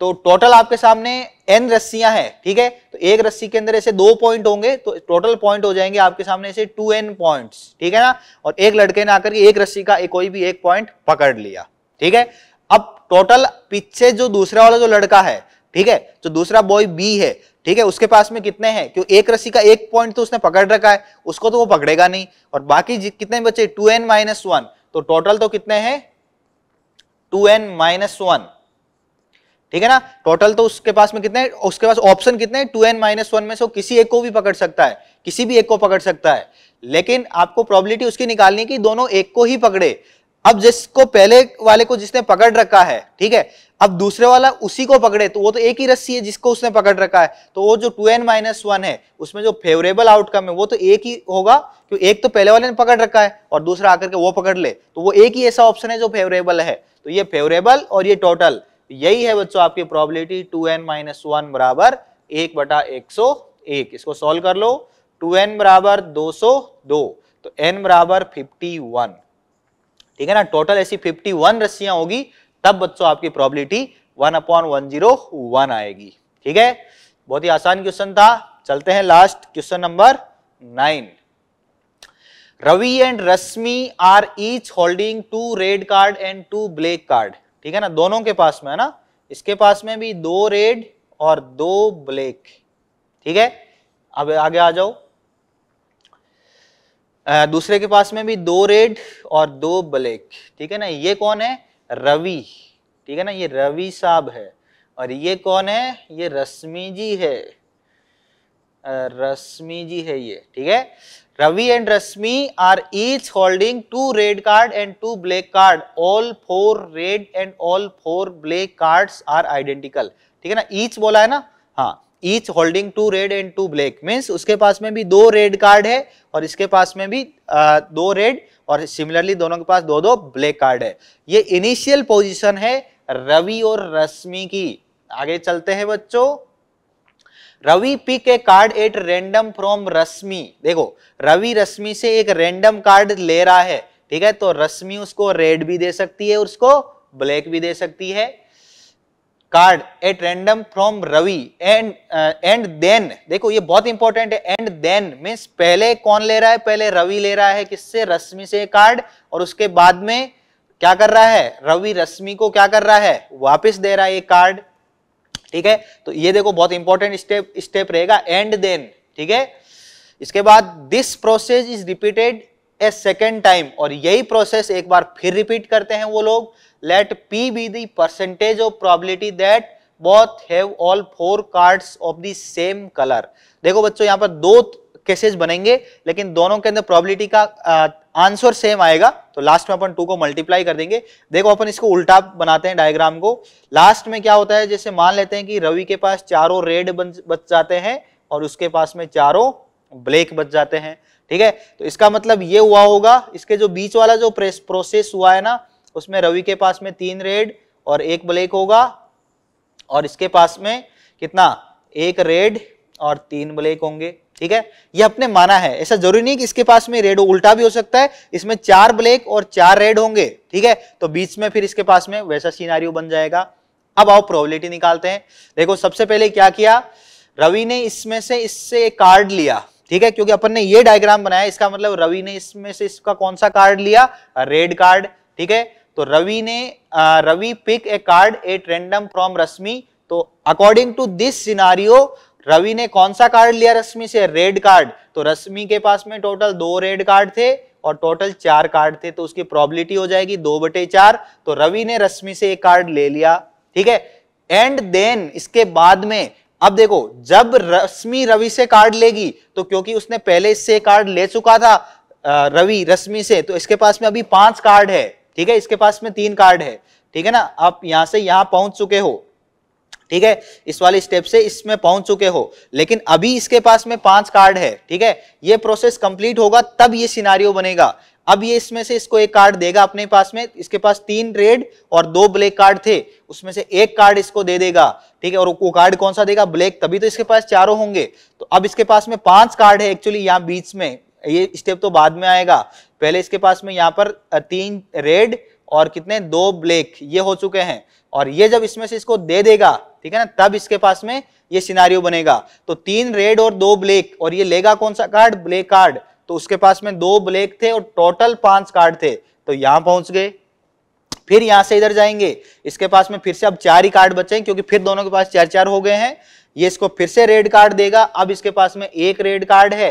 तो टोटल आपके सामने एन रस्सियां हैं ठीक है तो एक रस्सी के अंदर ऐसे दो पॉइंट होंगे तो टोटल पॉइंट हो जाएंगे आपके सामने ऐसे टू एन पॉइंट ठीक है ना और एक लड़के ने आकर एक रस्सी का एक कोई भी एक पॉइंट पकड़ लिया ठीक है अब टोटल पीछे जो दूसरा वाला जो लड़का है ठीक है जो दूसरा बॉय बी है ठीक है उसके पास में कितने हैं क्यों एक रस्सी का एक पॉइंट तो उसने पकड़ रखा है उसको तो वो पकड़ेगा नहीं और बाकी कितने बचे टू एन माइनस वन तो टोटल तो कितने हैं टू एन माइनस वन ठीक है ना टोटल तो उसके पास में कितने उसके पास ऑप्शन कितने टू एन माइनस वन में से किसी एक को भी पकड़ सकता है किसी भी एक को पकड़ सकता है लेकिन आपको प्रॉबिलिटी उसकी निकालनी कि दोनों एक को ही पकड़े अब जिसको पहले वाले को जिसने पकड़ रखा है ठीक है अब दूसरे वाला उसी को पकड़े तो वो तो एक ही रस्सी है जिसको उसने पकड़ रखा है तो वो जो टू एन माइनस वन है उसमें जो फेवरेबल आउटकम है वो तो एक ही होगा क्योंकि एक तो पहले वाले ने पकड़ रखा है और दूसरा आकर के वो पकड़ ले तो वो एक ही ऐसा ऑप्शन है जो फेवरेबल है तो ये फेवरेबल और ये टोटल यही है बच्चों आपकी probability two N minus one बराबर एक बटा एक सौ एक इसको सॉल्व कर लो टू एन बराबर दो सौ दो तो एन बराबर फिफ्टी वन ठीक है ना टोटल ऐसी फिफ्टी वन रस्सियां होगी तब बच्चों आपकी probability one upon one zero one आएगी ठीक है बहुत ही आसान क्वेश्चन था चलते हैं last question number nine Ravi and Rashmi are each holding two red card and two black card ठीक है ना दोनों के पास में है ना इसके पास में भी दो रेड और दो ब्लैक ठीक है अब आगे आ जाओ दूसरे के पास में भी दो रेड और दो ब्लैक ठीक है ना ये कौन है रवि ठीक है ना ये रवि साहब है और ये कौन है ये रश्मि जी है रश्मि जी है ये ठीक है Ravi and Rashmi are each holding two red card and two black card all four red and all four black cards are identical ठीक है ना ईच बोला है ना हाँ each holding two red and two black means उसके पास में भी दो रेड कार्ड है और इसके पास में भी आ, दो रेड और सिमिलरली दोनों के पास दो दो ब्लैक कार्ड है ये इनिशियल पोजिशन है रवि और रश्मि की आगे चलते हैं बच्चों Ravi pick a card at random from Rashmi देखो रवि रश्मि से एक रेंडम कार्ड ले रहा है ठीक है तो रश्मि उसको रेड भी दे सकती है उसको ब्लैक भी दे सकती है card at random from Ravi and and then देखो ये बहुत इंपॉर्टेंट है एंड देन मीन्स पहले कौन ले रहा है पहले रवि ले रहा है किससे रश्मि से कार्ड और उसके बाद में क्या कर रहा है रवि रश्मि को क्या कर रहा है वापस दे रहा है ये कार्ड ठीक है तो ये देखो बहुत इंपॉर्टेंट स्टेप स्टेप रहेगा एंड देन ठीक है इसके बाद this process is repeated a second time और यही प्रोसेस एक बार फिर रिपीट करते हैं वो लोग let P be the percentage of probability that both have all four cards of the same colour देखो बच्चों यहाँ पर दो केसेस बनेंगे लेकिन दोनों के अंदर प्रॉबिलिटी का आंसर सेम आएगा तो लास्ट में अपन टू को मल्टीप्लाई कर देंगे देखो अपन इसको उल्टा बनाते हैं डायग्राम को लास्ट में क्या होता है जैसे मान लेते हैं कि रवि के पास चारों रेड बच जाते हैं और उसके पास में चारों ब्लैक बच जाते हैं ठीक है तो इसका मतलब ये हुआ होगा इसके जो बीच वाला जो प्रोसेस हुआ है ना उसमें रवि के पास में तीन रेड और एक ब्लैक होगा और इसके पास में कितना एक रेड और तीन ब्लैक होंगे ठीक है ये अपने माना है ऐसा जरूरी नहीं कि इसके पास में रेड उल्टा भी हो सकता है इसमें चार ब्लैक और चार रेड होंगे ठीक है तो बीच में फिर इसके पास में वैसा सीनारियो बन जाएगा अब आओ प्रोबेबिलिटी निकालते हैं देखो सबसे पहले क्या किया रवि ने इसमें से इससे एक कार्ड लिया ठीक है क्योंकि अपन ने ये डायग्राम बनाया इसका मतलब रवि ने इसमें से इसका कौन सा कार्ड लिया रेड कार्ड ठीक है तो रवि ने Ravi pick a card at random from Rashmi तो according to this scenario Ravi ने कौन सा कार्ड लिया रश्मि से रेड कार्ड तो रश्मि के पास में टोटल दो रेड कार्ड थे और टोटल चार कार्ड थे तो उसकी प्रोबेबिलिटी हो जाएगी दो बटे चार तो रवि ने रश्मि से एक कार्ड ले लिया ठीक है एंड देन इसके बाद में अब देखो जब रश्मि रवि से कार्ड लेगी तो क्योंकि उसने पहले इससे कार्ड ले चुका था रवि रश्मि से तो इसके पास में अभी पांच कार्ड है ठीक है इसके पास में तीन कार्ड है ठीक है ना आप यहां से यहां पहुंच चुके हो ठीक है इस वाले स्टेप से इसमें पहुंच चुके हो लेकिन अभी इसके पास में पांच कार्ड है ठीक है ये प्रोसेस कंप्लीट होगा तब ये सिनारियो बनेगा अब ये इसमें से इसको एक कार्ड देगा अपने पास में इसके पास तीन रेड और दो ब्लैक कार्ड थे उसमें से एक कार्ड इसको दे देगा ठीक है और वो कार्ड कौन सा देगा ब्लैक तभी तो इसके पास चारों होंगे तो अब इसके पास में पांच कार्ड है एक्चुअली यहाँ बीच में ये स्टेप तो बाद में आएगा पहले इसके पास में यहाँ पर तीन रेड और कितने दो ब्लैक ये हो चुके हैं और ये जब इसमें से इसको दे देगा ठीक है ना तब इसके पास में ये सिनारियो बनेगा तो तीन रेड और दो ब्लैक और ये लेगा कौन सा कार्ड ब्लैक कार्ड तो उसके पास में दो ब्लैक थे और टोटल पांच कार्ड थे तो यहां पहुंच गए फिर यहां से इधर जाएंगे इसके पास में फिर से अब चार ही कार्ड बचे क्योंकि फिर दोनों के पास चार चार हो गए हैं ये इसको फिर से रेड कार्ड देगा अब इसके पास में एक रेड कार्ड है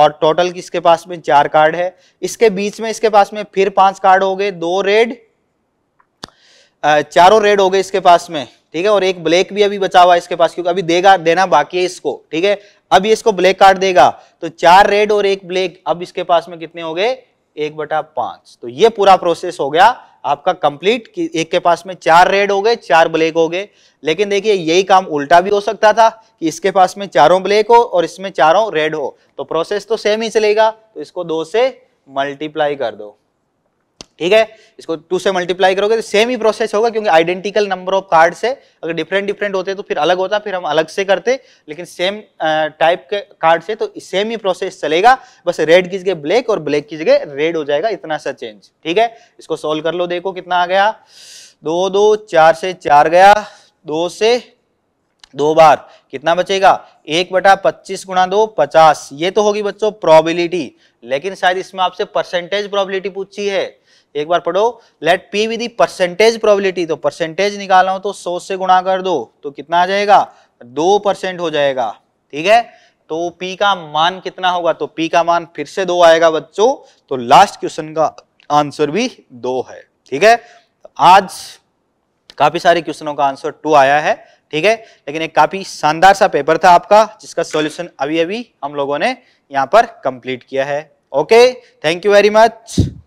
और टोटल किसके पास में चार कार्ड है इसके बीच में इसके पास में फिर पांच कार्ड हो गए दो रेड चारों रेड हो गए इसके पास में ठीक है और एक ब्लैक भी अभी बचा हुआ है इसके पास क्योंकि अभी देगा देना बाकी है इसको ठीक है अब ये इसको ब्लैक कार्ड देगा तो चार रेड और एक ब्लैक अब इसके पास में कितने हो गए एक बटा पांच तो ये पूरा प्रोसेस हो गया आपका कंप्लीट कि एक के पास में चार रेड हो गए चार ब्लैक हो गए लेकिन देखिए यही काम उल्टा भी हो सकता था कि इसके पास में चारों ब्लैक हो और इसमें चारों रेड हो तो प्रोसेस तो सेम ही चलेगा तो इसको दो से मल्टीप्लाई कर दो ठीक है इसको टू से मल्टीप्लाई करोगे तो सेम ही प्रोसेस होगा क्योंकि आइडेंटिकल नंबर ऑफ कार्ड से अगर डिफरेंट डिफरेंट होते तो फिर अलग होता फिर हम अलग से करते लेकिन सेम टाइप के कार्ड से तो सेम ही प्रोसेस चलेगा बस रेड की जगह ब्लैक और ब्लैक की जगह रेड हो जाएगा इतना सा चेंज ठीक है इसको सोल्व कर लो देखो कितना आ गया दो दो चार से चार गया दो से दो बार कितना बचेगा एक बटा पच्चीस गुणा दो पचास ये तो होगी बच्चों प्रोबेबिलिटी लेकिन शायद इसमें आपसे परसेंटेज प्रोबेबिलिटी पूछी है एक बार पढ़ो let P with percentage probability तो परसेंटेज निकाला हूं तो सौ से गुणा कर दो तो कितना आ जाएगा दो परसेंट हो जाएगा ठीक है तो पी का मान कितना होगा तो पी का मान फिर से दो आएगा बच्चों तो लास्ट क्वेश्चन का आंसर भी दो है ठीक है आज काफी सारे क्वेश्चनों का आंसर टू आया है ठीक है लेकिन एक काफी शानदार सा पेपर था आपका जिसका सॉल्यूशन अभी अभी हम लोगों ने यहाँ पर कंप्लीट किया है okay thank you very much